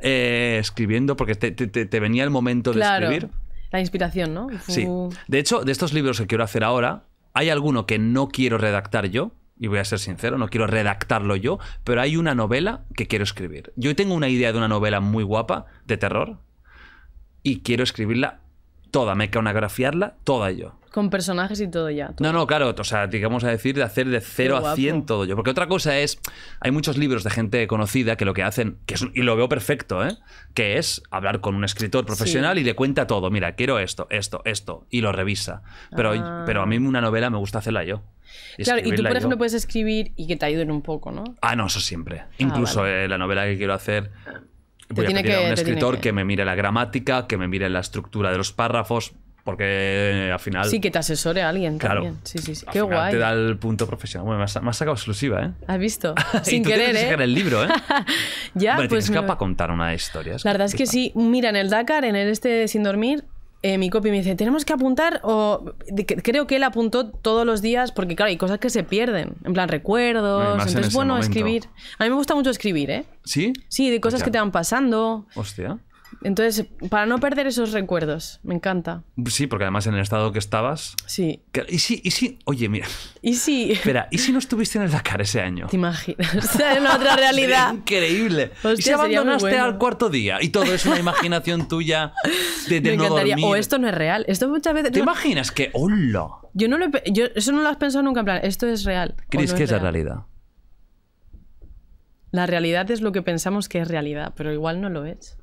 eh, escribiendo, porque te, venía el momento de escribir. La inspiración, ¿no? Sí. De hecho, de estos libros que quiero hacer ahora, hay alguno que no quiero redactar yo, y voy a ser sincero, no quiero redactarlo yo, pero hay una novela que quiero escribir. Yo tengo una idea de una novela muy guapa, de terror, y quiero escribirla toda, me grafiarla toda yo. Con personajes y todo ya. No, no, claro, o sea, digamos a decir de hacer de 0 a 100 todo yo. Porque otra cosa es, hay muchos libros de gente conocida que lo que hacen, que y lo veo perfecto, ¿eh? que es hablar con un escritor profesional y le cuenta todo, mira, quiero esto, esto, esto, y lo revisa. Pero, ah. pero a mí una novela me gusta hacerla yo. claro, y tú, por ejemplo, puedes escribir y que te ayuden un poco, ¿no? Ah, no, eso siempre. Ah, Incluso eh, la novela que quiero hacer voy a que, a un escritor que... me mire la gramática, que me mire la estructura de los párrafos, porque eh, al final. Sí, que te asesore a alguien claro, también. Sí, sí, sí. Qué guay. Te da el punto profesional. Bueno, me has, sacado exclusiva, ¿eh? Has visto. Sin querer, tienes ¿eh? que el libro, ¿eh? ya, bueno, pues. para contar una historia. La verdad es que sí. Mira, en el Dakar, en el este sin dormir, eh, mi copy me dice, tenemos que apuntar, o creo que él apuntó todos los días, porque claro, hay cosas que se pierden, en plan recuerdos, entonces bueno, escribir. A mí me gusta mucho escribir, ¿eh? ¿Sí? Sí, de cosas que te van pasando. Hostia. Entonces, para no perder esos recuerdos, me encanta. Sí, porque además en el estado que estabas. Sí. ¿Y si, oye, mira. ¿Y si? Espera, ¿y si no estuviste en el Dakar ese año? Te imaginas. O sea, en otra realidad. increíble. y si abandonaste al cuarto día y todo es una imaginación tuya de, de me O esto no es real. Esto muchas veces. ¿Te imaginas que, hola? Yo no lo yo, eso no lo has pensado nunca en plan, esto es real. ¿Crees que es, la realidad? La realidad es lo que pensamos que es realidad, pero igual no lo es.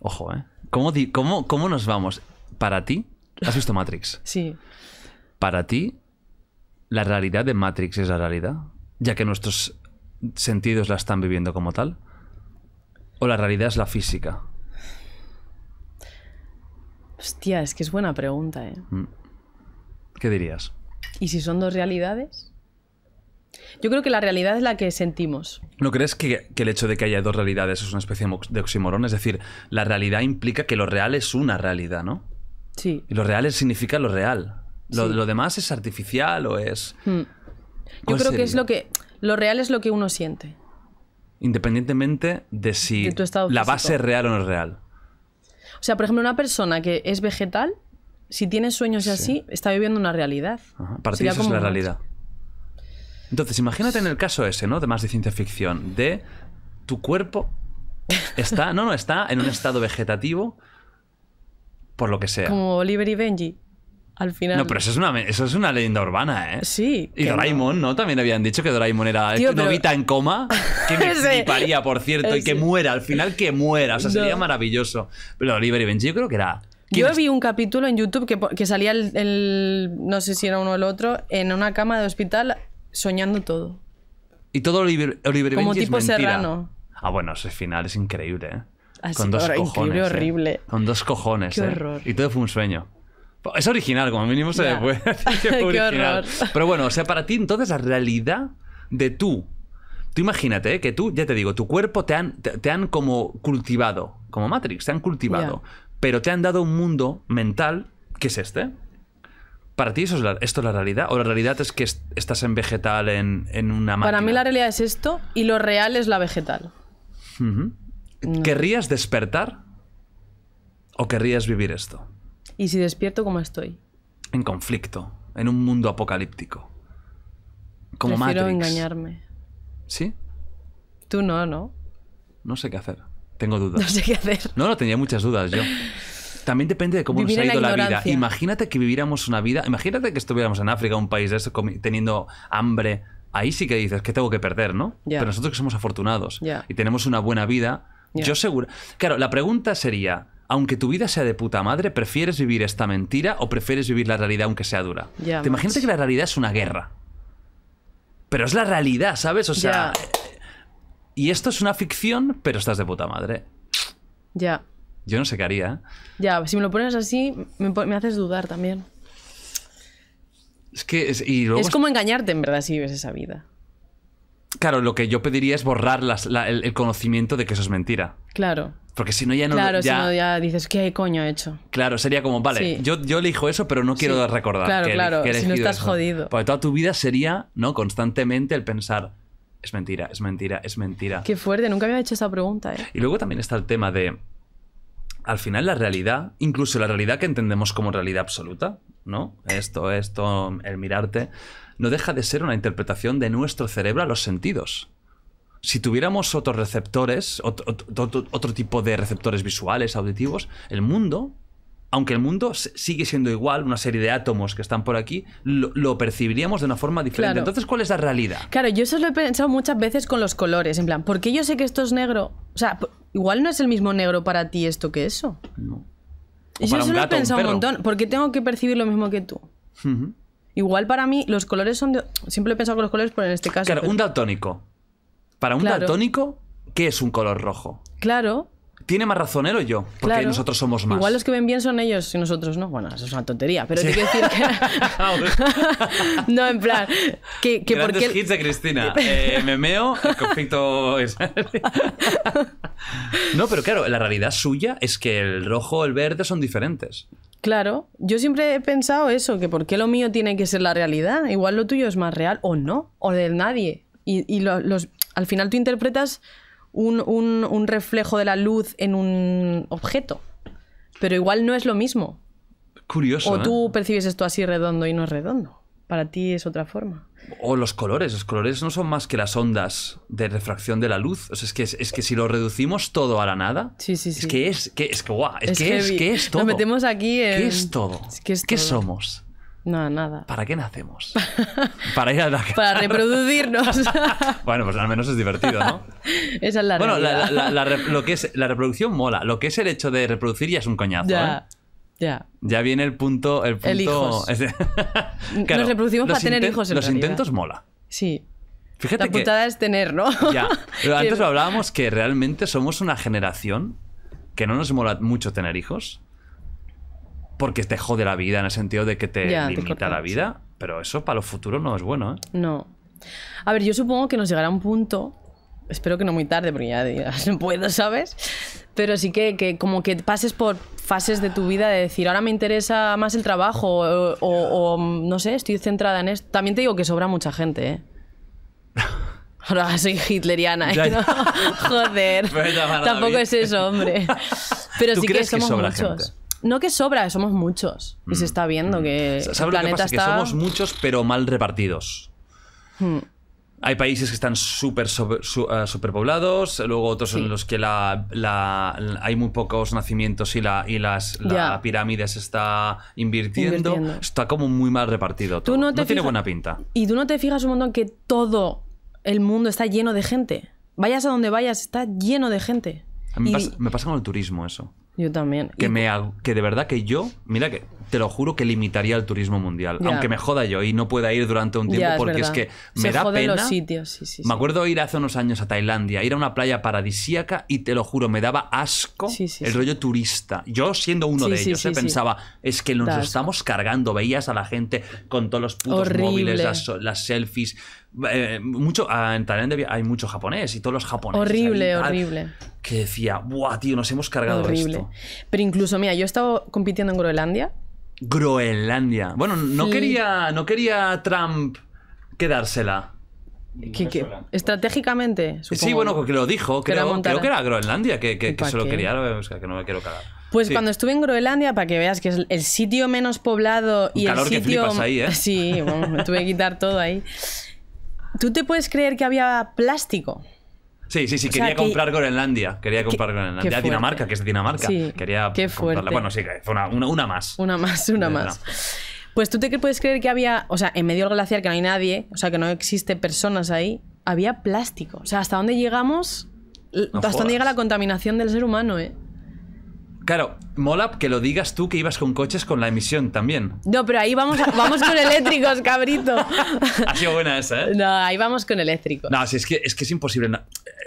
Ojo, ¿eh? ¿Cómo, nos vamos? Para ti, has visto Matrix. sí. Para ti, la realidad de Matrix es la realidad, ya que nuestros sentidos la están viviendo como tal. ¿O la realidad es la física? Hostia, es que es buena pregunta, ¿eh? Mm. ¿Qué dirías? ¿Y si son dos realidades? Yo creo que la realidad es la que sentimos. ¿No crees que, el hecho de que haya dos realidades es una especie de oxímoron? Es decir, la realidad implica que lo real es una realidad, ¿no? Sí. Y lo real significa lo real. Lo, demás es artificial o es... Hmm. Yo creo que es lo que... Lo real es lo que uno siente. Independientemente de si la base es real o no es real. O sea, por ejemplo, una persona que es vegetal, si tiene sueños y así, está viviendo una realidad. Ajá. partir de eso es la realidad. Entonces, imagínate en el caso ese, ¿no? De más de ciencia ficción, de tu cuerpo está, no, no, está en un estado vegetativo por lo que sea. Como Oliver y Benji. Al final. No, pero eso es una, eso es una leyenda urbana, ¿eh? Sí. Y Doraemon, no. También habían dicho que Doraemon era que no novita en coma, que me fliparía, por cierto, y que muera, al final que muera, o sea, sería maravilloso. Pero Oliver y Benji yo creo que era... Yo vi un capítulo en YouTube que, que salía el, no sé si era uno o el otro, en una cama de hospital soñando todo. Y todo Oliver, Oliver Como tipo Serrano. Ah, bueno, ese final es increíble, ¿eh? ah, con dos cojones. ¿eh? horrible. Con dos cojones, Qué ¿eh? Y todo fue un sueño. Es original, como mínimo se puede decir original. Horror. Pero bueno, o sea, para ti entonces la realidad de tú. Tú imagínate que tú, ya te digo, tu cuerpo te han, te, han como cultivado, como Matrix, te han cultivado, pero te han dado un mundo mental que es este. ¿Para ti eso es la, esto es la realidad? ¿O la realidad es que estás en vegetal en, una máquina? Para mí la realidad es esto y lo real es la vegetal. ¿Querrías despertar o querrías vivir esto? ¿Y si despierto, cómo estoy? En conflicto, en un mundo apocalíptico. Como Prefiero engañarme. ¿Sí? Tú no, ¿no? No sé qué hacer. Tengo dudas. No sé qué hacer. No, no, tenía muchas dudas yo. También depende de cómo nos ha ido la, vida. Imagínate que viviéramos una vida, imagínate que estuviéramos en África, un país de eso, teniendo hambre. Ahí sí que dices que tengo que perder, ¿no? Pero nosotros que somos afortunados y tenemos una buena vida, yo seguro. Claro, la pregunta sería, aunque tu vida sea de puta madre, ¿prefieres vivir esta mentira o prefieres vivir la realidad aunque sea dura? Te imaginas que la realidad es una guerra. Pero es la realidad, ¿sabes? O sea. Y esto es una ficción, pero estás de puta madre. Ya. Yo no sé qué haría. Ya, si me lo pones así, me, haces dudar también. Es que. Es, es como engañarte, en verdad, si vives esa vida. Claro, lo que yo pediría es borrar el, conocimiento de que eso es mentira. Claro. Porque si no ya no... Claro, si no ya dices, ¿qué coño he hecho? Claro, sería como, vale, yo, le elijo eso, pero no quiero recordar. Claro, claro, si no estás jodido. Porque toda tu vida sería, ¿no? Constantemente el pensar, es mentira, es mentira, es mentira. Qué fuerte, nunca había hecho esa pregunta, ¿eh? Y luego también está el tema de al final la realidad, incluso la realidad que entendemos como realidad absoluta, ¿no? Esto, esto, el mirarte, no deja de ser una interpretación de nuestro cerebro a los sentidos. Si tuviéramos otros receptores, otro, otro tipo de receptores visuales, auditivos, el mundo aunque el mundo sigue siendo igual, una serie de átomos que están por aquí, lo, percibiríamos de una forma diferente. Entonces, ¿cuál es la realidad? Claro, yo eso lo he pensado muchas veces con los colores, en plan, ¿por qué yo sé que esto es negro? O sea, igual no es el mismo negro para ti esto que eso. No. yo eso lo he pensado un, montón, ¿por qué tengo que percibir lo mismo que tú? Igual para mí los colores son de... Siempre he pensado con los colores, pero pues, en este caso... Claro, pues un daltónico. Para un daltónico, ¿qué es un color rojo? Claro tiene más razonero yo, porque nosotros somos más. Igual los que ven bien son ellos y nosotros no. Bueno, eso es una tontería, pero te quiero decir que. no, en plan. Que, que hits de Cristina. eh, me meo, el conflicto es. no, pero claro, la realidad suya es que el rojo, el verde son diferentes. Claro, yo siempre he pensado eso, que por qué lo mío tiene que ser la realidad. Igual lo tuyo es más real o no, o de nadie. Y, los, al final tú interpretas un, reflejo de la luz en un objeto. Pero igual no es lo mismo. Curioso. O ¿eh? tú percibes esto así redondo y no es redondo. Para ti es otra forma. O los colores. Los colores no son más que las ondas de refracción de la luz. es que, es que si lo reducimos todo a la nada. Sí, sí, sí. Es que es. Que, es que, guau, es, que es, que es, todo. Nos metemos aquí en... ¿Qué es todo? todo? ¿Qué somos? Nada, no, nada. ¿Para qué nacemos? Para ir a Para reproducirnos. bueno, pues al menos es divertido, ¿no? Esa es la Bueno, la, lo que es, la reproducción mola. Lo que es el hecho de reproducir ya es un coñazo, ya. ¿eh? Ya. Ya viene el punto. El punto... Nos reproducimos para tener hijos Los intentos mola. Sí. Fíjate la putada es tener, ¿no? ya. Antes hablábamos que realmente somos una generación que no nos mola mucho tener hijos porque te jode la vida en el sentido de que te limita la vida, pero eso para lo futuro no es bueno. ¿eh? No. A ver, yo supongo que nos llegará un punto, espero que no muy tarde, porque ya no puedo, ¿sabes? Pero sí que, como que pases por fases de tu vida de decir, ahora me interesa más el trabajo o, no sé, estoy centrada en esto. También te digo que sobra mucha gente, ¿eh? Ahora soy hitleriana, ¿eh? Joder. Tampoco es eso, hombre. Pero sí que somos muchos. No que sobra, somos muchos. Y se mm. está viendo que. ¿Sabes el lo que pasa? Que somos muchos, pero mal repartidos. Hmm. Hay países que están súper eh, super, poblados, luego otros en los que la, hay muy pocos nacimientos y la, y las, pirámide se está invirtiendo. Está como muy mal repartido. no, tiene buena pinta. Y tú no te fijas un montón que todo el mundo está lleno de gente. Vayas a donde vayas, está lleno de gente. me pasa con el turismo eso. Yo también. Que, me, que de verdad que yo, mira que te lo juro que limitaría el turismo mundial. Aunque me joda yo y no pueda ir durante un tiempo porque es que me da pena. sitios. me acuerdo ir hace unos años a Tailandia, ir a una playa paradisíaca y te lo juro, me daba asco el rollo turista. Yo siendo uno de ellos, eh, pensaba, es que nos estamos cargando. Veías a la gente con todos los putos móviles, las, selfies. Eh, mucho, ah, en Tailandia hay mucho japonés y todos los japoneses. Horrible, horrible que decía, ¡buah, tío, nos hemos cargado Horrible. esto! Pero incluso, mira, yo he estado compitiendo en Groenlandia. Groenlandia. Bueno, no, quería, no quería Trump quedársela. estratégicamente, Sí, bueno, porque lo dijo. creo, creo, que era Groenlandia, que, se lo quería, o sea, que no me quiero cagar. Pues cuando estuve en Groenlandia, para que veas que es el sitio menos poblado y el sitio. ¿eh? Sí, me tuve que quitar todo ahí. ¿Tú te puedes creer que había plástico? Sí, sí, sí, quería comprar Groenlandia. Quería comprar Groenlandia. Dinamarca, que es Dinamarca. quería qué Comprarla. Bueno, sí, una, una, una, más. Una más, una más. Pues tú te puedes creer que había, o sea, en medio del glaciar que no hay nadie, o sea, que no existe personas ahí, había plástico. O sea, hasta dónde llegamos, hasta dónde llega la contaminación del ser humano, ¿eh? Claro, mola que lo digas tú que ibas con coches con la emisión también. No, pero ahí vamos, vamos con eléctricos, cabrito. ha sido buena esa, ¿eh? No, ahí vamos con eléctricos. No, es que es, que es imposible.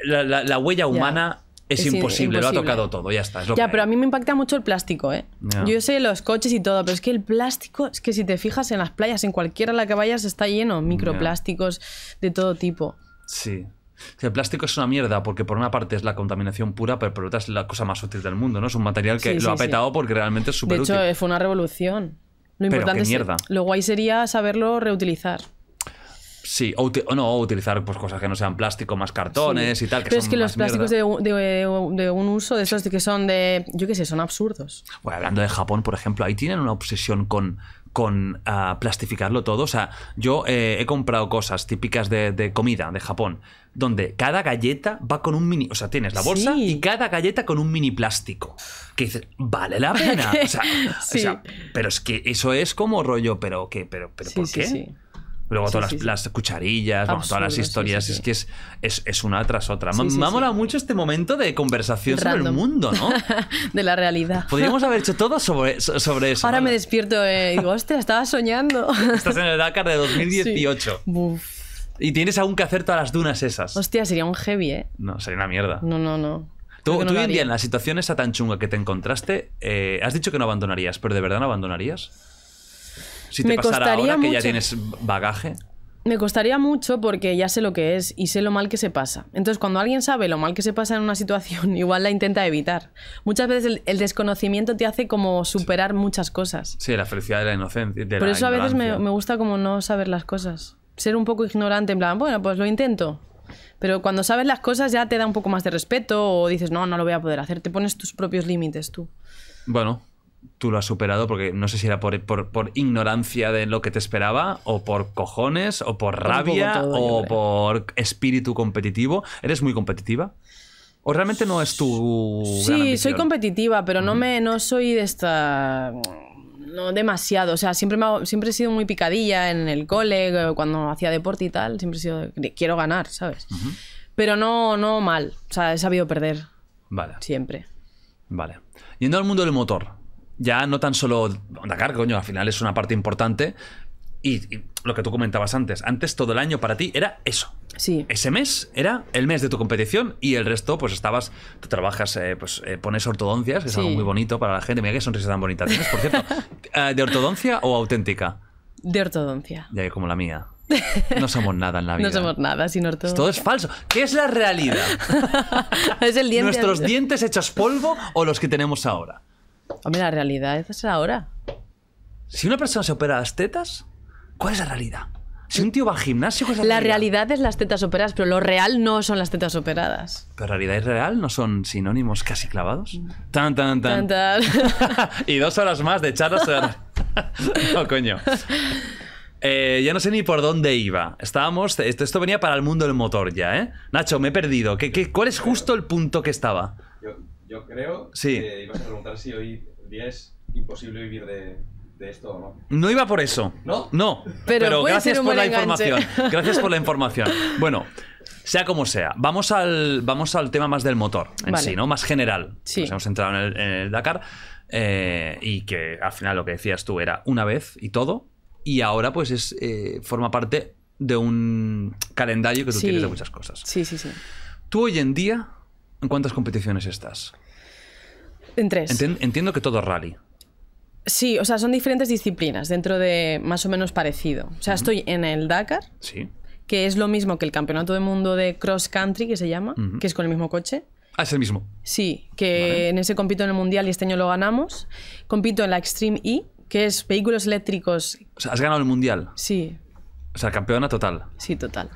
La, huella humana... Es, imposible, lo ha tocado todo, ya está. ya, pero a mí me impacta mucho el plástico, ¿eh? Yo sé los coches y todo, pero es que el plástico, es que si te fijas en las playas, en cualquiera a la que vayas, está lleno microplásticos de todo tipo. Sí, el plástico es una mierda porque por una parte es la contaminación pura, pero por otra es la cosa más útil del mundo, ¿no? Es un material que lo ha petado porque realmente es súper útil. De hecho, fue una revolución. Lo importante es, lo guay sería saberlo reutilizar. Sí, o, no, utilizar pues, cosas que no sean plástico, más cartones y tal. Pero es que los plásticos de, de, un uso, de esos que son de, yo qué sé, son absurdos. Bueno, hablando de Japón, por ejemplo, ahí tienen una obsesión con con ah, plastificarlo todo. O sea, yo eh, he comprado cosas típicas de, comida de Japón, donde cada galleta va con un mini. O sea, tienes la bolsa y cada galleta con un mini plástico. Que dices, vale la pena. O sea, pero es que eso es como rollo, pero ¿qué? ¿Pero, pero sí, por qué? Luego todas las, las, cucharillas, todas las historias. Es que es, es, una tras otra. me ha molado mucho este momento de conversación sobre el mundo, ¿no? de la realidad. Podríamos haber hecho todo sobre, sobre eso. Ahora me despierto eh, y digo, hostia, estaba soñando. Estás en el Dakar de 2018. Y tienes aún que hacer todas las dunas esas. Hostia, sería un heavy, ¿eh? No, sería una mierda. No, no, no. Tú, en día, en la situación esa tan chunga que te encontraste, eh, has dicho que no abandonarías, pero ¿de verdad no abandonarías? Si te me pasara costaría que ya tienes bagaje. Me costaría mucho porque ya sé lo que es y sé lo mal que se pasa. Entonces, cuando alguien sabe lo mal que se pasa en una situación, igual la intenta evitar. Muchas veces el, desconocimiento te hace como superar muchas cosas. Sí, la felicidad de la inocencia. Por eso a veces me, me gusta como no saber las cosas. Ser un poco ignorante, en plan, bueno, pues lo intento. Pero cuando sabes las cosas ya te da un poco más de respeto o dices, no, no lo voy a poder hacer. Te pones tus propios límites tú. Bueno, tú lo has superado porque no sé si era por, ignorancia de lo que te esperaba o por cojones o por rabia o por espíritu competitivo. ¿Eres muy competitiva? ¿O realmente no es tu... Sí, soy competitiva, pero no, mm. me, no soy de esta... No demasiado, o sea, siempre, siempre he sido muy picadilla en el cole, cuando hacía deporte y tal, siempre he sido... Quiero ganar, ¿sabes? Pero no, no mal, o sea, he sabido perder. Vale. Siempre. Vale. Yendo al mundo del motor, ya no tan solo Dakar, coño, al final es una parte importante. Y, lo que tú comentabas antes, antes todo el año para ti era eso. Sí. Ese mes era el mes de tu competición y el resto, pues estabas, tú trabajas, eh, pues eh, pones ortodoncias, que es algo muy bonito para la gente. Mira qué sonrisa tan bonita tienes, por cierto. Eh, ¿De ortodoncia o auténtica? De ortodoncia. Ya, como la mía. No somos nada en la vida. No somos nada sin ortodoncia. Todo es falso. ¿Qué es la realidad? es el diente. ¿Nuestros dientes hechos polvo o los que tenemos ahora? Hombre, la realidad es esa ahora. Si una persona se opera las tetas, ¿cuál es la realidad? Si un tío va al gimnasio, ¿cuál es la, la realidad? es las tetas operadas, pero lo real no son las tetas operadas. Pero realidad y real no son sinónimos casi clavados. Tan, tan, tan. y dos horas más de charlas. no, coño. Eh, ya no sé ni por dónde iba. Estábamos. Esto, esto, venía para el mundo del motor ya, ¿eh? Nacho, me he perdido. ¿Qué, qué, cuál es justo el punto que estaba? Yo creo que ibas a preguntar si hoy día es imposible vivir de, esto o ¿no? No iba por eso. ¿No? No. Pero, gracias por la información. Gracias por la información. Bueno, sea como sea, vamos al, vamos al tema más del motor en sí, ¿no? Más general. Sí. Nos hemos entrado en el, Dakar eh, y que al final lo que decías tú era una vez y todo. Y ahora, pues, es, eh, forma parte de un calendario que tú tienes de muchas cosas. Sí, sí, sí. Tú hoy en día, ¿en cuántas competiciones estás? En tres. entiendo que todo rally. Sí, o sea, son diferentes disciplinas dentro de más o menos parecido. O sea, estoy en el Dakar. Sí. Que es lo mismo que el Campeonato del Mundo de Cross Country, que se llama, que es con el mismo coche. Ah, es el mismo. Sí, que en ese compito en el Mundial y este año lo ganamos. Compito en la Extreme E, que es vehículos eléctricos. O sea, has ganado el Mundial. Sí. O sea, campeona total. Sí, total.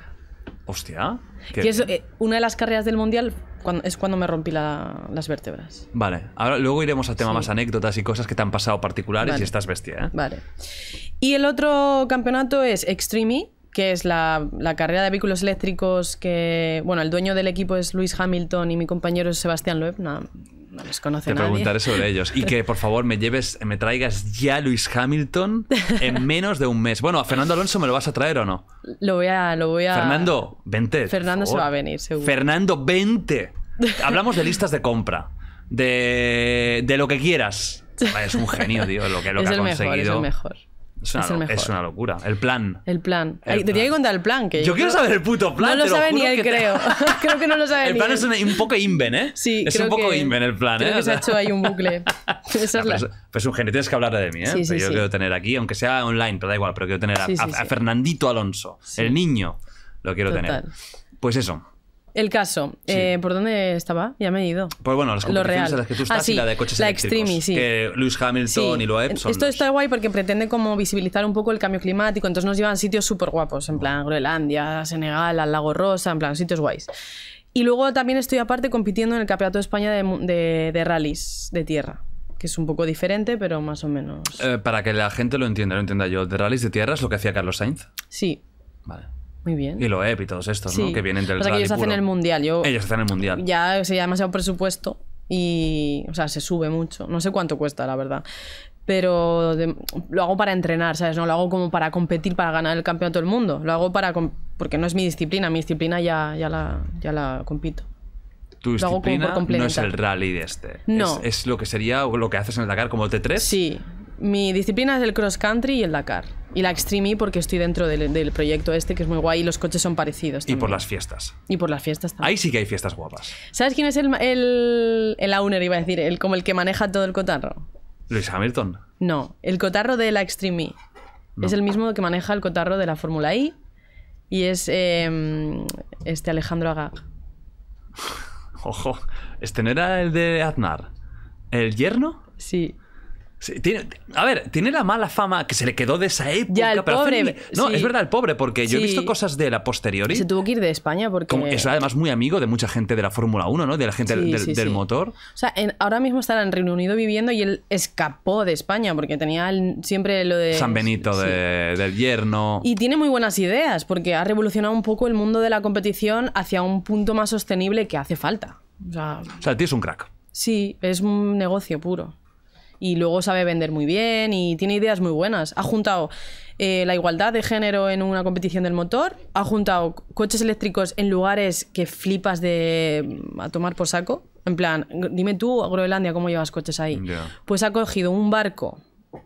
Hostia. Que... es eh, una de las carreras del mundial cuando, es cuando me rompí las vértebras. Vale, ahora luego iremos al tema más anécdotas y cosas que te han pasado particulares y estás bestia. ¿eh? Vale. Y el otro campeonato es Extreme que es la, carrera de vehículos eléctricos que, bueno, el dueño del equipo es Luis Hamilton y mi compañero es Sebastián Loeb, no les conoce te preguntaré sobre ellos. Y que por favor me lleves, me traigas ya Luis Hamilton en menos de un mes. Bueno, a Fernando Alonso me lo vas a traer o no? Lo voy a. Lo voy a... Fernando, vente. Fernando se va a venir, seguro. Fernando, vente. Hablamos de listas de compra. De, de lo que quieras. Es un genio, tío, lo que, lo ha conseguido. Mejor, es mejor. Es una, locura. El plan. El plan. de que contar el plan. Que yo, quiero saber el puto plan. No lo sabe ni él, creo. creo que no lo sabe el plan es un, poco inven, ¿eh? Sí, Es un poco inven el plan, creo ¿eh? Que se ha hecho ahí un bucle. Esa es la... Pues, pues, un genio, tienes que hablar de mí, ¿eh? Sí, yo quiero tener aquí, aunque sea online, pero da igual, pero quiero tener a, Fernandito Alonso, el niño. Lo quiero tener. Pues eso. El caso, eh, ¿por dónde estaba? Ya me he ido. Pues bueno, las competiciones las que tú ah, estás y la de coches la eléctricos. sí. Que Lewis Hamilton y Loeb son Esto está guay porque pretende como visibilizar un poco el cambio climático, entonces nos llevan sitios súper guapos, en plan Groenlandia, Senegal, al Lago Rosa, en plan sitios guays. Y luego también estoy aparte compitiendo en el Campeonato de España de, de rallies de tierra que es un poco diferente, pero más o menos. Eh, para que la gente lo entienda, lo entienda yo. De rallies de tierra es lo que hacía Carlos Sainz. Sí. Vale. Muy bien. Y lo EP y todos estos, ¿no? Que vienen del o sea, que ellos hacen el mundial. ellos hacen el mundial. Ya sería demasiado presupuesto y. O sea, se sube mucho. No sé cuánto cuesta, la verdad. Pero lo hago para entrenar, ¿sabes? No lo hago como para competir, para ganar el campeonato del mundo. Lo hago para. Porque no es mi disciplina. Mi disciplina ya, ya, la, ya la compito tu disciplina no es el rally de este. No. Es, lo que sería lo que haces en el Dakar como el T3. Sí. Mi disciplina es el cross country y el Dakar. Y la Extreme e porque estoy dentro del, proyecto este, que es muy guay, y los coches son parecidos. También. Y por las fiestas. Y por las fiestas también. Ahí sí que hay fiestas guapas. ¿Sabes quién es el, el, el owner, iba a decir? El, como el que maneja todo el cotarro. Luis Hamilton. No, el cotarro de la Extreme e. Es el mismo que maneja el cotarro de la Fórmula I. Y es em, este Alejandro Agag. Ojo, este no era el de Aznar. ¿El yerno? Sí a ver, tiene la mala fama que se le quedó de esa época. el pobre. no, es verdad, el pobre, porque yo he visto cosas de la posteriori. Se tuvo que ir de España porque. es además muy amigo de mucha gente de la Fórmula 1, ¿no? De la gente del, motor. O sea, ahora mismo está en Reino Unido viviendo y él escapó de España porque tenía siempre lo de. San Benito del Yerno. Y tiene muy buenas ideas porque ha revolucionado un poco el mundo de la competición hacia un punto más sostenible que hace falta. O sea, o es un crack. Sí, es un negocio puro y luego sabe vender muy bien y tiene ideas muy buenas. Ha juntado eh, la igualdad de género en una competición del motor, ha juntado coches eléctricos en lugares que flipas de mm, a tomar por saco. En plan, dime tú, Groenlandia, cómo llevas coches ahí. Pues ha cogido un barco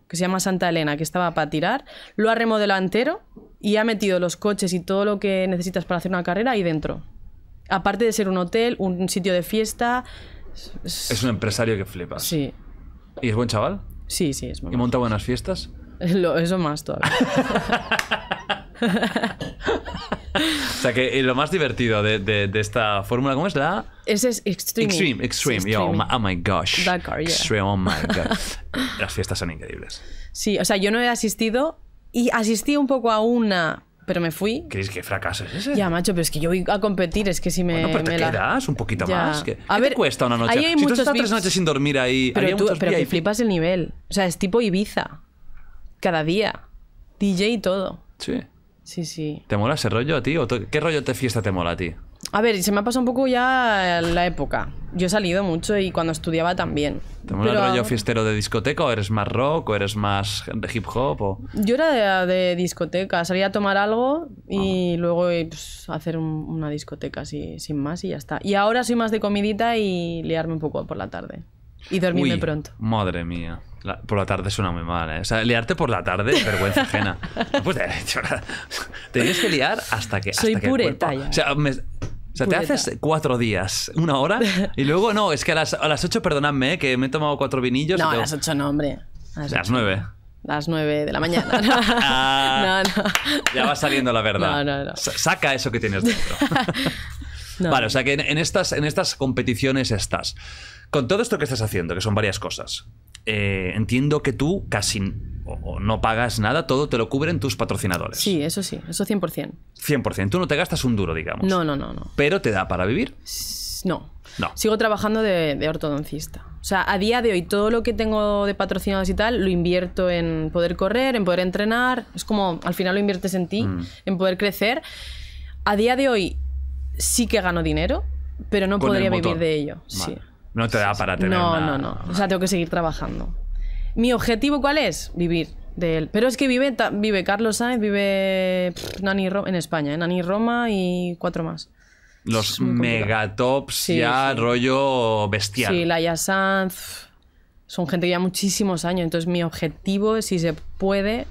que se llama Santa Elena, que estaba para tirar, lo ha remodelado entero y ha metido los coches y todo lo que necesitas para hacer una carrera ahí dentro. Aparte de ser un hotel, un sitio de fiesta. Es, es un empresario que flipas. Sí. ¿Y es buen chaval? Sí, sí, es muy ¿Y monta buenas fiestas? eso más todavía. o sea que eh, lo más divertido de, esta fórmula, ¿cómo es la? Es, es extreme. Extreme, extreme. oh my gosh. That car, yeah. Extreme, oh my god. Las fiestas son increíbles. Sí, o sea, yo no he asistido y asistí un poco a una pero me fui. ¿Crees que fracaso es ese? Ya, macho, pero es que yo voy a competir, es que si me. Bueno, pero te quedas un poquito más. ¿Qué, a ver, te cuesta una noche? hay si muchos tú estás tres noches sin dormir ahí. Pero, tú, flipas el nivel. O sea, es tipo Ibiza. Cada día. DJ y todo. Sí. Sí, sí. ¿Te mola ese rollo a ti? ¿Qué rollo de fiesta te mola a ti? A ver, se me ha pasado un poco ya la época. Yo he salido mucho y cuando estudiaba también. ¿Te mola Pero fiestero de discoteca o eres más rock o eres más de hip hop? Yo era de, discoteca, salía a tomar algo y luego eh, pues, hacer una discoteca así, sin más y ya está. Y ahora soy más de comidita y liarme un poco por la tarde. Y dormirme Uy, pronto. Madre mía. por la tarde suena muy mal, ¿eh? O sea, liarte por la tarde es vergüenza ajena. Pues hecho Te tienes que liar hasta que. Soy que O sea, o sea, te haces cuatro días, una hora, y luego no, es que a las, a ocho, perdonadme, ¿eh? que me he tomado cuatro vinillos. No, a las ocho no, hombre. A las, nueve. nueve. Las nueve de la mañana. no, ah, Ya va saliendo la verdad. Saca eso que tienes dentro. Vale, o sea que en, estas, en estas competiciones estás. Con todo esto que estás haciendo, que son varias cosas, eh, entiendo que tú casi no pagas nada, todo te lo cubren tus patrocinadores. Sí, eso sí, eso 100%. 100%, tú no te gastas un duro, digamos. No, no, no, no. Pero te da para vivir. No. No. Sigo trabajando de, ortodoncista. O sea, a día de hoy todo lo que tengo de patrocinados y tal lo invierto en poder correr, en poder entrenar. Es como al final lo inviertes en ti, mm. en poder crecer. A día de hoy sí que gano dinero, pero no podría vivir de ello. Sí. No te da para tener. No, no, no. O sea, tengo que seguir trabajando. ¿Mi objetivo cuál es? Vivir de él. Pero es que vive, vive Carlos Sainz, vive Nani Roma, en España, ¿eh? Nani Roma y cuatro más. Los megatops ya rollo bestial. Sí, Laia Sanz. Son gente que ya muchísimos años. Entonces, mi objetivo es si se puede.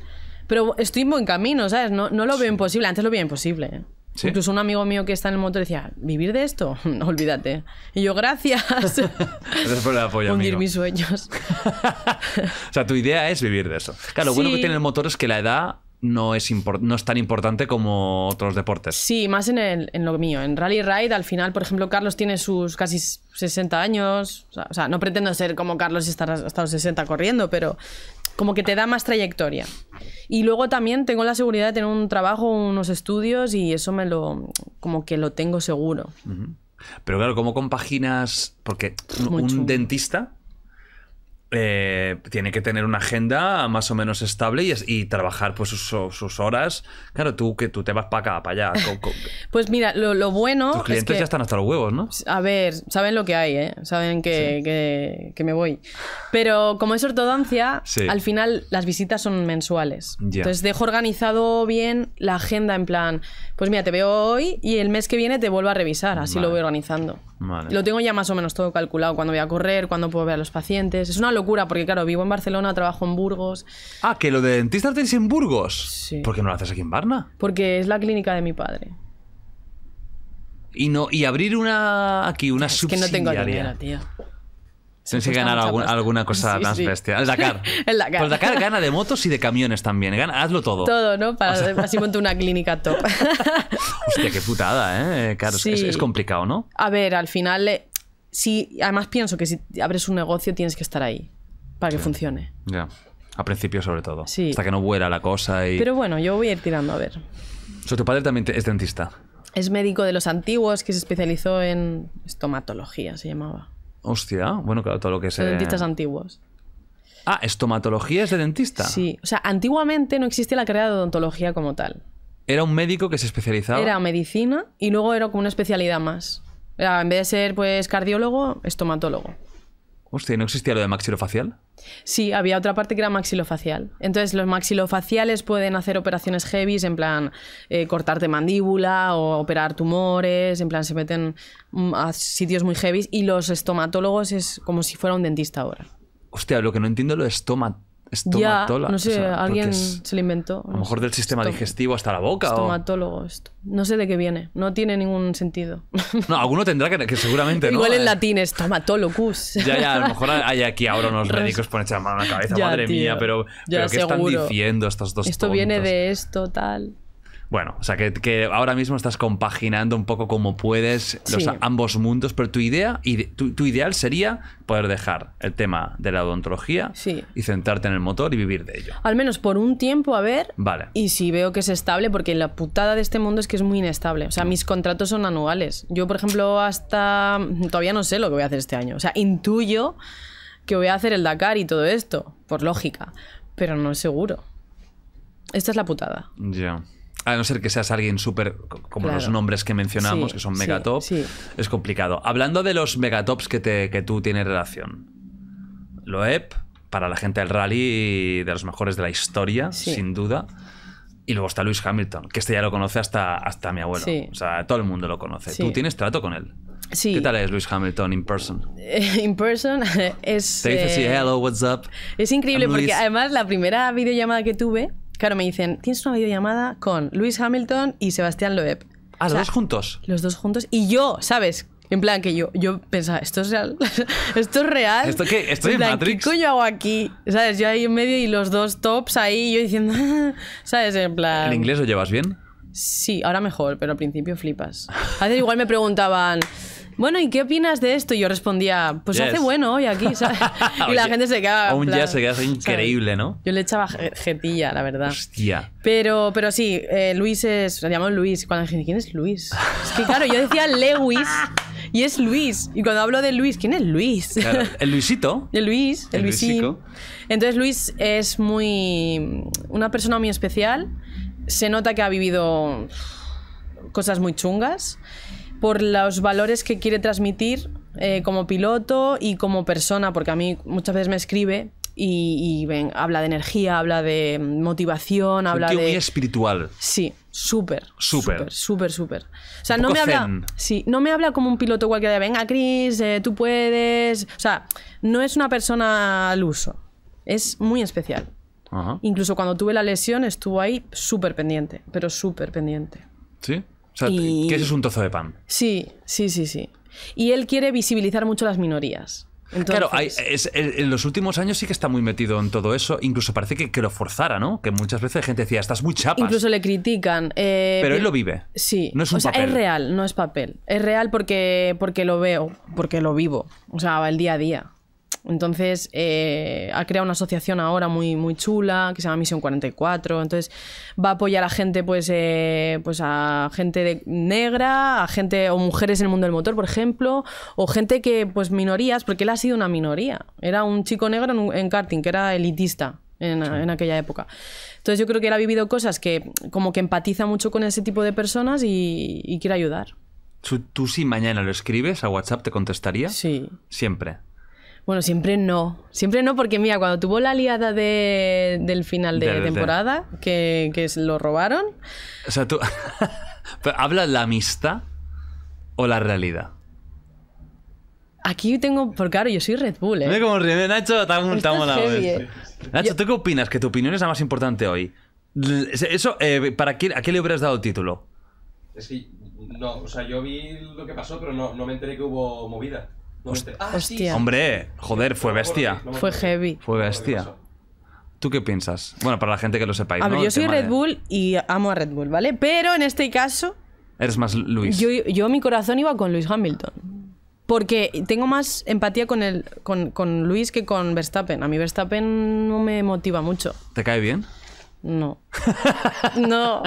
Pero estoy en buen camino, ¿sabes? No, lo veo imposible. Antes lo veía imposible. ¿eh? Incluso un amigo mío que está en el motor decía, ¿vivir de esto? olvídate. Y yo, gracias. gracias por el apoyo, Hundir mis sueños. o sea, tu idea es vivir de eso. Claro, lo bueno que tiene el motor es que la edad no es, no es tan importante como otros deportes. Sí, más en, lo mío. En Rally Ride, al final, por ejemplo, Carlos tiene sus casi 60 años. O sea, no pretendo ser como Carlos y estar hasta los 60 corriendo, pero como que te da más trayectoria. Y luego también tengo la seguridad de tener un trabajo, unos estudios y eso me lo, como que lo tengo seguro. Pero claro, ¿cómo compaginas? Porque un dentista eh, tiene que tener una agenda más o menos estable y, trabajar pues sus, horas. Claro, tú que tú te vas para acá, para allá. pues mira, lo, bueno. Tus clientes ya están hasta los huevos, ¿no? A ver, saben lo que hay, ¿eh? Saben que, me voy. Pero como es ortodoncia, al final las visitas son mensuales. Entonces dejo organizado bien la agenda en plan pues mira, te veo hoy y el mes que viene te vuelvo a revisar, así lo voy organizando. Lo tengo ya más o menos todo calculado, Cuando voy a correr, cuando puedo ver a los pacientes. Es una locura porque, claro, vivo en Barcelona, trabajo en Burgos. Ah, que lo de dentista lo tenéis en Burgos. Sí. ¿Por qué no lo haces aquí en Barna? Porque es la clínica de mi padre. Y no y abrir una aquí una es Que no tengo dinero, tío. Tienes que ganar alguna cosa más bestia. El Dakar. el Dakar. Pues Dakar gana de motos y de camiones también. Gana, hazlo todo. Todo, ¿no? Para, Así una clínica top. Hostia, qué putada, ¿eh? Claro, es, complicado, ¿no? A ver, al final, eh, sí, además pienso que si abres un negocio tienes que estar ahí para que funcione. Ya. A principio, sobre todo. Sí. Hasta que no vuela la cosa y. Pero bueno, yo voy a ir tirando, a ver. ¿sobre tu padre también es dentista. Es médico de los antiguos que se especializó en estomatología, se llamaba. Hostia, bueno, claro, todo lo que se... dentistas antiguos. Ah, estomatología es de dentista. Sí, o sea, antiguamente no existía la carrera de odontología como tal. Era un médico que se especializaba. Era medicina y luego era como una especialidad más. en vez de ser pues cardiólogo, estomatólogo. Hostia, ¿no existía lo de maxilofacial? Sí, había otra parte que era maxilofacial. Entonces, los maxilofaciales pueden hacer operaciones heavy, en plan eh, cortarte mandíbula o operar tumores, en plan se meten mm, a sitios muy heavy. Y los estomatólogos es como si fuera un dentista ahora. Hostia, lo que no entiendo es lo estomatólogos no sé, alguien se lo inventó. A lo mejor del sistema digestivo hasta la boca. Estomatólogo, esto. No sé de qué viene. No tiene ningún sentido. No, alguno tendrá que, que seguramente, ¿no? Igual en eh. latín, estomatologus. Ya, ya, a lo mejor hay aquí ahora unos médicos ponen echar mano a la cabeza, madre mía, pero, pero ¿qué están diciendo estos dos Esto viene de esto, tal. Bueno, o sea, que, ahora mismo estás compaginando un poco como puedes ambos mundos, pero tu idea, y tu, ideal sería poder dejar el tema de la odontología y centrarte en el motor y vivir de ello. Al menos por un tiempo, a ver. Vale. Y si veo que es estable, porque la putada de este mundo es que es muy inestable. O sea, mis contratos son anuales. Yo, por ejemplo, hasta. Todavía no sé lo que voy a hacer este año. O sea, intuyo que voy a hacer el Dakar y todo esto, por lógica, pero no es seguro. Esta es la putada. Ya a no ser que seas alguien súper como los nombres que mencionamos, que son megatops es complicado. Hablando de los megatops que, te, que tú tienes relación, Loeb, para la gente del rally, de los mejores de la historia, sin duda. Y luego está Luis Hamilton, que este ya lo conoce hasta, hasta mi abuelo. O sea, todo el mundo lo conoce. ¿Tú tienes trato con él? Sí. ¿Qué tal es Luis Hamilton in person? In person es... Te dice sí, eh, hello, what's up? Es increíble porque además la primera videollamada que tuve Claro, me dicen, tienes una videollamada con Luis Hamilton y Sebastián Loeb. Ah, los dos juntos. Los dos juntos. Y yo, ¿sabes? En plan, que yo, yo pensaba, esto es real. esto es real. ¿Esto qué? ¿Estoy en, Matrix? ¿Qué coño hago aquí? ¿Sabes? Yo ahí en medio y los dos tops ahí, yo diciendo, ¿sabes? En plan. ¿El inglés lo llevas bien? Sí, ahora mejor, pero al principio flipas. A igual me preguntaban bueno, ¿y qué opinas de esto? Y yo respondía, pues hace bueno hoy aquí, ¿sabes? y la gente se queda. Un ya se queda increíble, ¿no? Yo le echaba jetilla, la verdad. Hostia. Pero, pero sí, eh, Luis es. Le llamamos Luis. Cuando ¿quién es Luis? Es que claro, yo decía Lewis. Y es Luis. Y cuando hablo de Luis, ¿quién es Luis? el Luisito. El Luis, el, el Luisito. Entonces Luis es muy... una persona muy especial. Se nota que ha vivido cosas muy chungas por los valores que quiere transmitir eh, como piloto y como persona, porque a mí muchas veces me escribe y, habla de energía, habla de motivación, habla de... muy espiritual. Sí, súper. Súper. Súper, súper. O sea, no me, habla, no me habla como un piloto cualquiera de, venga, Chris, eh, tú puedes. O sea, no es una persona al uso. Es muy especial. Incluso cuando tuve la lesión estuvo ahí súper pendiente, pero súper pendiente. ¿Sí? que eso es un trozo de pan. Sí, sí, sí, sí. Y él quiere visibilizar mucho las minorías. Claro, en los últimos años sí que está muy metido en todo eso. Incluso parece que, que lo forzara, ¿no? Que muchas veces la gente decía, estás muy chapa. Incluso le critican. Eh, pero él lo vive. Sí. No es un papel. Es real, no es papel. Es real porque, porque lo veo, porque lo vivo. O sea, el día a día. Entonces, eh, ha creado una asociación ahora muy, muy chula que se llama Misión 44. Entonces, va a apoyar a gente, pues, eh, pues a gente negra, a gente o mujeres en el mundo del motor, por ejemplo, o gente que, pues, minorías, porque él ha sido una minoría. Era un chico negro en, karting, que era elitista. En, aquella época. Entonces yo creo que él ha vivido cosas que como que empatiza mucho con ese tipo de personas y, quiere ayudar. ¿Tú, ¿Tú si mañana lo escribes a WhatsApp te contestaría? Sí. Siempre. Bueno, siempre no. Siempre no, porque mira, cuando tuvo la liada de, del final de, temporada, que, lo robaron. O sea, tú. ¿Habla la amistad o la realidad? Aquí tengo. Por claro, yo soy Red Bull, ¿eh? Mira cómo ríe, Nacho, está vez. ¿eh? Nacho, ¿tú qué opinas? ¿Que tu opinión es la más importante hoy? Eso, eh, ¿para qué, ¿a qué le hubieras dado título? Es que. No, o sea, yo vi lo que pasó, pero no me enteré que hubo movida. Ah, Hostia. Hombre, joder, fue bestia. Fue heavy. Fue bestia. ¿Tú qué piensas? Bueno, para la gente que lo sepáis. A ver, yo soy Red Bull y amo a Red Bull, ¿vale? Pero en este caso. Eres más Luis. Yo, mi corazón iba con Luis Hamilton. Porque tengo más empatía con, el, con, con Luis que con Verstappen. A mí Verstappen no me motiva mucho. ¿Te cae bien? No. no.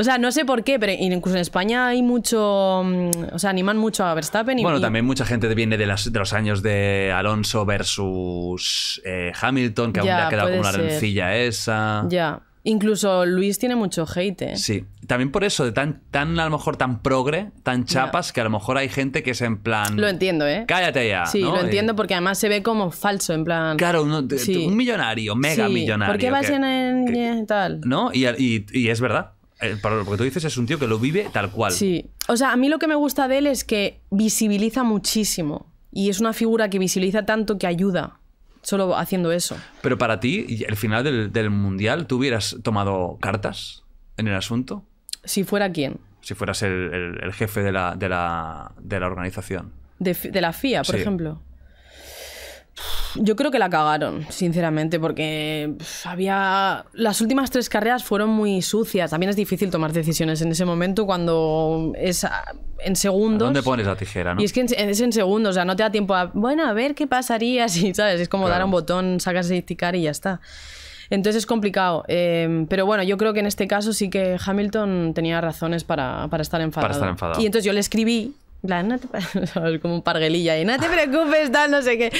O sea, no sé por qué, pero incluso en España hay mucho. Mm, o sea, animan mucho a Verstappen. Y, bueno, también mucha gente viene de, los años de Alonso versus eh, Hamilton, que aún le ha quedado como una rencilla esa. Ya. Incluso Luis tiene mucho hate. ¿eh? Sí. También por eso, de tan, tan a lo mejor tan progre, tan chapas, que a lo mejor hay gente que es en plan. Lo entiendo, ¿eh? Cállate ya. Sí, lo eh, entiendo porque además se ve como falso, en plan. Claro, un millonario, mega sí. millonario. ¿Por qué vas en, tal? ¿No? y es verdad. Eh, Porque lo que tú dices es un tío que lo vive tal cual. Sí. O sea, a mí lo que me gusta de él es que visibiliza muchísimo. Y es una figura que visibiliza tanto que ayuda solo haciendo eso. Pero para ti, el final del, mundial, ¿tú hubieras tomado cartas en el asunto? Si fuera quién. Si fueras el, jefe de la, organización. De, la FIA, por ejemplo. Yo creo que la cagaron, sinceramente, porque había. Las últimas tres carreras fueron muy sucias. También es difícil tomar decisiones en ese momento cuando es en segundos. ¿Dónde pones la tijera, Y es que es en segundos, o sea, no te da tiempo a. Bueno, a ver qué pasaría si, ¿sabes? Es como dar un botón, sacas de ticar y ya está. Entonces es complicado. Em, pero bueno, yo creo que en este caso sí que Hamilton tenía razones para, para estar enfadado. Para estar enfadado. Y entonces yo le escribí Claro, no te, como un parguelilla y no te preocupes, tal, no sé qué.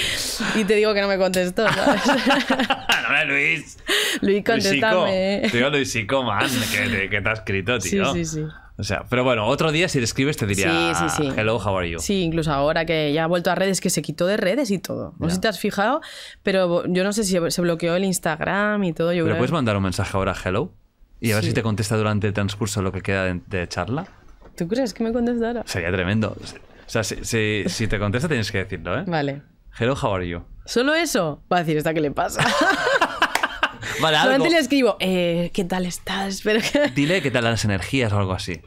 Y te digo que no me contestó, ¿sabes? no, Luis. Luis, contestame. Luisico. man, que, que te ha escrito, tío. Sí, sí, sí. O sea, pero bueno, otro día si le escribes te diría sí, sí, sí. hello, how are you. Sí, incluso ahora que ya ha vuelto a redes, que se quitó de redes y todo. No sé si te has fijado, pero yo no sé si se bloqueó el Instagram y todo. Yo pero puedes mandar un mensaje ahora hello y a ver si te contesta durante el transcurso lo que queda de charla. ¿Tú crees que me contestara? Sería tremendo. O sea, si, te contesta tienes que decirlo, ¿eh? Vale. Hello, how are you? ¿Solo eso? Va a decir, ¿esta que le pasa? vale, algo. le escribo, eh, ¿qué tal estás? Dile qué tal las energías o algo así.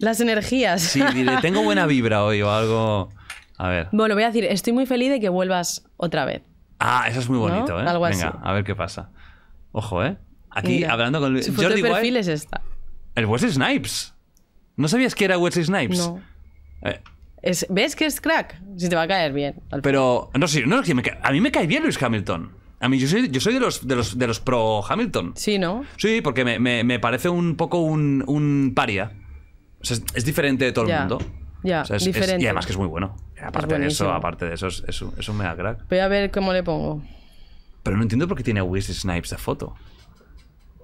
¿Las energías? sí, dile, tengo buena vibra hoy o algo... A ver. Bueno, voy a decir, estoy muy feliz de que vuelvas otra vez. Ah, eso es muy bonito, ¿eh? Algo Venga, a ver qué pasa. Ojo, ¿eh? Aquí, hablando con... Su Jordi perfil es esta. El West Snipes. ¿No sabías que era Wesley Snipes? No. Eh. ¿Ves que es crack? Si te va a caer bien. Pero, no a mí me cae bien Luis Hamilton. A mí, yo soy, yo soy de, los, de, los, de los pro Hamilton. Sí, ¿no? Sí, porque me, parece un poco un, paria. O sea, es, diferente de todo el mundo. Ya, diferente. y además que es muy bueno. Aparte de eso, aparte de eso, es, es, un, mega crack. Voy a ver cómo le pongo. Pero no entiendo por qué tiene a Wesley Snipes de foto.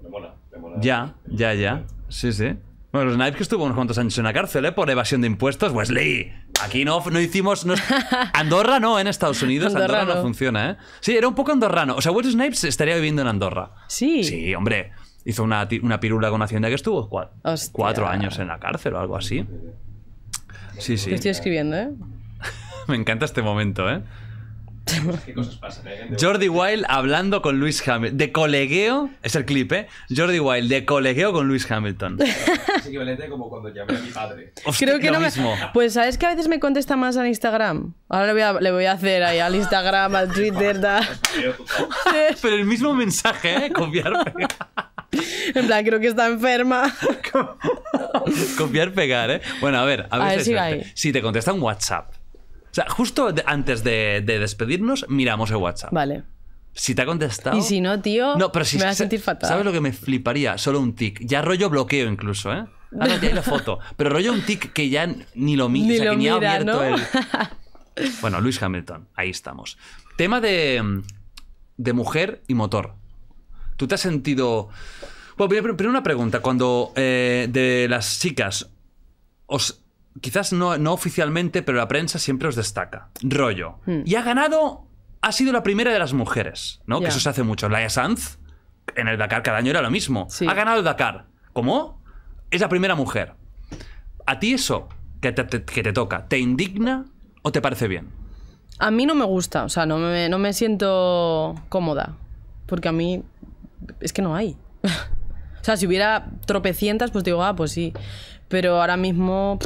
mola, mola. Ya, ya, ya. Sí, sí. Bueno, los Snipes que estuvo unos cuantos años en la cárcel, ¿eh? Por evasión de impuestos, Wesley. Pues, aquí no, no hicimos. Andorra no, en Estados Unidos. Andorra, no. funciona, ¿eh? Sí, era un poco andorrano. O sea, Wesley Snipes estaría viviendo en Andorra. Sí. Sí, hombre. Hizo una, una pirula con Hacienda que estuvo cuatro, años en la cárcel o algo así. Sí, sí. Te estoy escribiendo, ¿eh? Me encanta este momento, ¿eh? Jordi Wild hablando con Luis Hamilton. De colegueo, es el clip, ¿eh? Jordi Wild, de colegueo con Luis Hamilton. Es equivalente como cuando llamé a mi padre. Creo que no Pues sabes que a veces me contesta más al Instagram. Ahora le voy a, hacer ahí al Instagram, al Twitter, da. Pero el mismo mensaje, ¿eh? Copiar, pegar. En plan, creo que está enferma. Copiar, pegar, ¿eh? Bueno, a ver, a, ver si te contesta un WhatsApp o sea, justo antes de, despedirnos, miramos el WhatsApp. Vale. Si te ha contestado. Y si no, tío, no, pero si, me va a sentir fatal. ¿Sabes lo que me fliparía? Solo un tic. Ya rollo bloqueo incluso, ¿eh? Ahora ya la foto. Pero rollo un tic que ya ni lo, ni lo ha abierto ¿no? Bueno, Luis Hamilton, ahí estamos. Tema de, de mujer y motor. ¿Tú te has sentido. Bueno, primero una pregunta. Cuando eh, de las chicas os quizás no, oficialmente, pero la prensa siempre os destaca. Rollo. Hmm. Y ha ganado, ha sido la primera de las mujeres, ¿no? Que eso se hace mucho. Laia Sanz, en el Dakar cada año era lo mismo. Ha ganado el Dakar. ¿Cómo? Es la primera mujer. ¿A ti eso que te, que te toca, te indigna o te parece bien? A mí no me gusta, o sea, no me, no me siento cómoda. Porque a mí es que no hay. o sea, si hubiera tropecientas, pues digo, ah, pues sí. Pero ahora mismo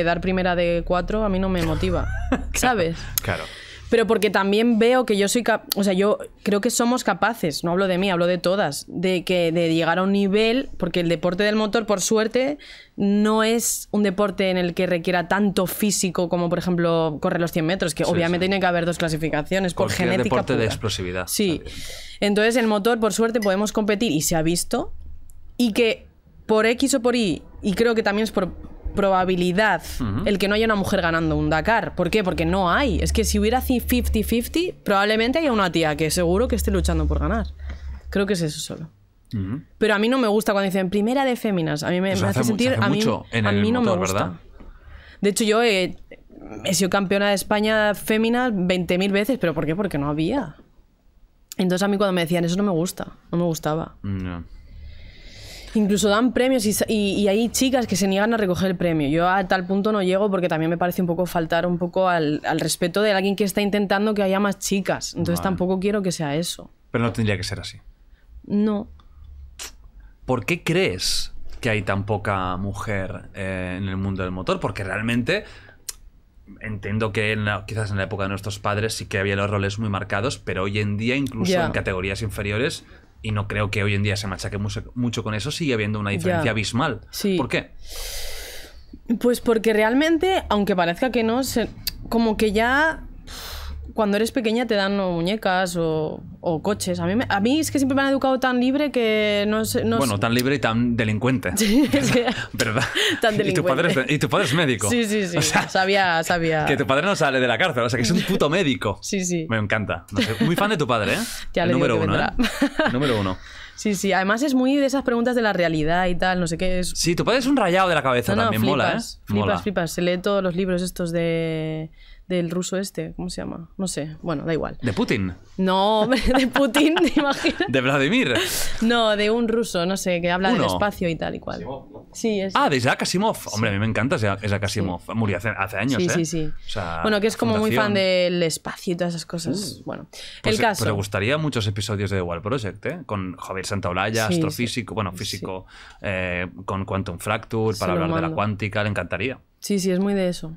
quedar primera de cuatro a mí no me motiva, ¿sabes? Claro. Pero porque también veo que yo soy o sea, yo creo que somos capaces, no hablo de mí, hablo de todas, de que de llegar a un nivel, porque el deporte del motor, por suerte, no es un deporte en el que requiera tanto físico como, por ejemplo, correr los 100 metros, que obviamente tiene que haber dos clasificaciones por genética. deporte de explosividad. Sí. Entonces, el motor, por suerte, podemos competir y se ha visto. Y que por X o por Y, y creo que también es por, probabilidad el que no haya una mujer ganando un Dakar. ¿Por qué? Porque no hay. Es que si hubiera 50-50, probablemente haya una tía que seguro que esté luchando por ganar. Creo que es eso solo. Pero a mí no me gusta cuando dicen primera de féminas. A mí me, hace, sentir. a mí, mucho mí no me gusta. ¿verdad? De hecho, yo he, sido campeona de España féminas 20.000 veces. ¿Pero por qué? Porque no había. Entonces a mí cuando me decían eso no me gusta. No me gustaba. Incluso dan premios y, hay chicas que se niegan a recoger el premio. Yo a tal punto no llego porque también me parece un poco faltar un poco al, respeto de alguien que está intentando que haya más chicas. Entonces tampoco quiero que sea eso. Pero no tendría que ser así. No. ¿Por qué crees que hay tan poca mujer eh, en el mundo del motor? Porque realmente entiendo que quizás en la época de nuestros padres sí que había los roles muy marcados, pero hoy en día incluso en categorías inferiores y no creo que hoy en día se machaque mucho, con eso. Sigue habiendo una diferencia abismal. Sí. ¿Por qué? Pues porque realmente, aunque parezca que no, se, como que ya cuando eres pequeña te dan muñecas o, coches. A mí, es que siempre me han educado tan libre que no sé... bueno, tan libre y tan delincuente. Sí, ¿Verdad? Tan delincuente. Y tu, padre es, médico. Sí, sí, sí. O sea, sabía, sabía. Que tu padre no sale de la cárcel, o sea, que es un puto médico. Sí, sí. Me encanta. muy fan de tu padre, ¿eh? número uno, ¿eh? Número uno. Sí, sí. Además es muy de esas preguntas de la realidad y tal, no sé qué es. Sí, tu padre es un rayado de la cabeza también, mola, ¿eh? Flipas, flipas. Se lee todos los libros estos de del ruso este, ¿cómo se llama? No sé, bueno, da igual. ¿De Putin? No, de Putin, ¿te imaginas? ¿De Vladimir? No, de un ruso, no sé, que habla de del espacio y tal y cual. Sí, es. Ah, de Isaac Asimov. Hombre, a mí me encanta Isaac Asimov. Murió hace, años, sí, Sí, ¿eh? sí, bueno, que es como muy fan del espacio y todas esas cosas. Mm. bueno, pues el eh, caso. Pero le gustaría muchos episodios de The Project, ¿eh? Con Javier Santaolalla, astrofísico, bueno, físico, eh, con Quantum Fracture, para hablar de la cuántica, le encantaría. Sí, sí, es muy de eso.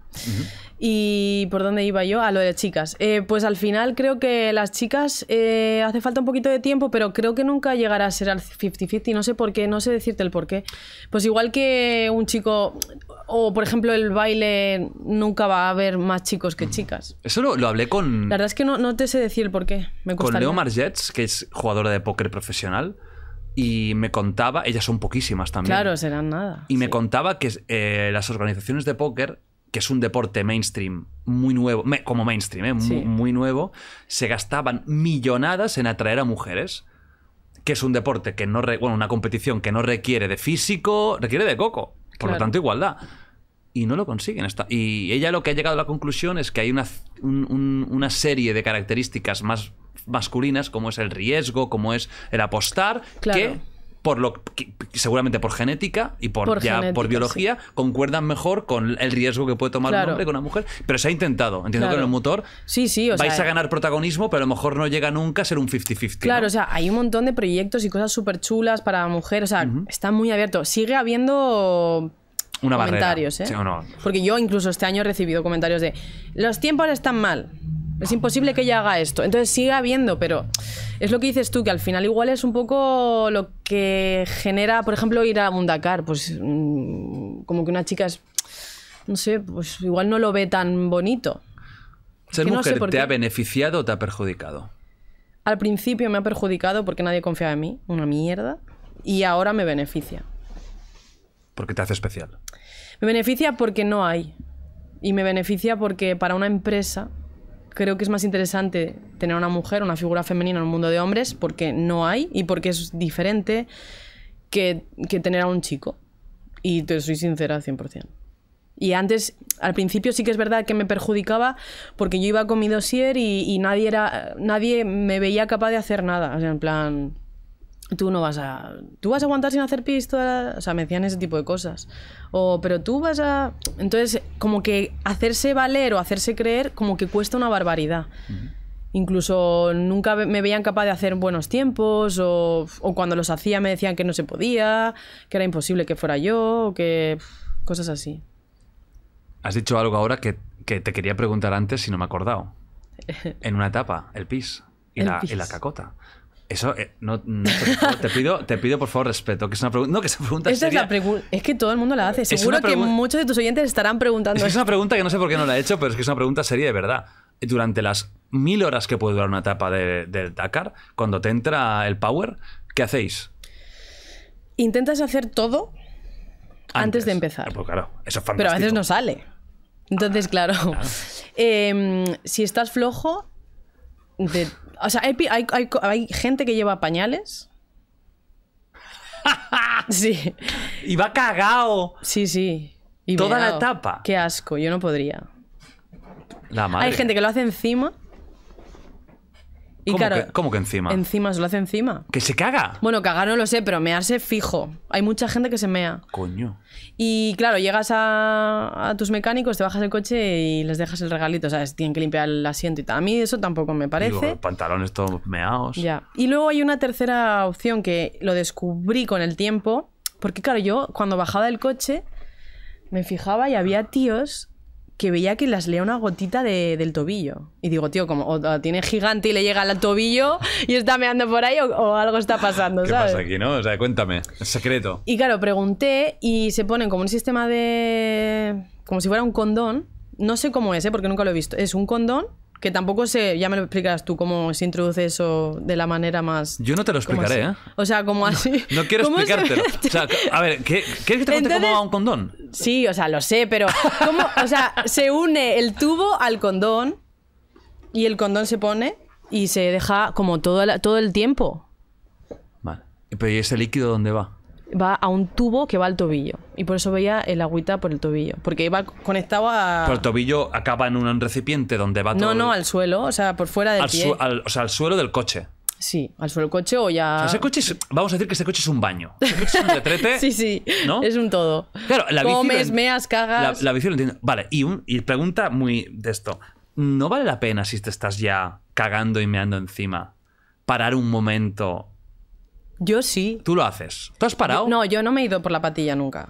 ¿Y por dónde iba yo? A ah, lo de chicas. pues al final creo que las chicas eh, hace falta un poquito de tiempo, pero creo que nunca llegará a ser al 50-50. No sé por qué, no sé decirte el por qué. Pues igual que un chico, o por ejemplo el baile, nunca va a haber más chicos que mm. chicas. Eso lo, hablé con... La verdad es que no, te sé decir el por qué. Me con Leo Margets, que es jugadora de póker profesional y me contaba, ellas son poquísimas también. Claro, serán nada. Y me contaba que eh, las organizaciones de póker que es un deporte mainstream muy nuevo, como mainstream, ¿eh? muy, nuevo, se gastaban millonadas en atraer a mujeres, que es un deporte que no, bueno, una competición que no requiere de físico, requiere de coco, por lo tanto igualdad. Y no lo consiguen. está y ella lo que ha llegado a la conclusión es que hay una, una serie de características más masculinas, como es el riesgo, como es el apostar, que seguramente por genética y por, biología concuerdan mejor con el riesgo que puede tomar un hombre con una mujer, pero se ha intentado. Entiendo que en el motor sí, sí, vais a ganar protagonismo, pero a lo mejor no llega nunca a ser un 50-50. Claro, o sea, hay un montón de proyectos y cosas súper chulas para mujeres, o sea, está muy abierto. Sigue habiendo comentarios, ¿eh? Porque yo incluso este año he recibido comentarios de los tiempos están mal. Es imposible que ella haga esto. Entonces siga habiendo, pero es lo que dices tú, que al final igual es un poco lo que genera, por ejemplo, ir a un Pues mm, como que una chica es, no sé, pues igual no lo ve tan bonito. ¿Ser mujer te ha beneficiado o te ha perjudicado? Al principio me ha perjudicado porque nadie confiaba en mí, una mierda. Y ahora me beneficia. Porque te hace especial. Me beneficia porque no hay. Y me beneficia porque para una empresa creo que es más interesante tener una mujer, una figura femenina en un mundo de hombres, porque no hay y porque es diferente que, que tener a un chico. Y te soy sincera al 100%. Y antes, al principio sí que es verdad que me perjudicaba porque yo iba con mi dossier y, y nadie, era, nadie me veía capaz de hacer nada. O sea, en plan, tú no vas a. Tú vas a aguantar sin hacer pis O sea, me decían ese tipo de cosas. O, pero tú vas a. Entonces, como que hacerse valer o hacerse creer, como que cuesta una barbaridad. Incluso nunca me veían capaz de hacer buenos tiempos, o, cuando los hacía me decían que no se podía, que era imposible que fuera yo, o que. cosas así. Has dicho algo ahora que, te quería preguntar antes si no me he acordado. en una etapa, el pis y, pis. y la cacota. Eso, eh, no, te, pido, te pido por favor respeto, que es una pregunta. No, que esa pregunta Esa es la pregunta. Es que todo el mundo la hace. Seguro que muchos de tus oyentes estarán preguntando. Es, una pregunta que no sé por qué no la he hecho, pero es que es una pregunta seria de verdad. Durante las mil horas que puede durar una etapa del Dakar, cuando te entra el power, ¿qué hacéis? Intentas hacer todo antes, de empezar. Pues claro, eso fantástico. Pero a veces no sale. Entonces, ah, claro. Em, si estás flojo, o sea, hay, gente que lleva pañales. sí. Y va cagao. Sí, sí. Y Toda la etapa. Qué asco, yo no podría. La Hay gente que lo hace encima. Y ¿Cómo, que, encima? Encima, se lo hace encima. ¿Que se caga? Bueno, cagar no lo sé, pero mearse fijo. Hay mucha gente que se mea. Coño. Y claro, llegas a, tus mecánicos, te bajas el coche y les dejas el regalito. O sea, Tienen que limpiar el asiento y tal. A mí eso tampoco me parece. pantalones todos meados. Ya. Y luego hay una tercera opción que lo descubrí con el tiempo. Porque claro, yo cuando bajaba del coche me fijaba y había tíos que veía que las leía una gotita de, del tobillo. Y digo, tío, como tiene gigante y le llega al tobillo y está meando por ahí o, algo está pasando, ¿Qué pasa aquí, no? O sea, cuéntame, es secreto. Y claro, pregunté y se ponen como un sistema de... como si fuera un condón. No sé cómo es, ¿eh? porque nunca lo he visto. Es un condón que tampoco sé, ya me lo explicarás tú cómo se introduce eso de la manera más. Yo no te lo explicaré, ¿eh? O sea, como así. No, quiero explicártelo. o sea, a ver, ¿qué, ¿quieres que te cuente cómo va un condón? Sí, o sea, lo sé, pero. o sea, se une el tubo al condón y el condón se pone y se deja como todo todo el tiempo. Vale. Pero ¿y ese líquido dónde va? va a un tubo que va al tobillo. Y por eso veía el agüita por el tobillo. Porque iba conectado a. Por el tobillo acaba en un recipiente donde va todo. No, no, al suelo, o sea, por fuera del pie. o sea, al suelo del coche. Sí, al suelo del coche o ya. ese coche es, vamos a decir que ese coche es un baño. Ese es un retrete. sí, sí. Es un todo. Claro, la bici. Comes, meas, cagas. La, bici lo entiendo. Vale, y, y pregunta muy de esto. ¿No vale la pena si te estás ya cagando y meando encima? Parar un momento yo sí. Tú lo haces. ¿Tú has parado? No, yo no me he ido por la patilla nunca.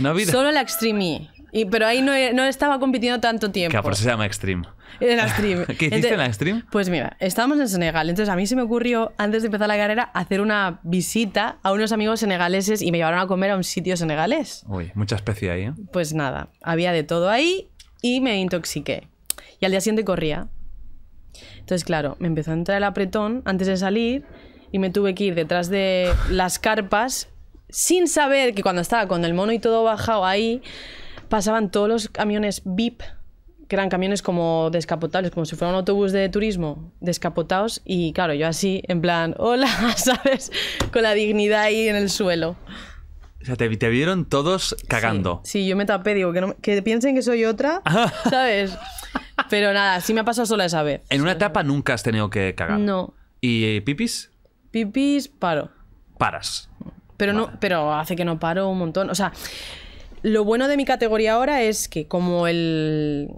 ¿No Solo la Extreme e. y, pero ahí no, estaba compitiendo tanto tiempo. Que por eso se llama Extreme. En eh, la Extreme. ¿Qué hiciste en la Extreme? Pues mira, estábamos en Senegal. Entonces a mí se me ocurrió, antes de empezar la carrera, hacer una visita a unos amigos senegaleses y me llevaron a comer a un sitio senegalés. Uy, mucha especie ahí, ¿eh? Pues nada, había de todo ahí y me intoxiqué. Y al día siguiente corría. Entonces, claro, me empezó a entrar el apretón antes de salir y me tuve que ir detrás de las carpas sin saber que cuando estaba con el mono y todo bajado ahí, pasaban todos los camiones VIP, que eran camiones como descapotables, como si fuera un autobús de turismo, descapotados, y claro, yo así, en plan, hola, ¿sabes? Con la dignidad ahí en el suelo. O sea, te, vieron todos cagando. Sí, yo me tapé, digo, que, no, que piensen que soy otra, ¿sabes? Pero nada, sí me ha pasado sola esa vez. En una etapa nunca has tenido que cagar. No. ¿Y pipis? Pipis, paro. Paras. Pero, no, pero hace que no paro un montón. O sea, lo bueno de mi categoría ahora es que como el,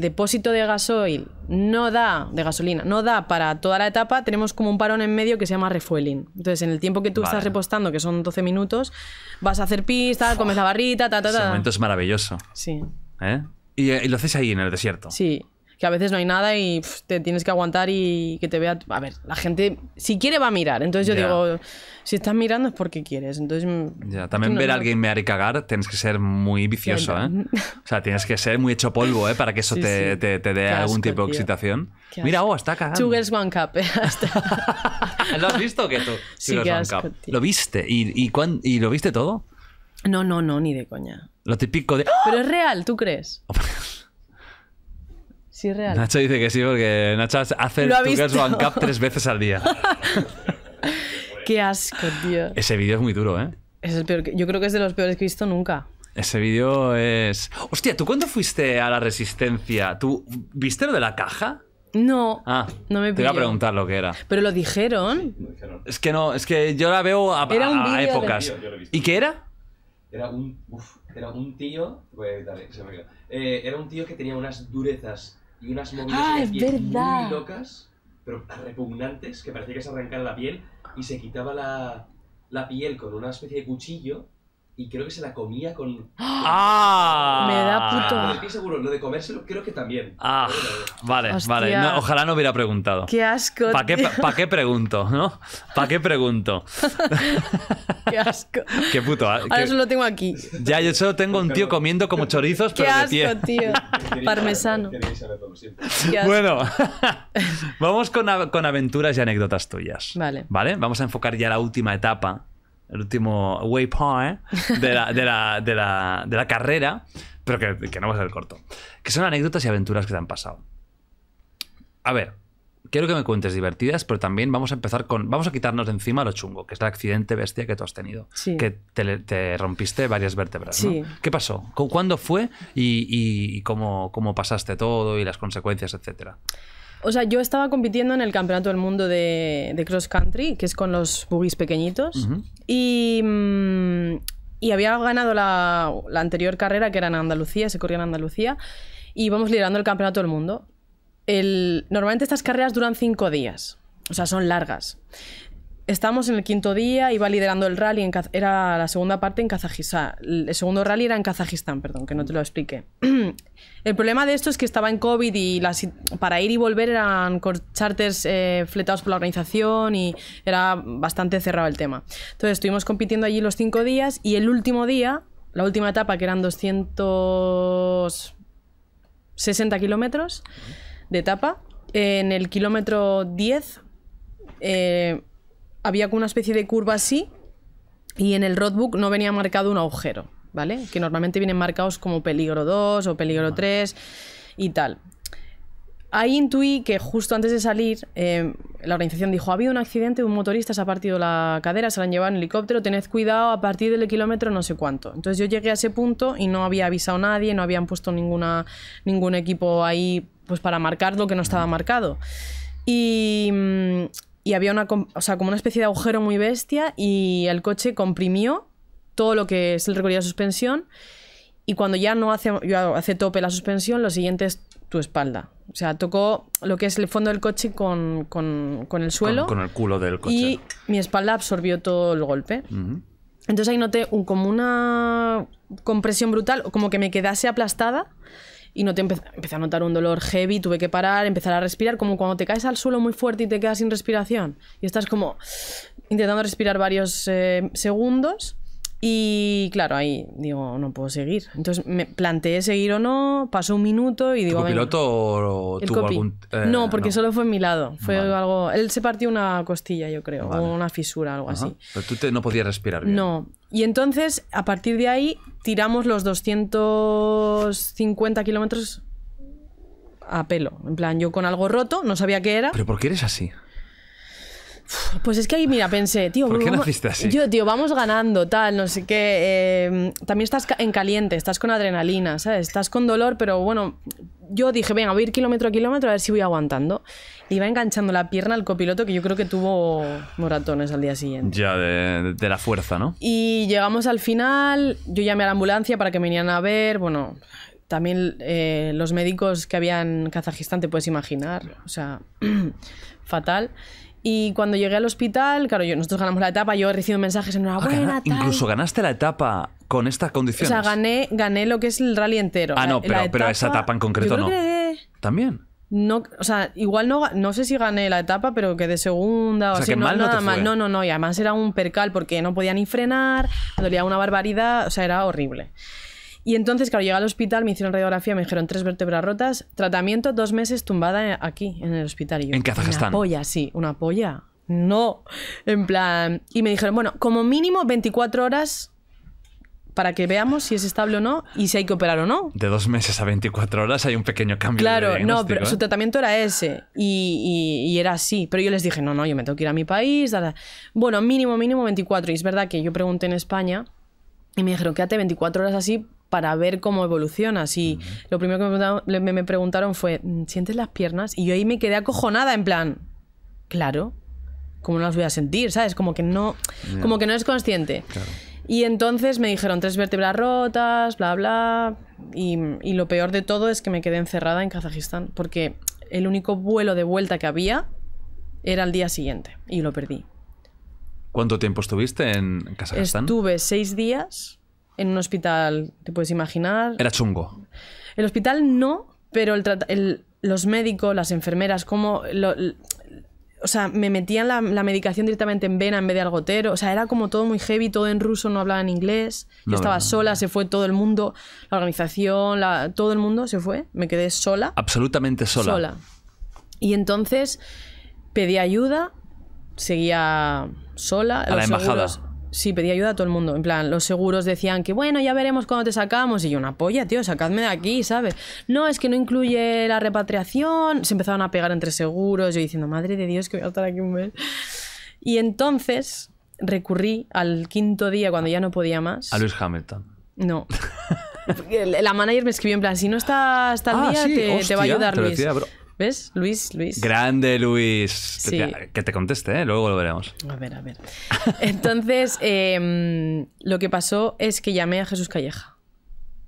depósito de gasoil no da, de gasolina, no da para toda la etapa, tenemos como un parón en medio que se llama refueling. Entonces, en el tiempo que tú estás repostando, que son 12 minutos, vas a hacer pista, comes la barrita, ta, ta, ta. momento es maravilloso. Sí. ¿Eh? Eh, y lo haces ahí en el desierto. Sí que a veces no hay nada y te tienes que aguantar y que te vea. A ver, la gente, si quiere, va a mirar. Entonces yo digo, si estás mirando es porque quieres. Entonces. Mm, también ver a alguien mear y cagar, tienes que ser muy vicioso, ¿eh? O sea, tienes que ser muy hecho polvo, ¿eh? Para que eso te, dé algún tipo de excitación. Mira, oh, está cagando. one cup, eh, ¿Lo has visto que tú? Sí, ¿Lo viste? ¿Y, y, ¿Y lo viste todo? No, no, no, ni de coña. Lo típico de. Pero ¡Ah! es real, ¿tú crees? Sí, real. Nacho dice que sí, porque Nacho hace el One Cup tres veces al día. Qué asco, tío. Ese vídeo es muy duro, ¿eh? Yo creo que es de los peores que he visto nunca. Ese vídeo es. Hostia, ¿tú cuándo fuiste a la Resistencia? ¿Tú viste lo de la caja? No. Ah, no me Te iba a preguntar lo que era. Pero lo dijeron. Es que no, es que yo la veo a, épocas. ¿Y qué era? Era un. Uf, era un tío. Pues, dale, se me eh, era un tío que tenía unas durezas y unas ah, movidas muy locas, pero repugnantes, que parecía que se arrancaba la piel y se quitaba la, la piel con una especie de cuchillo y creo que se la comía con. ¡Ah! Me da puto. No estoy seguro, lo de comérselo creo que también. Ah, vale, vale. ojalá no hubiera preguntado. Qué asco. ¿Para qué, qué, pregunto, no? ¿Para qué pregunto? qué asco. Qué puto asco. Ah, Ahora solo tengo aquí. Ya, yo solo tengo un tío comiendo como chorizos, qué pero asco, de pie. tío. Parmesano. Bueno, vamos con, con aventuras y anécdotas tuyas. Vale. Vale, vamos a enfocar ya la última etapa el último waypoint ¿eh? de la, de carrera, pero que, no va a ser corto. Que son anécdotas y aventuras que te han pasado. A ver, quiero que me cuentes divertidas, pero también vamos a empezar con. Vamos a quitarnos de encima lo chungo, que es el accidente bestia que tú has tenido. Que te, rompiste varias vértebras. ¿Qué pasó? ¿Cuándo fue y, cómo, cómo, pasaste todo y las consecuencias, etcétera? O sea, yo estaba compitiendo en el Campeonato del Mundo de, Cross Country, que es con los boogies pequeñitos. Mm, y. había ganado la, anterior carrera, que era en Andalucía, se corría en Andalucía, y íbamos liderando el campeonato del mundo. El, normalmente estas carreras duran cinco días, o sea, son largas. Estamos en el quinto día, iba liderando el rally, en era la segunda parte en Kazajistán. El segundo rally era en Kazajistán, perdón, que no te lo expliqué. el problema de esto es que estaba en COVID y las, para ir y volver eran charters eh, fletados por la organización y era bastante cerrado el tema. Entonces estuvimos compitiendo allí los cinco días y el último día, la última etapa, que eran 260 kilómetros de etapa, en el kilómetro 10 había como una especie de curva así y en el roadbook no venía marcado un agujero, ¿vale? Que normalmente vienen marcados como peligro 2 o peligro 3 y tal. Ahí intuí que justo antes de salir, eh, la organización dijo, ha habido un accidente, un motorista se ha partido la cadera, se la han llevado en helicóptero, tened cuidado a partir del kilómetro no sé cuánto. Entonces yo llegué a ese punto y no había avisado a nadie, no habían puesto ningún equipo ahí pues, para marcar lo que no estaba marcado. Y, mm, y había una, o sea, como una especie de agujero muy bestia y el coche comprimió todo lo que es el recorrido de suspensión y cuando ya no hace, hace tope la suspensión, lo siguiente es tu espalda. O sea, tocó lo que es el fondo del coche con, el suelo. Con, el culo del coche. Y mi espalda absorbió todo el golpe. Entonces ahí noté un, como una compresión brutal, como que me quedase aplastada y no te empecé a notar un dolor heavy, tuve que parar, empezar a respirar, como cuando te caes al suelo muy fuerte y te quedas sin respiración. Y estás como intentando respirar varios eh, segundos. Y claro, ahí digo, no puedo seguir. Entonces me planteé seguir o no, pasó un minuto y digo. ¿Tu piloto o el tuvo algún.? Eh, no, porque solo fue en mi lado. Fue algo. Él se partió una costilla, yo creo, o una fisura, algo así. Pero tú no podías respirar bien. No. Y entonces, a partir de ahí, tiramos los 250 kilómetros a pelo. En plan, yo con algo roto, no sabía qué era. ¿Pero por qué eres así? Pues es que ahí, mira, pensé, tío, ¿por qué naciste así? Yo, tío, vamos ganando, tal, no sé qué. Eh, también estás en caliente, estás con adrenalina, ¿sabes? Estás con dolor, pero bueno, yo dije, venga, voy a ir kilómetro a kilómetro a ver si voy aguantando. y iba enganchando la pierna al copiloto que yo creo que tuvo moratones al día siguiente. Ya, de, de la fuerza, ¿no? Y llegamos al final, yo llamé a la ambulancia para que me vinieran a ver, bueno, también eh, los médicos que había en Kazajistán, te puedes imaginar, o sea, fatal. Y cuando llegué al hospital, claro, yo, nosotros ganamos la etapa, yo he recibido mensajes buena Ah, incluso ganaste la etapa con estas condiciones. O sea, gané, gané lo que es el rally entero. Ah, no, pero, esa etapa en concreto no. También. No, o sea, igual no, no sé si gané la etapa, pero que de segunda o, sea, no, mal no No, no, no, y además era un percal porque no podía ni frenar, me dolía una barbaridad, o sea, era horrible. Y entonces, claro, llegué al hospital, me hicieron radiografía, me dijeron tres vértebras rotas, tratamiento dos meses tumbada aquí, en el hospital. Y en Kazajstán. Una polla, sí, una polla. No, en plan. Y me dijeron, bueno, como mínimo 24 horas para que veamos si es estable o no y si hay que operar o no. De dos meses a 24 horas hay un pequeño cambio. Claro, no, pero ¿eh? su tratamiento era ese y, era así. Pero yo les dije, no, no, yo me tengo que ir a mi país. Bueno, mínimo, mínimo 24. Y es verdad que yo pregunté en España y me dijeron, quédate 24 horas así para ver cómo evolucionas. Y lo primero que me preguntaron, fue, mm, ¿sientes las piernas? Y yo ahí me quedé acojonada, en plan, claro, ¿cómo no las voy a sentir? ¿Sabes? Como que no, como que no es consciente. Y entonces me dijeron tres vértebras rotas, bla, bla. Y, y, lo peor de todo es que me quedé encerrada en Kazajistán, porque el único vuelo de vuelta que había era al día siguiente y lo perdí. ¿Cuánto tiempo estuviste en Kazajistán? Estuve seis días en un hospital, te puedes imaginar. Era chungo. El hospital no, pero los médicos, las enfermeras, como... o sea, me metían la, medicación directamente en vena en vez de al gotero. O sea, era como todo muy heavy, todo en ruso, no hablaba en inglés. Yo estaba sola, se fue todo el mundo, la organización, todo el mundo se fue. Me quedé sola. Absolutamente sola. Sola. Y entonces pedí ayuda, seguía sola. A la embajada sí, pedí ayuda a todo el mundo. En plan, los seguros decían que, bueno, ya veremos cuando te sacamos. Y yo, una polla, tío, sacadme de aquí, ¿sabes? No, es que no incluye la repatriación. Se empezaron a pegar entre seguros. Yo diciendo, madre de Dios, que voy a estar aquí un mes. Y entonces recurrí al quinto día, cuando ya no podía más. A Luis Hamilton. No. la manager me escribió en plan, si no estás hasta el ah, día, te, va a ayudar Luis. ¿Ves? Luis, Luis. Grande Luis. Que te conteste, ¿eh? luego lo veremos. A ver, a ver. Entonces, em, lo que pasó es que llamé a Jesús Calleja.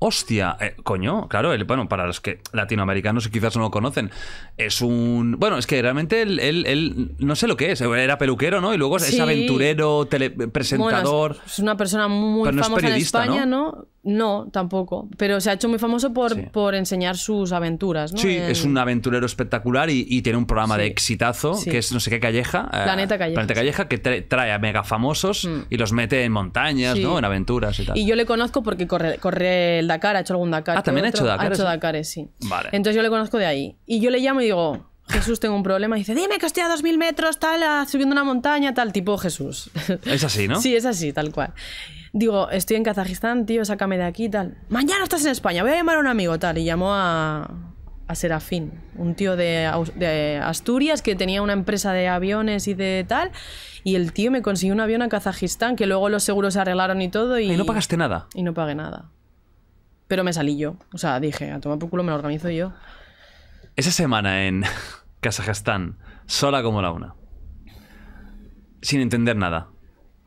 Hostia, eh, coño, claro, él, bueno, para los que latinoamericanos quizás no lo conocen, es un. Bueno, es que realmente él, él, él no sé lo que es, era peluquero, ¿no? Y luego es aventurero, presentador. es, una persona muy famosa en España, ¿no? No, tampoco. Pero se ha hecho muy famoso por, por enseñar sus aventuras, ¿no? Sí, es un aventurero espectacular y, tiene un programa de exitazo, que es no sé qué calleja. Eh, Planeta Calleja. Calleja, que trae a mega famosos mm. y los mete en montañas, ¿no? En aventuras y tal. Y yo le conozco porque corre, corre el Dakar, ha hecho algún Dakar. Ah, también ha hecho Dakar. Ha hecho Dakar, sí. Vale. Entonces yo le conozco de ahí. Y yo le llamo y digo, Jesús, tengo un problema. Y dice, dime que estoy a 2000 metros, tal, subiendo una montaña, tal, tipo Jesús. Es así, ¿no? sí, es así, tal cual. Digo, estoy en Kazajistán, tío, sácame de aquí, tal. Mañana estás en España, voy a llamar a un amigo, tal. Y llamó a, Serafín, un tío de, Asturias que tenía una empresa de aviones y de tal. Y el tío me consiguió un avión a Kazajistán, que luego los seguros se arreglaron y todo. Y, y no pagaste nada. Y no pagué nada. Pero me salí yo. O sea, dije, a tomar por culo me lo organizo yo. Esa semana en Kazajistán, sola como la una, sin entender nada.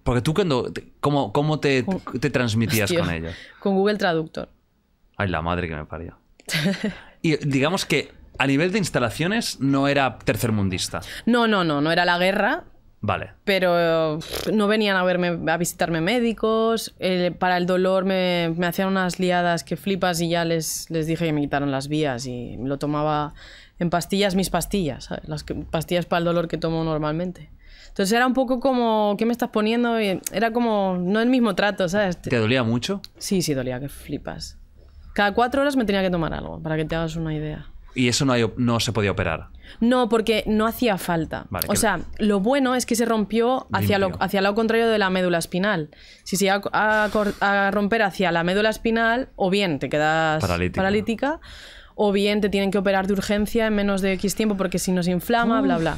Porque tú cuando, ¿cómo, te, te transmitías con ellos? Con Google Traductor. Ay, la madre que me parió. y digamos que a nivel de instalaciones no era tercermundista. No, no, no, no era la guerra. Vale. Pero no venían a verme, a visitarme médicos. para el dolor me, me, hacían unas liadas que flipas y ya les, les dije que me quitaron las vías y lo tomaba en pastillas mis pastillas, las pastillas para el dolor que tomo normalmente. Entonces era un poco como, ¿qué me estás poniendo? era como, no el mismo trato, ¿sabes? ¿Te dolía mucho? Sí, sí, dolía, que flipas. Cada cuatro horas me tenía que tomar algo, para que te hagas una idea. ¿Y eso no, se podía operar? No, porque no hacía falta. o sea, lo bueno es que se rompió hacia lo, hacia lo contrario de la médula espinal. Si se iba a, romper hacia la médula espinal, o bien te quedas paralítica, o bien te tienen que operar de urgencia en menos de X tiempo porque si nos inflama, ah. bla, bla.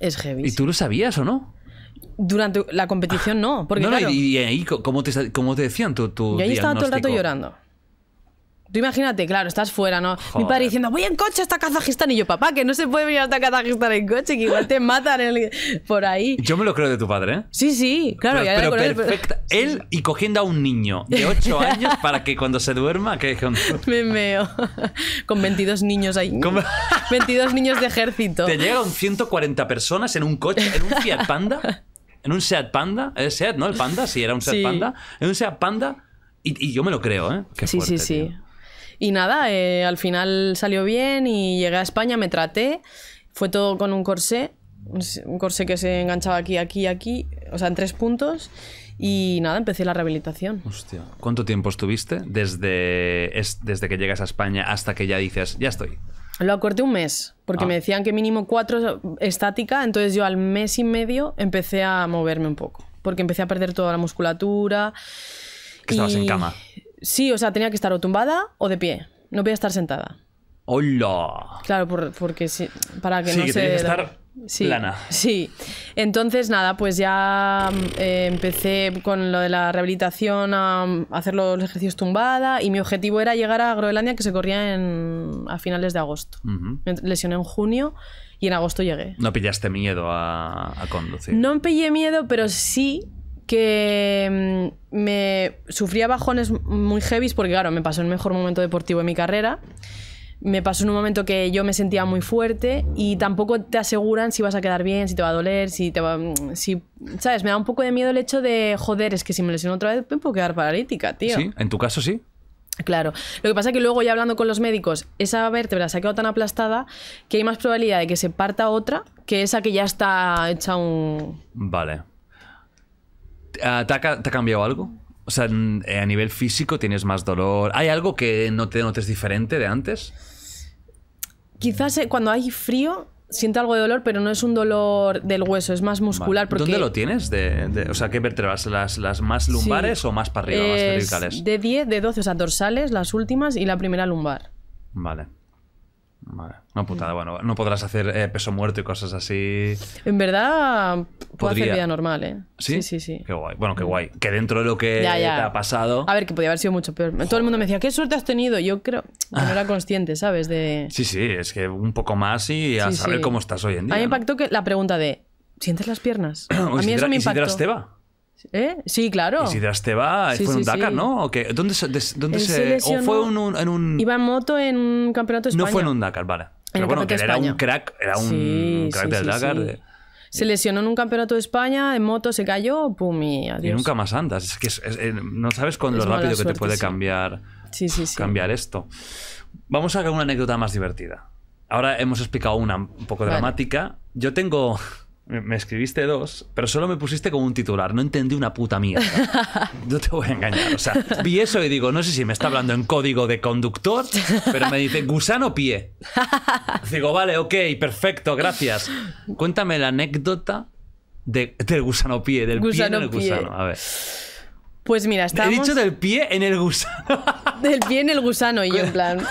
Es heavy. ¿Y tú lo sabías o no? Durante la competición no, porque no, no, claro, y, ahí, ¿cómo te, cómo te decían tu, tu Yo ahí estaba todo el rato llorando. Tú imagínate, claro, estás fuera, ¿no? Mi padre diciendo, voy en coche hasta Kazajistán. Y yo, papá, que no se puede venir hasta Kazajistán en coche, que igual te matan por ahí. Yo me lo creo de tu padre, ¿eh? Sí, sí, claro. Pero, ya Él y cogiendo a un niño de 8 años para que cuando se duerma... Que... me meo. Con 22 niños ahí. 22 niños de ejército. Te llegan 140 personas en un coche, en un Fiat Panda. En un Seat Panda. El eh, Seat, ¿no? El Panda, sí, era un Seat Panda. En un Seat Panda... Y, yo me lo creo, ¿eh? sí, sí, sí. Y nada, eh, al final salió bien y llegué a España, me traté. Fue todo con un corsé, un corsé que se enganchaba aquí, aquí, aquí, o sea, en tres puntos. Y nada, empecé la rehabilitación. Hostia. ¿Cuánto tiempo estuviste desde, desde que llegas a España hasta que ya dices, ya estoy? Lo acorté un mes, porque ah. me decían que mínimo cuatro estática, entonces yo al mes y medio empecé a moverme un poco, porque empecé a perder toda la musculatura. Que estabas en cama. Sí, o sea, tenía que estar o tumbada o de pie. No podía estar sentada. ¡Hola! Claro, porque para que sí, no que se... que estar plana. Sí. Entonces, nada, pues ya mm, eh, empecé con lo de la rehabilitación a, mm, hacer los ejercicios tumbada y mi objetivo era llegar a Groenlandia que se corría a finales de agosto. Me lesioné en junio y en agosto llegué. ¿No pillaste miedo a, a conducir? No me pillé miedo, pero sí que mm, me sufría bajones muy heavy porque, claro, me pasó el mejor momento deportivo de mi carrera. Me pasó en un momento que yo me sentía muy fuerte y tampoco te aseguran si vas a quedar bien, si te va a doler, si te va. Mm, si, ¿Sabes? Me da un poco de miedo el hecho de, joder, es que si me lesiono otra vez me puedo quedar paralítica, tío. Sí, en tu caso sí. Claro. Lo que pasa es que luego ya hablando con los médicos, esa vértebra se ha quedado tan aplastada que hay más probabilidad de que se parta otra que esa que ya está hecha un. Vale. ¿Te ha, cambiado algo? O sea, eh, a nivel físico tienes más dolor. ¿Hay algo que no te notes diferente de antes? Quizás eh, cuando hay frío siento algo de dolor, pero no es un dolor del hueso, es más muscular. ¿Dónde lo tienes? De, o sea, ¿qué vértebras? ¿Las, más lumbares o más para arriba, más cervicales? De 10, de 12, o sea, dorsales, las últimas y la primera lumbar. Vale. Vale. No putada, mm. bueno, no podrás hacer eh, peso muerto y cosas así. En verdad, puedo hacer vida normal, ¿eh? ¿Sí? ¿Sí? sí, Qué guay. Bueno, qué guay. Que dentro de lo que te ha pasado. A ver, que podía haber sido mucho peor. Todo el mundo me decía, ¿qué suerte has tenido? Yo creo que no era ah. consciente, ¿sabes? De... Sí, sí, es que un poco más y a saber cómo estás hoy en día. A mí me impactó que la pregunta de, ¿sientes las piernas? a mí eso me impactó. ¿Eh? Sí, claro. Y si te va, fue en un Dakar, ¿no? ¿O ¿Dónde, se, dónde se, o fue en un. Iba en moto en un campeonato de España. No fue en un Dakar, vale. Pero bueno, que era un crack, era un crack del Dakar. Se lesionó en un campeonato de España, en moto se cayó, pum, y adiós. Y nunca más andas. Es que eh, no sabes con lo rápido que te puede cambiar, cambiar esto. Vamos a una anécdota más divertida. Ahora hemos explicado una un poco dramática. Yo tengo me escribiste dos, pero solo me pusiste como un titular. No entendí una puta mierda. No te voy a engañar. O sea, vi eso y digo, no sé si me está hablando en código de conductor, pero me dice gusano pie. Digo, vale, ok, perfecto, gracias. Cuéntame la anécdota del gusano pie, del gusano pie gusano. A ver. Pues mira, estábamos... He dicho del pie en el gusano. Del pie en el gusano, y yo en plan...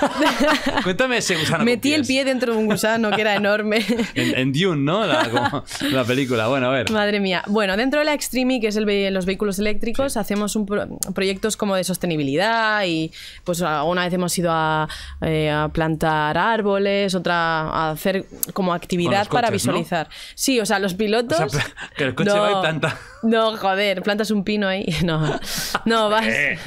Cuéntame ese gusano Metí el pie dentro de un gusano que era enorme. En, Dune, ¿no? La, película, bueno, a ver. Madre mía. Bueno, dentro de la Extreme, que es el, los vehículos eléctricos, hacemos un proyectos como de sostenibilidad y pues alguna vez hemos ido a, eh, plantar árboles, otra a hacer como actividad para visualizar. Sí, o sea, los pilotos... que el coche va y planta. No, joder, plantas un pino ahí. No. No, eh,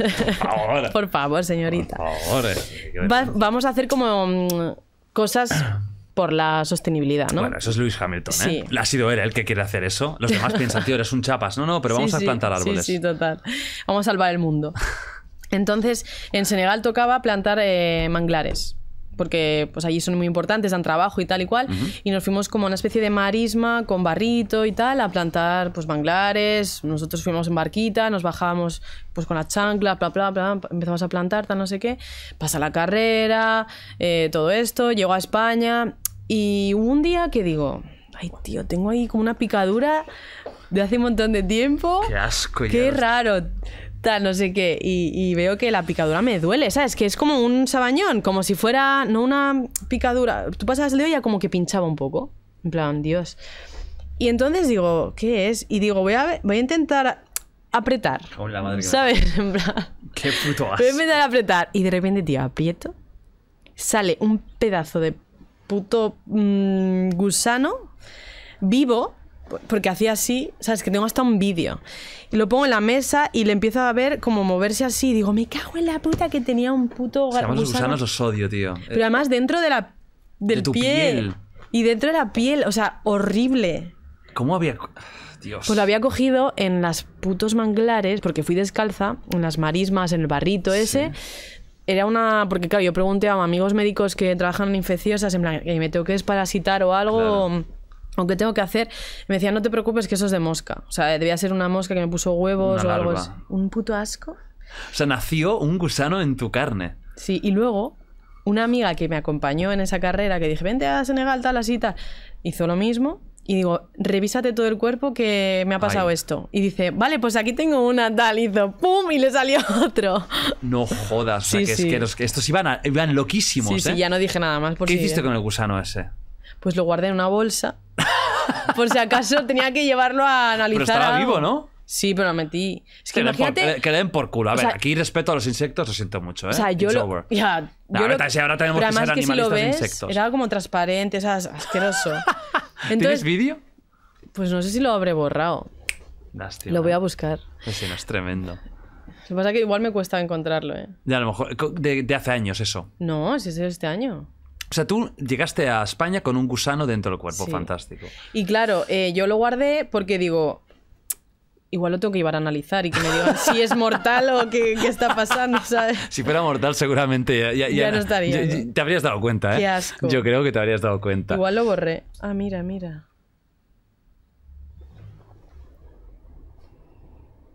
vas. por favor. señorita. Eh, vamos a hacer como mm, cosas por la sostenibilidad, ¿no? Bueno, eso es Luis Hamilton, ¿eh? Ha sido él el que quiere hacer eso. Los demás piensan, tío, eres un chapas. No, no, pero vamos a plantar árboles. Sí, total. Vamos a salvar el mundo. Entonces, en Senegal tocaba plantar eh, manglares porque pues allí son muy importantes, dan trabajo y tal y cual, y nos fuimos como a una especie de marisma con barrito y tal, a plantar pues manglares, nosotros fuimos en barquita, nos bajábamos pues con la chancla, bla, bla, bla, empezamos a plantar, tal no sé qué, pasa la carrera, eh, todo esto, llego a España, y un día que digo, ay tío, tengo ahí como una picadura de hace un montón de tiempo. Qué asco. Qué raro tal, no sé qué, y, veo que la picadura me duele, ¿sabes? Que es como un sabañón, como si fuera, no una picadura. Tú pasas el dedo y ya como que pinchaba un poco. En plan, Dios. Y entonces digo, ¿qué es? Y digo, voy a, voy a intentar apretar. ¿Sabes? Qué puto Voy a intentar apretar. Y de repente, tío, aprieto. Sale un pedazo de puto mm, gusano vivo porque hacía así, sabes que tengo hasta un vídeo. Y lo pongo en la mesa y le empiezo a ver como moverse así. digo, me cago en la puta que tenía un puto gusano. los gusanos los odio, tío. Pero además dentro de la piel, Y dentro de la piel, o sea, horrible. ¿Cómo había Dios. Pues lo había cogido en las putos manglares, porque fui descalza, en las marismas, en el barrito ese. Era una. Porque, claro, yo pregunté a amigos médicos que trabajan en infecciosas, en plan, ¿me tengo que desparasitar o algo? aunque tengo que hacer. Me decía, no te preocupes que eso es de mosca. O sea, debía ser una mosca que me puso huevos o algo Un puto asco. O sea, nació un gusano en tu carne. Sí, y luego una amiga que me acompañó en esa carrera, que dije, vente a Senegal, tal, así, tal, hizo lo mismo. Y digo, revísate todo el cuerpo que me ha pasado esto. Y dice, vale, pues aquí tengo una tal. Hizo pum y le salió otro. No jodas, que, estos iban, loquísimos. Sí, sí, ¿eh? ya no dije nada más. ¿Qué hiciste con el gusano ese? Pues lo guardé en una bolsa. Por si acaso tenía que llevarlo a analizar. Pero estaba vivo, ¿no? Sí, pero lo metí. Es que, imagínate. Den por, por culo. A ver, aquí respeto a los insectos, lo siento mucho, ¿eh? O sea, ¿eh? yo. ya, ahora, tenemos que ser animalistas que si lo ves, insectos. Era como transparente, o sea, asqueroso. ¿Tienes vídeo? Pues no sé si lo habré borrado. Lástima. Lo voy a buscar. Pues no, es tremendo. Lo que pasa es que igual me cuesta encontrarlo, ¿eh? Ya, a lo mejor. De, hace años, eso. No, si es este año. O sea, tú llegaste a España con un gusano dentro del cuerpo, fantástico. Y claro, eh, yo lo guardé porque digo, igual lo tengo que llevar a analizar y que me digan si es mortal o qué, está pasando, ¿sabes? Si fuera mortal, seguramente ya, ya, no estaría. te habrías dado cuenta, ¿eh? Yo creo que te habrías dado cuenta. Igual lo borré. Ah, mira, mira.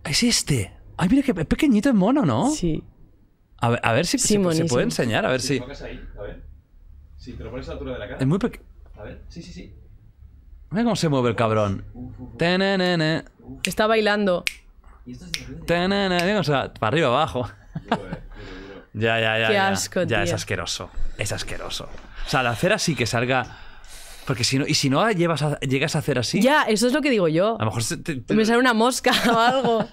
Ah, es este. Ay, mira que pequeñito es mono, ¿no? Sí. A ver, si, se, puede enseñar, a ver si. Sí, pero a la altura de la cara. Es muy pequeño. A ver, sí, sí, sí. Mira cómo se mueve el cabrón. Uf, Está bailando. ¿Y esto es para arriba, abajo. ya, ya, ya. Qué ya. asco, Ya, es asqueroso. Es asqueroso. O sea, la hacer así que salga... Porque si no, y si no llevas llegas a hacer así. Ya, eso es lo que digo yo. A lo mejor me sale una mosca o algo.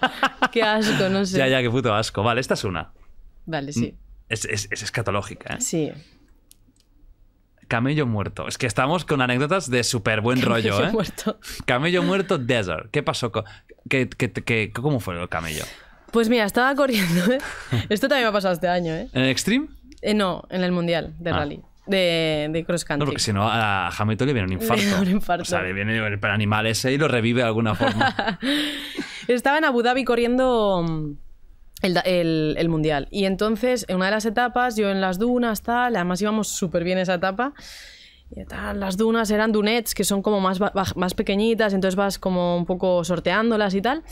qué asco, no sé. Ya, ya, qué puto asco. Vale, esta es una. Vale, sí. Mm, es, es, es escatológica, ¿eh? Sí. Camello muerto. Es que estamos con anécdotas de súper buen rollo, ¿eh? Camello muerto desert. ¿Qué pasó? con cómo fue el camello? Pues mira, estaba corriendo, ¿eh? Esto también me ha pasado este año, ¿eh? ¿En el Extreme? Eh, no, en el Mundial de ah. Rally. De, de, cross country. No, porque si no, a Hamilton le viene un infarto. Le viene un infarto. O sea, le viene el animal ese y lo revive de alguna forma. Estaba en Abu Dhabi corriendo mm, el, mundial. Y entonces, en una de las etapas, yo en las dunas, tal, además íbamos súper bien esa etapa. Y tal, las dunas eran dunets, que son como más, más pequeñitas, entonces vas como un poco sorteándolas y tal.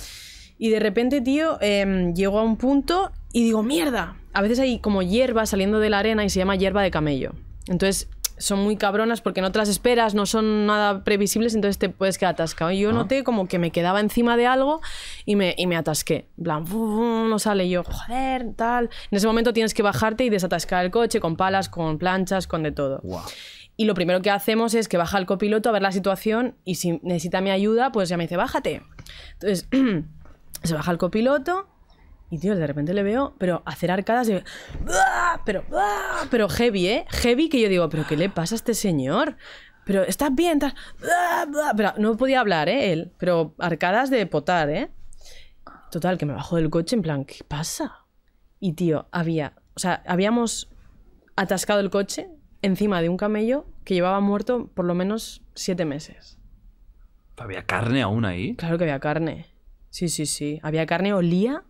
Y de repente, tío, em, llego a un punto y digo, mierda. A veces hay como hierba saliendo de la arena y se llama hierba de camello. Entonces son muy cabronas porque no te las esperas, no son nada previsibles, entonces te puedes quedar atascado. Y yo noté como que me quedaba encima de algo y me, me atasqué. En no sale yo, joder, tal. En ese momento tienes que bajarte y desatascar el coche con palas, con planchas, con de todo. Y lo primero que hacemos es que baja el copiloto a ver la situación y si necesita mi ayuda, pues ya me dice, bájate. Entonces, se baja el copiloto y tío, de repente le veo, pero hacer arcadas de... Pero, pero heavy, ¿eh? Heavy que yo digo, pero ¿qué le pasa a este señor? Pero estás bien, estás... Pero no podía hablar, ¿eh? Él. Pero arcadas de potar, ¿eh? Total, que me bajo del coche en plan, ¿qué pasa? Y tío, había... O sea, habíamos atascado el coche encima de un camello que llevaba muerto por lo menos siete meses. ¿Había carne aún ahí? Claro que había carne. Sí, sí, sí. Había carne, olía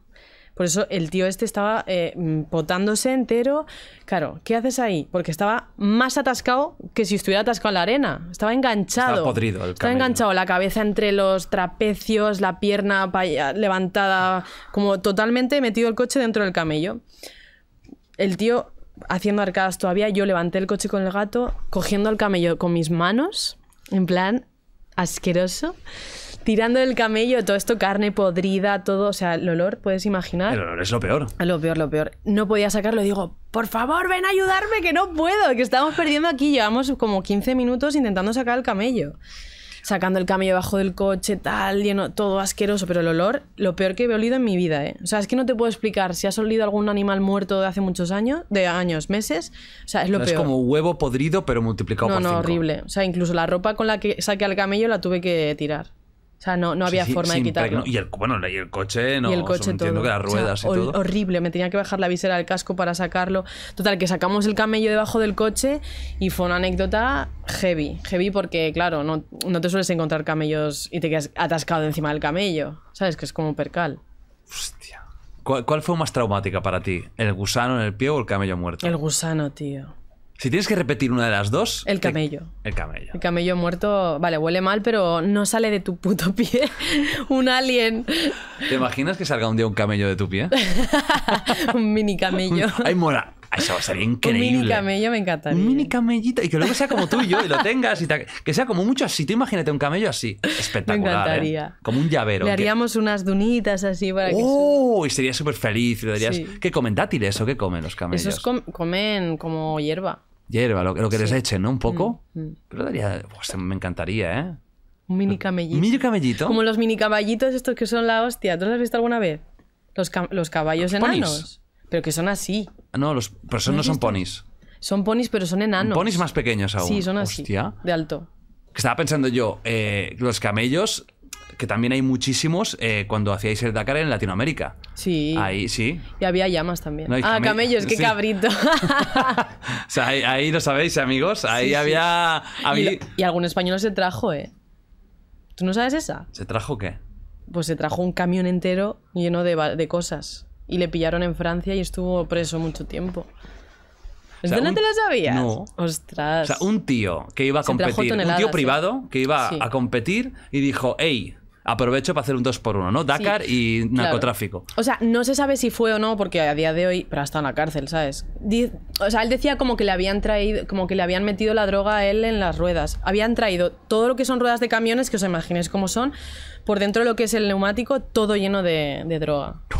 por eso el tío este estaba eh, mm, potándose entero. Claro, ¿qué haces ahí? Porque estaba más atascado que si estuviera atascado en la arena. Estaba enganchado. Estaba podrido el camello. Estaba enganchado la cabeza entre los trapecios, la pierna levantada, como totalmente metido el coche dentro del camello. El tío haciendo arcadas todavía, yo levanté el coche con el gato, cogiendo el camello con mis manos, en plan asqueroso tirando del camello, todo esto, carne podrida, todo, o sea, el olor, puedes imaginar. El olor es lo peor. Lo peor, lo peor. No podía sacarlo, digo, por favor, ven a ayudarme, que no puedo, que estamos perdiendo aquí. Llevamos como 15 minutos intentando sacar el camello. Sacando el camello bajo del coche, tal, lleno, todo asqueroso, pero el olor, lo peor que he olido en mi vida, ¿eh? O sea, es que no te puedo explicar si has olido algún animal muerto de hace muchos años, de años, meses, o sea, es lo peor. Es como huevo podrido, pero multiplicado por por No, no, horrible. O sea, incluso la ropa con la que saqué al camello la tuve que tirar. O sea, no, había forma de quitarlo. Y el, el coche, no. el Entiendo que las ruedas Horrible, me tenía que bajar la visera del casco para sacarlo. Total, que sacamos el camello debajo del coche y fue una anécdota heavy. Heavy porque, claro, no, te sueles encontrar camellos y te quedas atascado encima del camello. ¿Sabes? Que es como percal. Hostia. ¿Cuál fue más traumática para ti? ¿El gusano en el pie o el camello muerto? El gusano, tío. Si tienes que repetir una de las dos. El camello. El, camello. El camello muerto, vale, huele mal, pero no sale de tu puto pie. un alien. ¿Te imaginas que salga un día un camello de tu pie? un mini camello. Ay, mola. Eso sería increíble. Un mini camello me encantaría. Un mini camellito. Y que luego sea como tú y, yo. y lo tengas. Que sea como mucho así. Tú imagínate un camello así. Espectacular. Me ¿eh? encantaría. Como un llavero. Le haríamos unas dunitas así para Que ¡Oh! Y sería súper feliz. ¿Qué comen dátiles o qué comen los camellos? Esos comen como hierba hierba, lo, que les echen, ¿no? Un poco. Pero mm, mm. daría, pues, me encantaría, ¿eh? Un mini camellito. ¿Mini Como los mini caballitos estos que son la hostia. ¿Tú los has visto alguna vez? Los, caballos enanos. Pero que son así. Ah, no, los, pero son, no son ponis. Son ponis, pero son enanos. Ponis más pequeños aún. Sí, son así. De alto. estaba pensando yo, eh, los camellos que también hay muchísimos eh, cuando hacíais el Dakar en Latinoamérica. Sí. Ahí sí. Y había llamas también. ah, camellos, qué cabrito. o sea, ahí, lo sabéis, amigos. Ahí había. Y, algún español se trajo, ¿eh? ¿Tú no sabes esa? ¿Se trajo qué? Pues se trajo un camión entero lleno de, cosas. Y le pillaron en Francia y estuvo preso mucho tiempo. es no te lo sabías? No. Ostras. O sea, un tío que iba a competir, un tío ¿eh? privado que iba a competir y dijo, hey, aprovecho para hacer un 2 por ¿no? Dakar y narcotráfico. O sea, no se sabe si fue o no, porque a día de hoy, pero hasta en la cárcel, ¿sabes? o sea, él decía como que le habían traído, como que le habían metido la droga a él en las ruedas. Habían traído todo lo que son ruedas de camiones, que os imaginéis cómo son, por dentro de lo que es el neumático, todo lleno de, droga.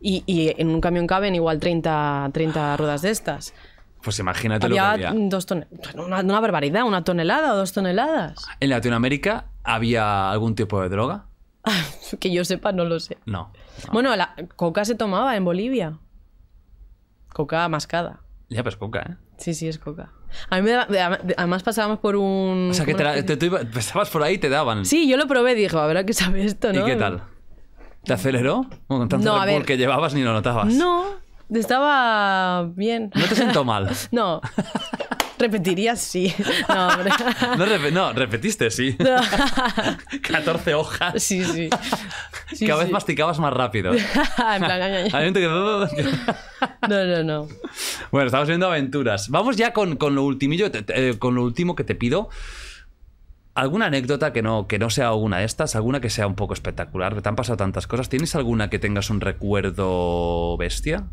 Y, en un camión caben igual 30, 30 ruedas de estas. Pues imagínate lo que había. Dos una, barbaridad, una tonelada o dos toneladas. ¿En Latinoamérica había algún tipo de droga? que yo sepa, no lo sé. No. Bueno, la coca se tomaba en Bolivia. Coca mascada. Ya, pues coca, ¿eh? Sí, sí, es coca. A mí me daba, además pasábamos por un... O sea, que te, te, por ahí te daban. Sí, yo lo probé, dijo, a que sabe esto, ¿no? ¿Y qué tal? ¿Te aceleró? con no, que llevabas ni lo notabas. No, estaba bien. No te siento mal. No. Repetirías sí. No, No, repetiste sí. 14 hojas. Sí, sí. Cada vez masticabas más rápido. en plan, que... no, no, no. Bueno, estamos viendo aventuras. Vamos ya con, lo ultimillo, eh, con lo último que te pido. ¿Alguna anécdota que no, que no sea alguna de estas? ¿Alguna que sea un poco espectacular? Te han pasado tantas cosas. ¿Tienes alguna que tengas un recuerdo bestia?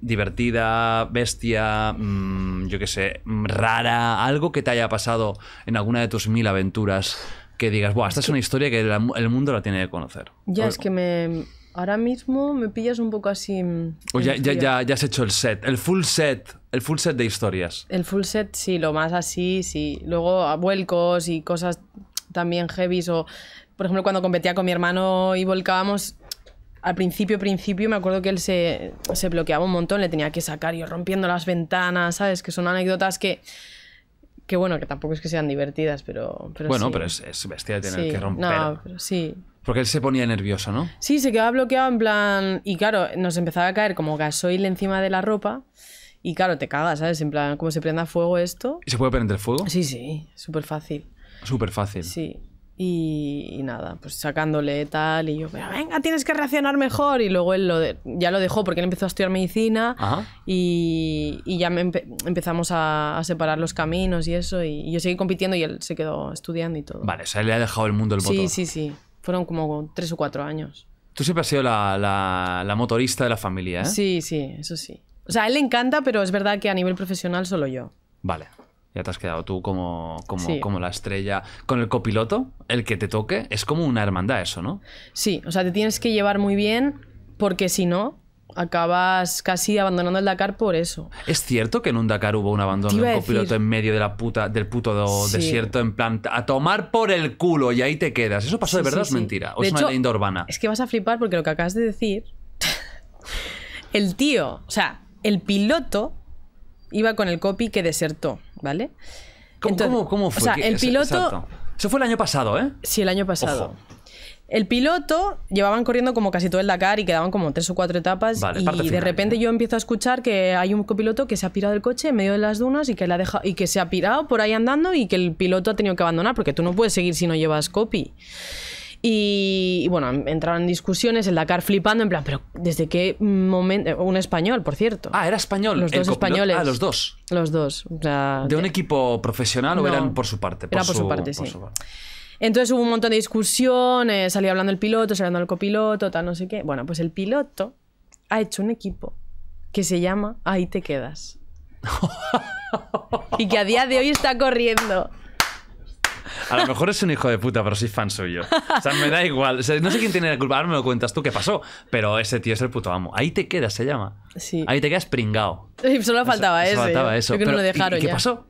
divertida, bestia, mm, yo qué sé, mm, rara, algo que te haya pasado en alguna de tus mil aventuras que digas, Buah, esta es una historia que el mundo la tiene que conocer. Ya, es que me, ahora mismo me pillas un poco así. Mm, o ya, ya, has hecho el set, el full set, el full set de historias. El full set, sí, lo más así, sí. Luego a vuelcos y cosas también heavy. o. Por ejemplo, cuando competía con mi hermano y volcábamos, al principio, principio, me acuerdo que él se, bloqueaba un montón, le tenía que sacar yo rompiendo las ventanas, ¿sabes? Que son anécdotas que, que bueno, que tampoco es que sean divertidas, pero... pero bueno, pero es, bestia tener que romper. No, pero sí. Porque él se ponía nervioso, ¿no? Sí, se quedaba bloqueado en plan... Y claro, nos empezaba a caer como gasoil encima de la ropa. Y claro, te cagas, ¿sabes? En plan, como se prenda fuego esto. ¿Y se puede prender fuego? Sí, sí, súper fácil. Súper fácil. Sí. Y, nada, pues sacándole tal. Y yo, pero venga, tienes que reaccionar mejor. Y luego él lo ya lo dejó porque él empezó a estudiar medicina. Y, ya empezamos a, separar los caminos y eso. Y, yo seguí compitiendo y él se quedó estudiando y todo. Vale, o sea, él le ha dejado el mundo el motor. Sí, sí, sí. Fueron como tres o cuatro años. Tú siempre has sido la, motorista de la familia, ¿eh? Sí, sí, eso sí. O sea, él le encanta, pero es verdad que a nivel profesional solo yo. Vale. Ya te has quedado tú como, como, la estrella. Con el copiloto, el que te toque, es como una hermandad eso, ¿no? Sí, o sea, te tienes que llevar muy bien porque si no, acabas casi abandonando el Dakar por eso. ¿Es cierto que en un Dakar hubo un abandono del copiloto en medio de la del puto desierto en plan a tomar por el culo y ahí te quedas? ¿Eso pasó de verdad o es mentira? ¿O es una leyenda urbana? Es que vas a flipar porque lo que acabas de decir. el tío, o sea, el piloto iba con el copy que desertó. ¿vale? ¿Cómo, fue? O sea, el piloto... Eso fue el año pasado, ¿eh? Sí, el año pasado. El piloto llevaban corriendo como casi todo el Dakar y quedaban como tres o cuatro etapas y de repente yo empiezo a escuchar que hay un copiloto que se ha pirado del coche en medio de las dunas y que, la y que se ha pirado por ahí andando y que el piloto ha tenido que abandonar porque tú no puedes seguir si no llevas copy. Y, bueno, entraron en discusiones, el Dakar flipando, en plan, pero ¿desde qué momento? Eh, un español, por cierto. Ah, era español. Los dos españoles. Ah, los dos. Los dos. ¿De un equipo profesional o eran por su parte? Por era por su, parte, sí. Entonces hubo un montón de discusiones, eh, salía hablando el piloto, salía hablando el copiloto, tal, no sé qué. Bueno, pues el piloto ha hecho un equipo que se llama Ahí te quedas. y que a día de hoy está corriendo. A lo mejor es un hijo de puta, pero soy fan suyo. O sea, me da igual. no sé quién tiene la culpa, ahora me lo cuentas tú qué pasó. Pero ese tío es el puto amo. Ahí te quedas, se llama. Ahí te quedas pringado solo faltaba eso. ¿y, ¿Qué pasó?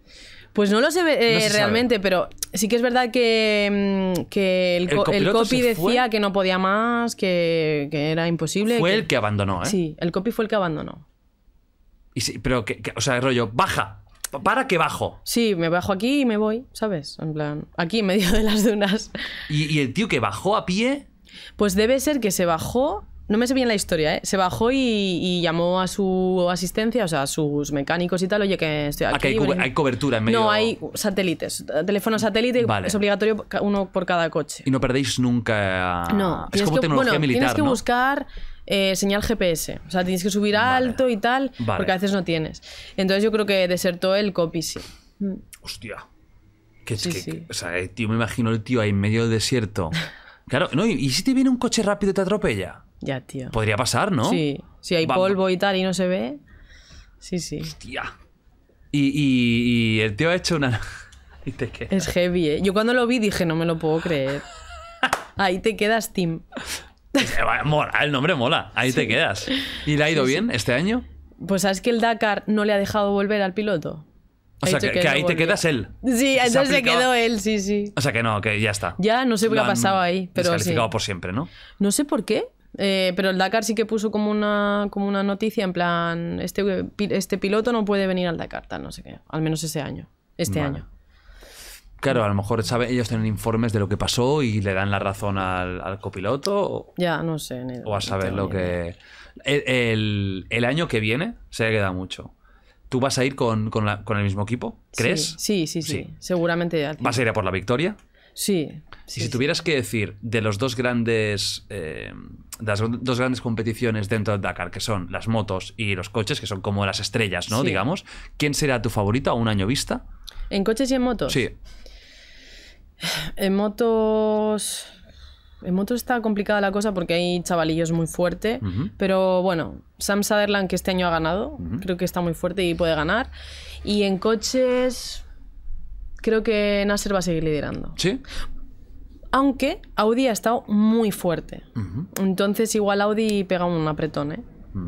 Pues no lo sé eh, realmente, pero sí que es verdad que, mm, el, copy decía que no podía más, que, era imposible. Fue el que abandonó, ¿eh? Sí, el copy fue el que abandonó. Y sí, pero que, o sea, rollo, baja para qué bajo. Sí, me bajo aquí y me voy, ¿sabes? En plan, aquí en medio de las dunas. ¿Y, el tío que bajó a pie? Pues debe ser que se bajó no me sé bien la historia, ¿eh? Se bajó y, llamó a su asistencia, o sea, a sus mecánicos y tal, oye, que ah, aquí. hay, cobertura en medio. No, hay satélites. Teléfono satélite es obligatorio uno por cada coche. Y no perdéis nunca. No, es como que, tecnología bueno, Tienes que buscar eh, señal GPS. O sea, tienes que subir alto y tal, porque a veces no tienes. Entonces yo creo que desertó el copy, sí. Mm. Hostia. Que, O sea, eh, tío, me imagino el tío ahí en medio del desierto. Claro, no, y, si te viene un coche rápido y te atropella? Ya, tío. Podría pasar, ¿no? Sí, si hay polvo y tal y no se ve. Sí, sí. Hostia. Y, y, el tío ha hecho una... y te Es heavy, ¿eh? Yo cuando lo vi dije, no me lo puedo creer. Ahí te quedas, Tim. Eh, el nombre mola, ahí te quedas. ¿Y le ha ido bien este año? Pues sabes que el Dakar no le ha dejado volver al piloto. O sea, que, ahí te quedas él. Sí, entonces se, quedó él, sí, sí. O sea, que no, que ya está. Ya, no sé qué ha pasado ahí, pero por siempre, ¿no? No sé por qué, eh, pero el Dakar sí que puso como una, como una noticia en plan, este, este piloto no puede venir al Dakar, no sé qué. Al menos ese año, este año. Claro, a lo mejor sabe, ellos tienen informes de lo que pasó y le dan la razón al, copiloto. O, ya, no sé. o a saber lo que... El, año que viene se queda mucho. ¿Tú vas a ir con, el mismo equipo? ¿Crees? Sí, sí, sí. Seguramente. ¿Vas a ir a por la victoria? Sí. y si tuvieras que decir de los dos grandes... Eh, las dos grandes competiciones dentro de Dakar, que son las motos y los coches, que son como las estrellas, ¿no? Digamos. ¿Quién será tu favorito a un año vista? ¿En coches y en motos? Sí. En motos. En motos está complicada la cosa porque hay chavalillos muy fuerte, pero bueno, Sam Sutherland que este año ha ganado, creo que está muy fuerte y puede ganar. Y en coches, creo que Nasser va a seguir liderando. Sí. Aunque Audi ha estado muy fuerte. Entonces igual Audi pega un apretón, ¿eh?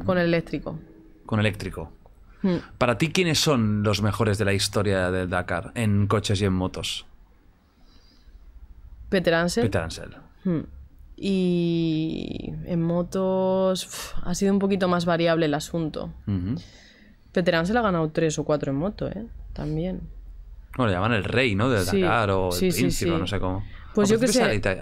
Con el eléctrico. Con eléctrico. Mm. Para ti, ¿quiénes son los mejores de la historia del Dakar en coches y en motos? Peter Ansel. Hmm. Y en motos ha sido un poquito más variable el asunto. Peter Ansel ha ganado tres o cuatro en moto, ¿eh? También. Bueno, le llaman el rey, ¿no? Del Dakar o el príncipe, no sé cómo. Pues yo que sé. Pues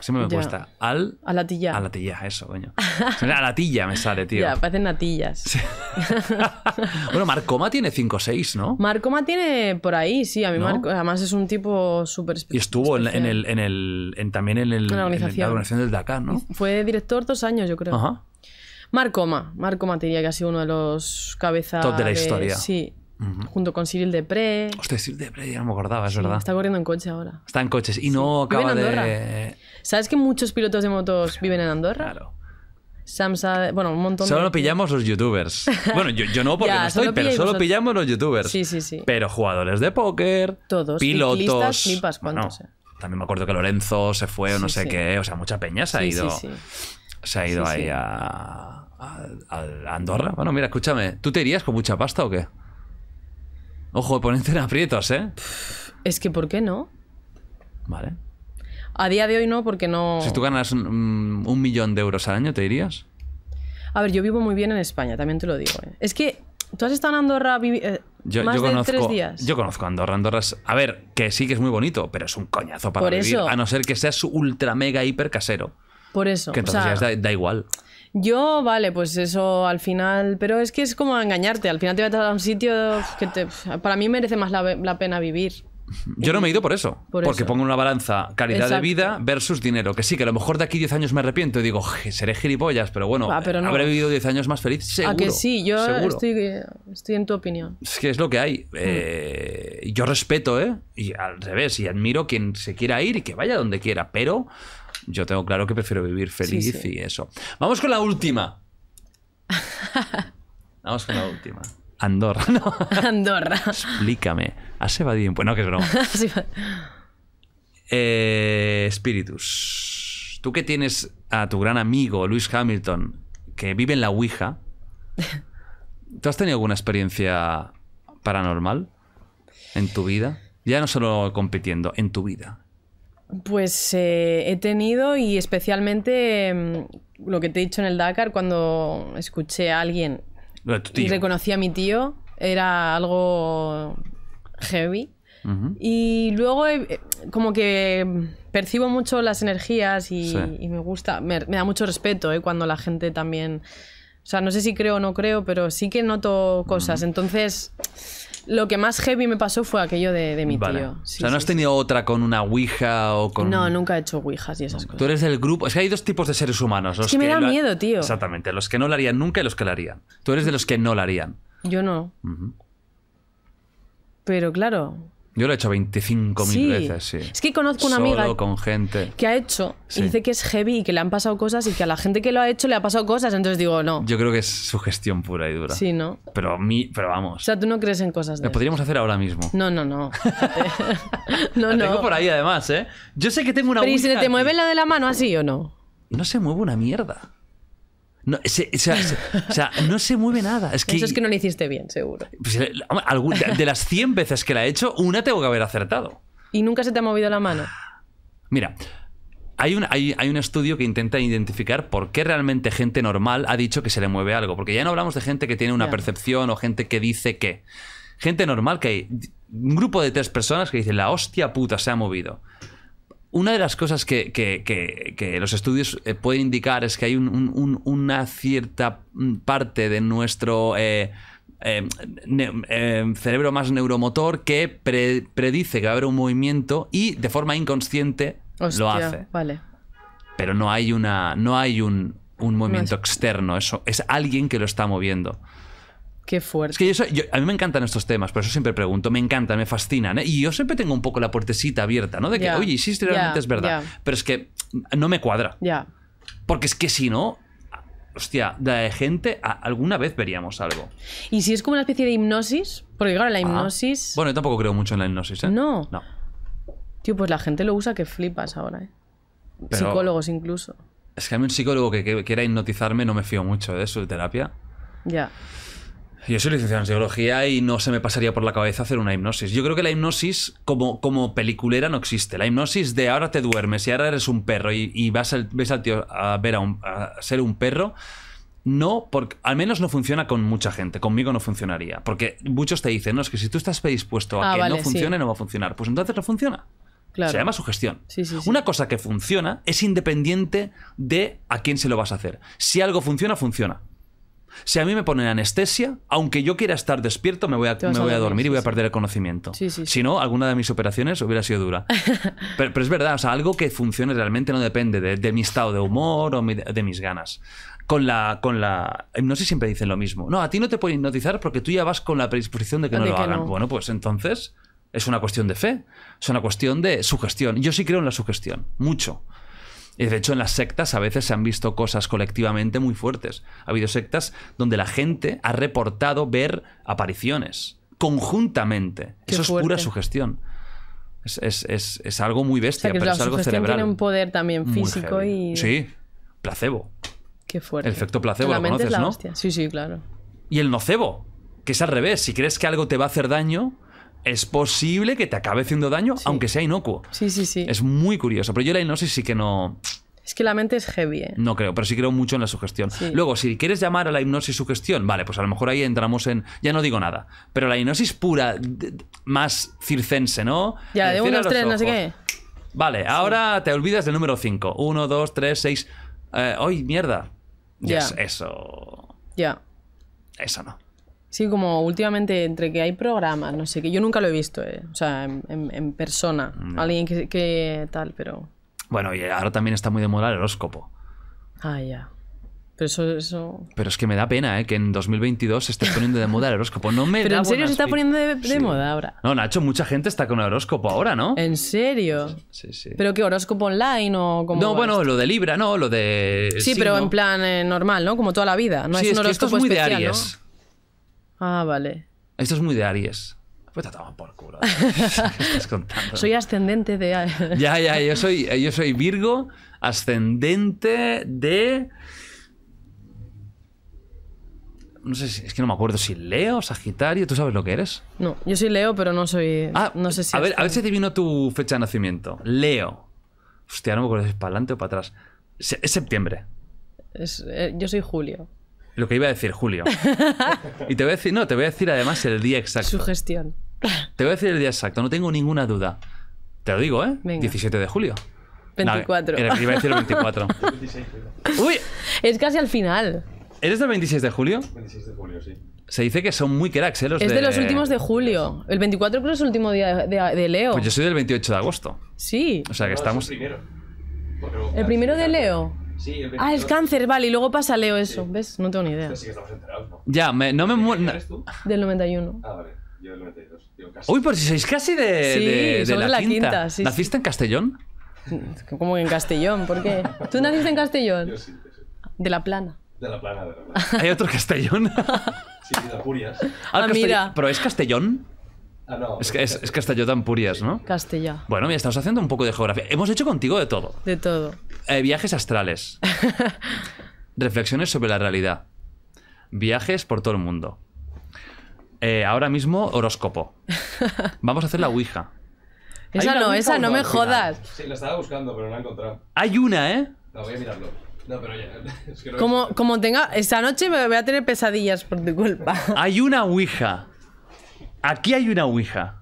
siempre me cuesta. Al. A la tilla. A la tilla, eso, coño. A la tilla me sale, tío. Ya, parecen natillas. bueno, Marcoma tiene 5 o 6, ¿no? Marcoma tiene por ahí, sí. A mí Marco, además es un tipo súper Y estuvo en, el, también en, el, la organización del Dakar, ¿no? Fue director dos años, yo creo. Ajá. Marcoma. Marcoma diría que ha sido uno de los cabezas. Top de la historia. Sí, junto con Cyril Depré. Hostia, Cyril Depre ya no me acordaba, es verdad. Está corriendo en coche ahora. Está en coches y no acaba de. ¿Sabes que muchos pilotos de motos viven en Andorra? Claro. Samsa, bueno, un montón Solo pillamos los youtubers. Bueno, yo, no porque no estoy, pero solo pillamos los youtubers. Sí, sí, sí. Pero jugadores de póker, Todos, pilotos. Eh? También me acuerdo que Lorenzo se fue o no sé qué. O sea, mucha peña se ha ido. se ha ido ahí a, a, Andorra. Bueno, mira, escúchame. ¿Tú te irías con mucha pasta o qué? Ojo, eh, ponerte en aprietos, ¿eh? Es que, ¿por qué no? Vale. A día de hoy no, porque no... Si tú ganas mm, un, millón de euros al año, ¿te irías? A ver, yo vivo muy bien en España, también te lo digo. ¿eh? Es que tú has estado en Andorra eh, yo, más conozco, de tres días. Yo conozco Andorra. Andorra a ver, que sí que es muy bonito, pero es un coñazo para vivir. a no ser que seas ultra mega hiper casero. Por eso. Que entonces ya da igual. Yo, vale, pues eso al final. Pero es que es como engañarte. Al final te vas a un sitio que te, para mí merece más la, pena vivir. Yo no me he ido por eso. porque pongo una balanza calidad de vida versus dinero. Que sí, que a lo mejor de aquí 10 años me arrepiento y digo, seré gilipollas, pero bueno, ah, habré vivido 10 años más feliz. Ah, seguro. A que sí, yo estoy, en tu opinión. Es que es lo que hay. Mm. Eh, yo respeto, ¿eh? Y al revés, y admiro quien se quiera ir y que vaya donde quiera, pero yo tengo claro que prefiero vivir feliz y eso. Vamos con la última. Vamos con la última. Andorra, Andorra. Explícame. ¿Has evadido un No, que es broma. Eh, espíritus. Tú que tienes a tu gran amigo Luis Hamilton, que vive en la Ouija, ¿tú has tenido alguna experiencia paranormal en tu vida? Ya no solo compitiendo, en tu vida. Pues eh, he tenido y especialmente em, lo que te he dicho en el Dakar, cuando escuché a alguien y reconocí a mi tío, era algo heavy. Y luego eh, como que percibo mucho las energías y, me gusta, me, da mucho respeto eh, cuando la gente también... O sea, no sé si creo o no creo, pero sí que noto cosas. Entonces lo que más heavy me pasó fue aquello de, mi tío. o sea, no has tenido otra con una Ouija o con. No, nunca he hecho Ouijas y esas cosas. Tú eres del grupo. Es que hay dos tipos de seres humanos. es que, me da miedo, tío. Exactamente. Los que no lo harían nunca y los que lo harían. Tú eres de los que no lo harían. Yo no. Pero claro, yo lo he hecho 25.000 veces, Es que conozco una amiga que ha hecho dice que es heavy y que le han pasado cosas y que a la gente que lo ha hecho le ha pasado cosas, entonces digo, no. Yo creo que es su gestión pura y dura. Sí, ¿no? Pero, mí pero vamos. O sea, tú no crees en cosas Lo podríamos hacer ahora mismo. No, no, no. no, tengo por ahí además, ¿eh? Yo sé que tengo una Pero ¿y te mueve la de la mano así o no? No se mueve una mierda. No, se, o sea, no se mueve nada. Es que, Eso es que no lo hiciste bien, seguro. Pues, eh, de las 100 veces que la he hecho, una tengo que haber acertado. ¿Y nunca se te ha movido la mano? Mira, hay un, hay, un, estudio que intenta identificar por qué realmente gente normal ha dicho que se le mueve algo. Porque ya no hablamos de gente que tiene una percepción o gente que dice que. Gente normal que hay un grupo de tres personas que dicen la hostia puta se ha movido. Una de las cosas que, los estudios eh, pueden indicar es que hay una cierta mm, parte de nuestro eh, eh, cerebro más neuromotor que predice que va a haber un movimiento y de forma inconsciente lo hace. Vale. Pero no hay una. no hay un, movimiento externo. Eso es alguien que lo está moviendo. Qué fuerte. Es que a mí me encantan estos temas, por eso siempre pregunto, me encantan, me fascinan. ¿eh? Y yo siempre tengo un poco la puertecita abierta, ¿no? De que, oye, sí, realmente es verdad. Pero es que no me cuadra. Ya. Porque es que si no, hostia, de gente, alguna vez veríamos algo. ¿Y si es como una especie de hipnosis? Porque claro, la ah. hipnosis... Bueno, yo tampoco creo mucho en la hipnosis, ¿eh? No. No. Tío, pues la gente lo usa que flipas ahora, ¿eh? Psicólogos incluso. Es que a mí un psicólogo que, quiera hipnotizarme no me fío mucho de ¿eh? eso de terapia. Ya. Yo soy licenciado en psicología y no se me pasaría por la cabeza hacer una hipnosis. Yo creo que la hipnosis como, como peliculera no existe. La hipnosis de ahora te duermes y ahora eres un perro y, vas a ver a, ser un perro. No, porque al menos no funciona con mucha gente. Conmigo no funcionaría. Porque muchos te dicen, no, es que si tú estás predispuesto a ah, que no funcione, no va a funcionar. Pues entonces no funciona. Se llama sugestión. Una cosa que funciona es independiente de a quién se lo vas a hacer. Si algo funciona, funciona. Si a mí me ponen anestesia, aunque yo quiera estar despierto, me voy a, dormir y voy a perder el conocimiento. si no, alguna de mis operaciones hubiera sido dura. pero, es verdad, o sea, algo que funcione realmente no depende de, mi estado de humor o de mis ganas. Con la, con la hipnosis siempre dicen lo mismo. No, a ti no te pueden hipnotizar porque tú ya vas con la predisposición de que no lo hagan. Bueno, pues entonces es una cuestión de fe, es una cuestión de sugestión. Yo sí creo en la sugestión, mucho. Y De hecho, en las sectas a veces se han visto cosas colectivamente muy fuertes. Ha habido sectas donde la gente ha reportado ver apariciones conjuntamente. Eso es pura sugestión. Es, es, algo muy bestia, pero es algo cerebral. Tiene un poder también físico y. Sí, placebo. Qué fuerte. El efecto placebo lo conoces, ¿no? Sí, sí, claro. Y el nocebo, que es al revés. Si crees que algo te va a hacer daño, es posible que te acabe haciendo daño, aunque sea inocuo. Sí, sí, sí. Es muy curioso, pero yo la hipnosis sí que no... Es que la mente es heavy. ¿eh? No creo, pero sí creo mucho en la sugestión. Luego, si quieres llamar a la hipnosis sugestión, vale, pues a lo mejor ahí entramos en. Ya no digo nada. Pero la hipnosis pura, más circense, ¿no? Ya, eh, de unos tres, no sé qué. Vale, ahora te olvidas del número 5. Uno, dos, tres, seis... Eh, ¡Ay, mierda! Ya. eso. Ya. Eso no. Sí, como últimamente entre que hay programas, no sé, que yo nunca lo he visto, eh, o sea, en, persona, alguien que, tal, pero... Bueno, y ahora también está muy de moda el horóscopo. Ah, ya. Pero eso, eso... Pero es que me da pena, ¿eh? Que en 2022 se esté poniendo de moda el horóscopo. No me ¿Pero en serio se está poniendo de, moda ahora? No, Nacho, mucha gente está con el horóscopo ahora, ¿no? ¿En serio? Sí, sí. ¿Pero qué horóscopo online o como.? No, bueno, lo de Libra, ¿no? Lo de. Sí, pero en plan eh, normal, ¿no? Como toda la vida. No es, un horóscopo esto muy de Aries. Ah, vale. Esto es muy de Aries. Pues te toman por culo. ¿eh? estás contando? Soy ascendente de Aries. Ya, ya, yo soy, yo soy Virgo, ascendente de. No sé, si, es que no me acuerdo si Leo, Sagitario, ¿tú sabes lo que eres? No, yo soy Leo, pero no soy. Ah, no sé si. A ver, a ver si adivino tu fecha de nacimiento. Leo. Hostia, no me acuerdo si es para adelante o para atrás. Es septiembre. Eh, yo soy Julio. Lo que iba a decir Julio. y te voy a decir, no, te voy a decir además el día exacto. Sugestión. Te voy a decir el día exacto, no tengo ninguna duda. Te lo digo, ¿eh? 17 de julio. 24. era iba a decir el 24. Uy, es casi al final. ¿Eres del 26 de julio? 26 de julio, sí. Se dice que son muy cracks, ¿eh? es de... los últimos de julio. El 24 creo es el último día de, Leo. Pues yo soy del 28 de agosto. Sí. O sea que estamos. el primero. el primero de Leo. Ah, es cáncer, vale, y luego pasa Leo eso. ¿Ves? No tengo ni idea. Sí Ya, no me muero. Del 91. Ah, vale. Yo del 92. Uy, pero pues si sois casi de, de- la quinta, ¿Naciste en Castellón? Mm, Como en Castellón, ¿por qué? ¿Tú naciste en Castellón? De La Plana. De la plana, de verdad. ¿Hay otro Castellón? Sí, de Ah, ah mira. ¿Pero es Castellón? Ah, es, que es, es ¿no? Castilla. Bueno, mira, estamos haciendo un poco de geografía. Hemos hecho contigo de todo. De todo. Eh, viajes astrales. reflexiones sobre la realidad. Viajes por todo el mundo. Eh, ahora mismo, horóscopo. Vamos a hacer la Ouija. esa no, esa no me jodas. Sí, la estaba buscando, pero no la he encontrado. Hay una, ¿eh? No, voy a mirarlo. No, pero ya. Es que no como, como tenga. esta noche me voy a tener pesadillas por tu culpa. Hay una Ouija. Aquí hay una Ouija.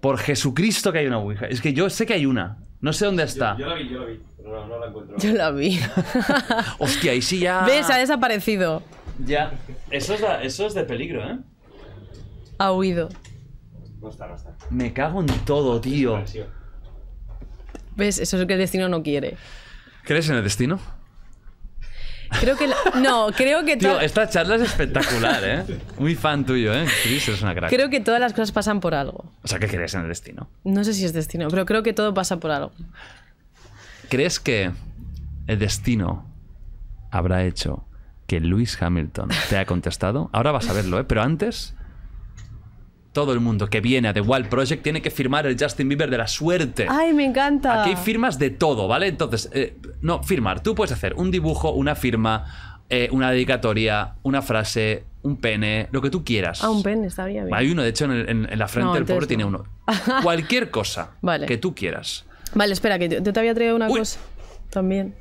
Por Jesucristo que hay una Ouija. Es que yo sé que hay una. No sé dónde está. Yo, la vi, yo la vi. No, la encuentro. Yo la vi. Hostia, ahí sí ya. ¿Ves? Ha desaparecido. Ya. Eso es, eso es de peligro, ¿eh? Ha huido. No está, no está. Me cago en todo, tío. ¿Ves? Eso es lo que el destino no quiere. ¿Crees en el destino? Creo que no, creo que esta charla es espectacular, ¿eh? Muy fan tuyo, ¿eh? Chris es una crack. Creo que todas las cosas pasan por algo. O sea, ¿qué crees en el destino? No sé si es destino, pero creo que todo pasa por algo. ¿Crees que el destino habrá hecho que Lewis Hamilton te haya contestado? Ahora vas a verlo, ¿eh? Pero antes todo el mundo que viene a The Wild Project tiene que firmar el Justin Bieber de la suerte. ¡Ay, me encanta! Aquí firmas de todo, ¿vale? Entonces, eh, no, firmar. Tú puedes hacer un dibujo, una firma, eh, una dedicatoria, una frase, un pene, lo que tú quieras. Ah, un pene, estaría bien. Hay uno, de hecho, en, la frente del pobre tiene uno. Cualquier cosa que tú quieras. Vale, espera, que te había traído una cosa también.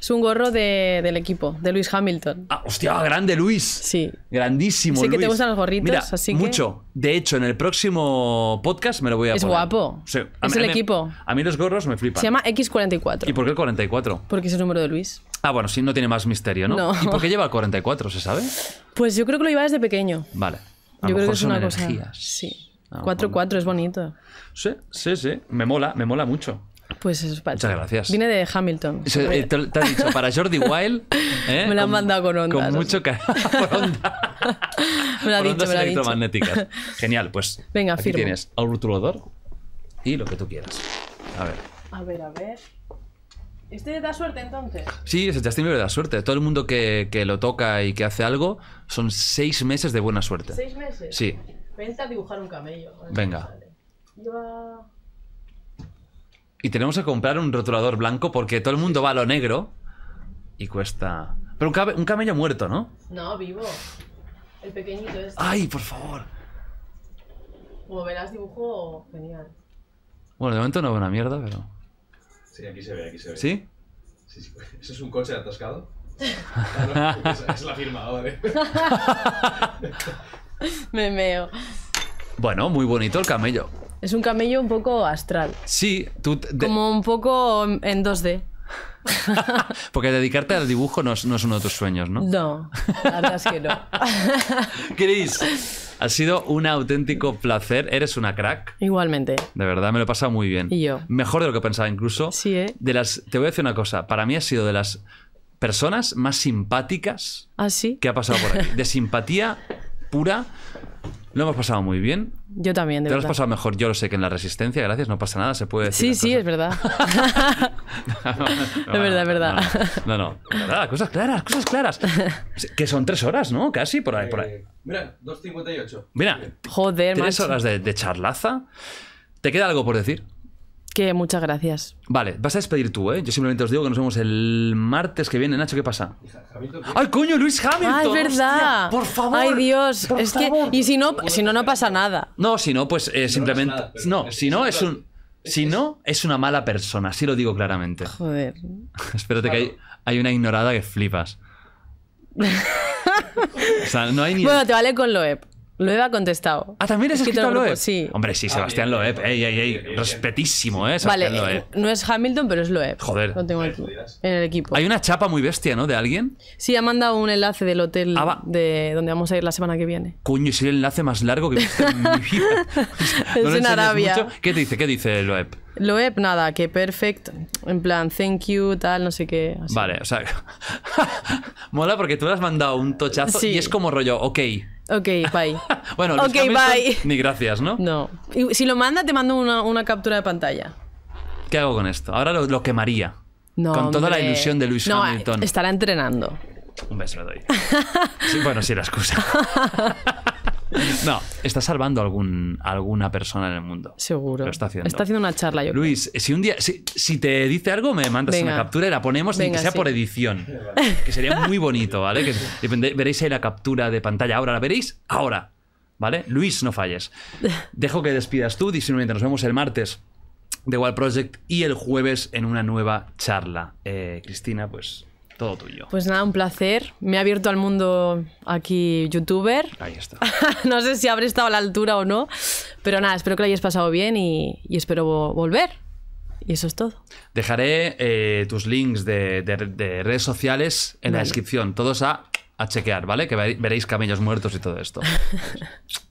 Es un gorro del equipo, de Luis Hamilton. Ah, hostia, grande Luis. Sí. Grandísimo. Sí que te gustan los gorritos, así que. Mucho. De hecho, en el próximo podcast me lo voy a poner. es guapo. es el equipo. A mí los gorros me flipan. Se llama X44. ¿Y por qué el 44? Porque es el número de Luis. Ah, bueno, sí, no tiene más misterio, ¿no? No. ¿Y por qué lleva 44, se sabe? Pues yo creo que lo lleva desde pequeño. Vale. yo creo que es una energías. Sí. 4-4 ah, es bonito. Sí, sí, sí. Me mola, me mola mucho. Pues es para Muchas gracias. Viene de Hamilton. Eh, te, has dicho, para Jordi Wild. ¿eh? Me la han mandado con onda. Con mucho cariño. me la ha dicho, me la ha electromagnéticas. Genial, pues. Venga, aquí tienes un rotulador y lo que tú quieras. A ver. A ver, a ver. ¿Este da suerte entonces? Sí, ese Justin Bieber da suerte. Todo el mundo que, que, lo toca y que hace algo son seis meses de buena suerte. ¿Seis meses? Sí. Venta a dibujar un camello. Venga. a... Y tenemos que comprar un rotulador blanco porque todo el mundo va a lo negro y cuesta. Pero un, camello muerto, ¿no? No, vivo. El pequeñito este. ¡Ay, por favor! Como verás, dibujo genial. Bueno, de momento no veo una mierda, pero. Sí, aquí se ve, aquí se ve. ¿Sí? Sí, sí. ¿Eso es un coche atascado? es, es la firma, vale. Me meo. Bueno, muy bonito el camello. Es un camello un poco astral. Sí, tú... Como un poco en 2D. Porque dedicarte al dibujo no es, uno de tus sueños, ¿no? No, la que no. Chris, ha sido un auténtico placer. Eres una crack. Igualmente. De verdad, me lo he pasado muy bien. Y yo. Mejor de lo que pensaba incluso. Sí, ¿eh? De las, te voy a decir una cosa. Para mí ha sido de las personas más simpáticas ¿Ah, que ha pasado por aquí. De simpatía pura. Lo hemos pasado muy bien. Yo también, de Te lo has pasado mejor, yo lo sé, que en la resistencia, gracias, no pasa nada, se puede decir. Sí, sí, es verdad. es verdad, es verdad. No, no, verdad, cosas claras, cosas claras. Que son tres horas, ¿no? Casi, por ahí. Por ahí. Eh, mira, 2.58. Mira, joder, Tres horas de charlaza. ¿Te queda algo por decir? muchas gracias. Vale, vas a despedir tú, ¿eh? Yo simplemente os digo que nos vemos el martes que viene. Nacho, ¿qué pasa? ¡Ay, coño, Luis Hamilton! ¡Ah, es verdad! ¡Por favor! ¡Ay, Dios! es que, y si no, si no, no pasa nada. No, si no, pues simplemente... Eh, no, si no, es un... Si no, es una mala persona, así lo digo claramente. Joder. Espérate que hay, una ignorada que flipas. o sea, no hay ni... Bueno, te vale con Loeb. Loeb ha contestado. Ah, también es escrito, escrito Loeb. Eh? Sí. Hombre, sí, Sebastián Loeb. Ah, ey, ey, ey. Respetísimo, ¿eh? vale, eh, no es Hamilton, pero es Loeb. Joder. no tengo aquí. En el equipo. Hay una chapa muy bestia, ¿no? De alguien. Sí, ha mandado un enlace del hotel ah, de donde vamos a ir la semana que viene. Coño, es el enlace más largo que he en mi vida. es en Arabia. ¿Qué te dice? ¿Qué dice Loeb? Lo he, nada, que perfecto, en plan, thank you, tal, no sé qué. Vale, o sea, mola porque tú le has mandado un tochazo y es como rollo, ok. Ok, bye. bueno, okay, bye. Ni gracias, ¿no? No. si lo manda, te mando una, captura de pantalla. ¿Qué hago con esto? Ahora lo, quemaría. No, con toda la ilusión de Luis no, Hamilton. Estará entrenando. Un beso le doy. bueno, si la excusa. No, está salvando a algún, alguna persona en el mundo. Seguro. está haciendo. una charla, yo Luis, si un día, si, te dice algo, me mandas una captura y la ponemos, y que sea por edición. Que sería muy bonito, ¿vale? veréis ahí la captura de pantalla ahora, la veréis ahora. ¿Vale? Luis, no falles. Dejo que despidas tú, y nos vemos el martes de Wild Project y el jueves en una nueva charla. Eh, Cristina, pues todo tuyo. Pues nada, un placer. Me ha abierto al mundo aquí youtuber. Ahí está. no sé si habré estado a la altura o no, pero nada, espero que lo hayas pasado bien y, espero volver. Y eso es todo. Dejaré eh, tus links de, redes sociales en la descripción, todos a, a chequear, ¿vale? Que veréis camellos muertos y todo esto.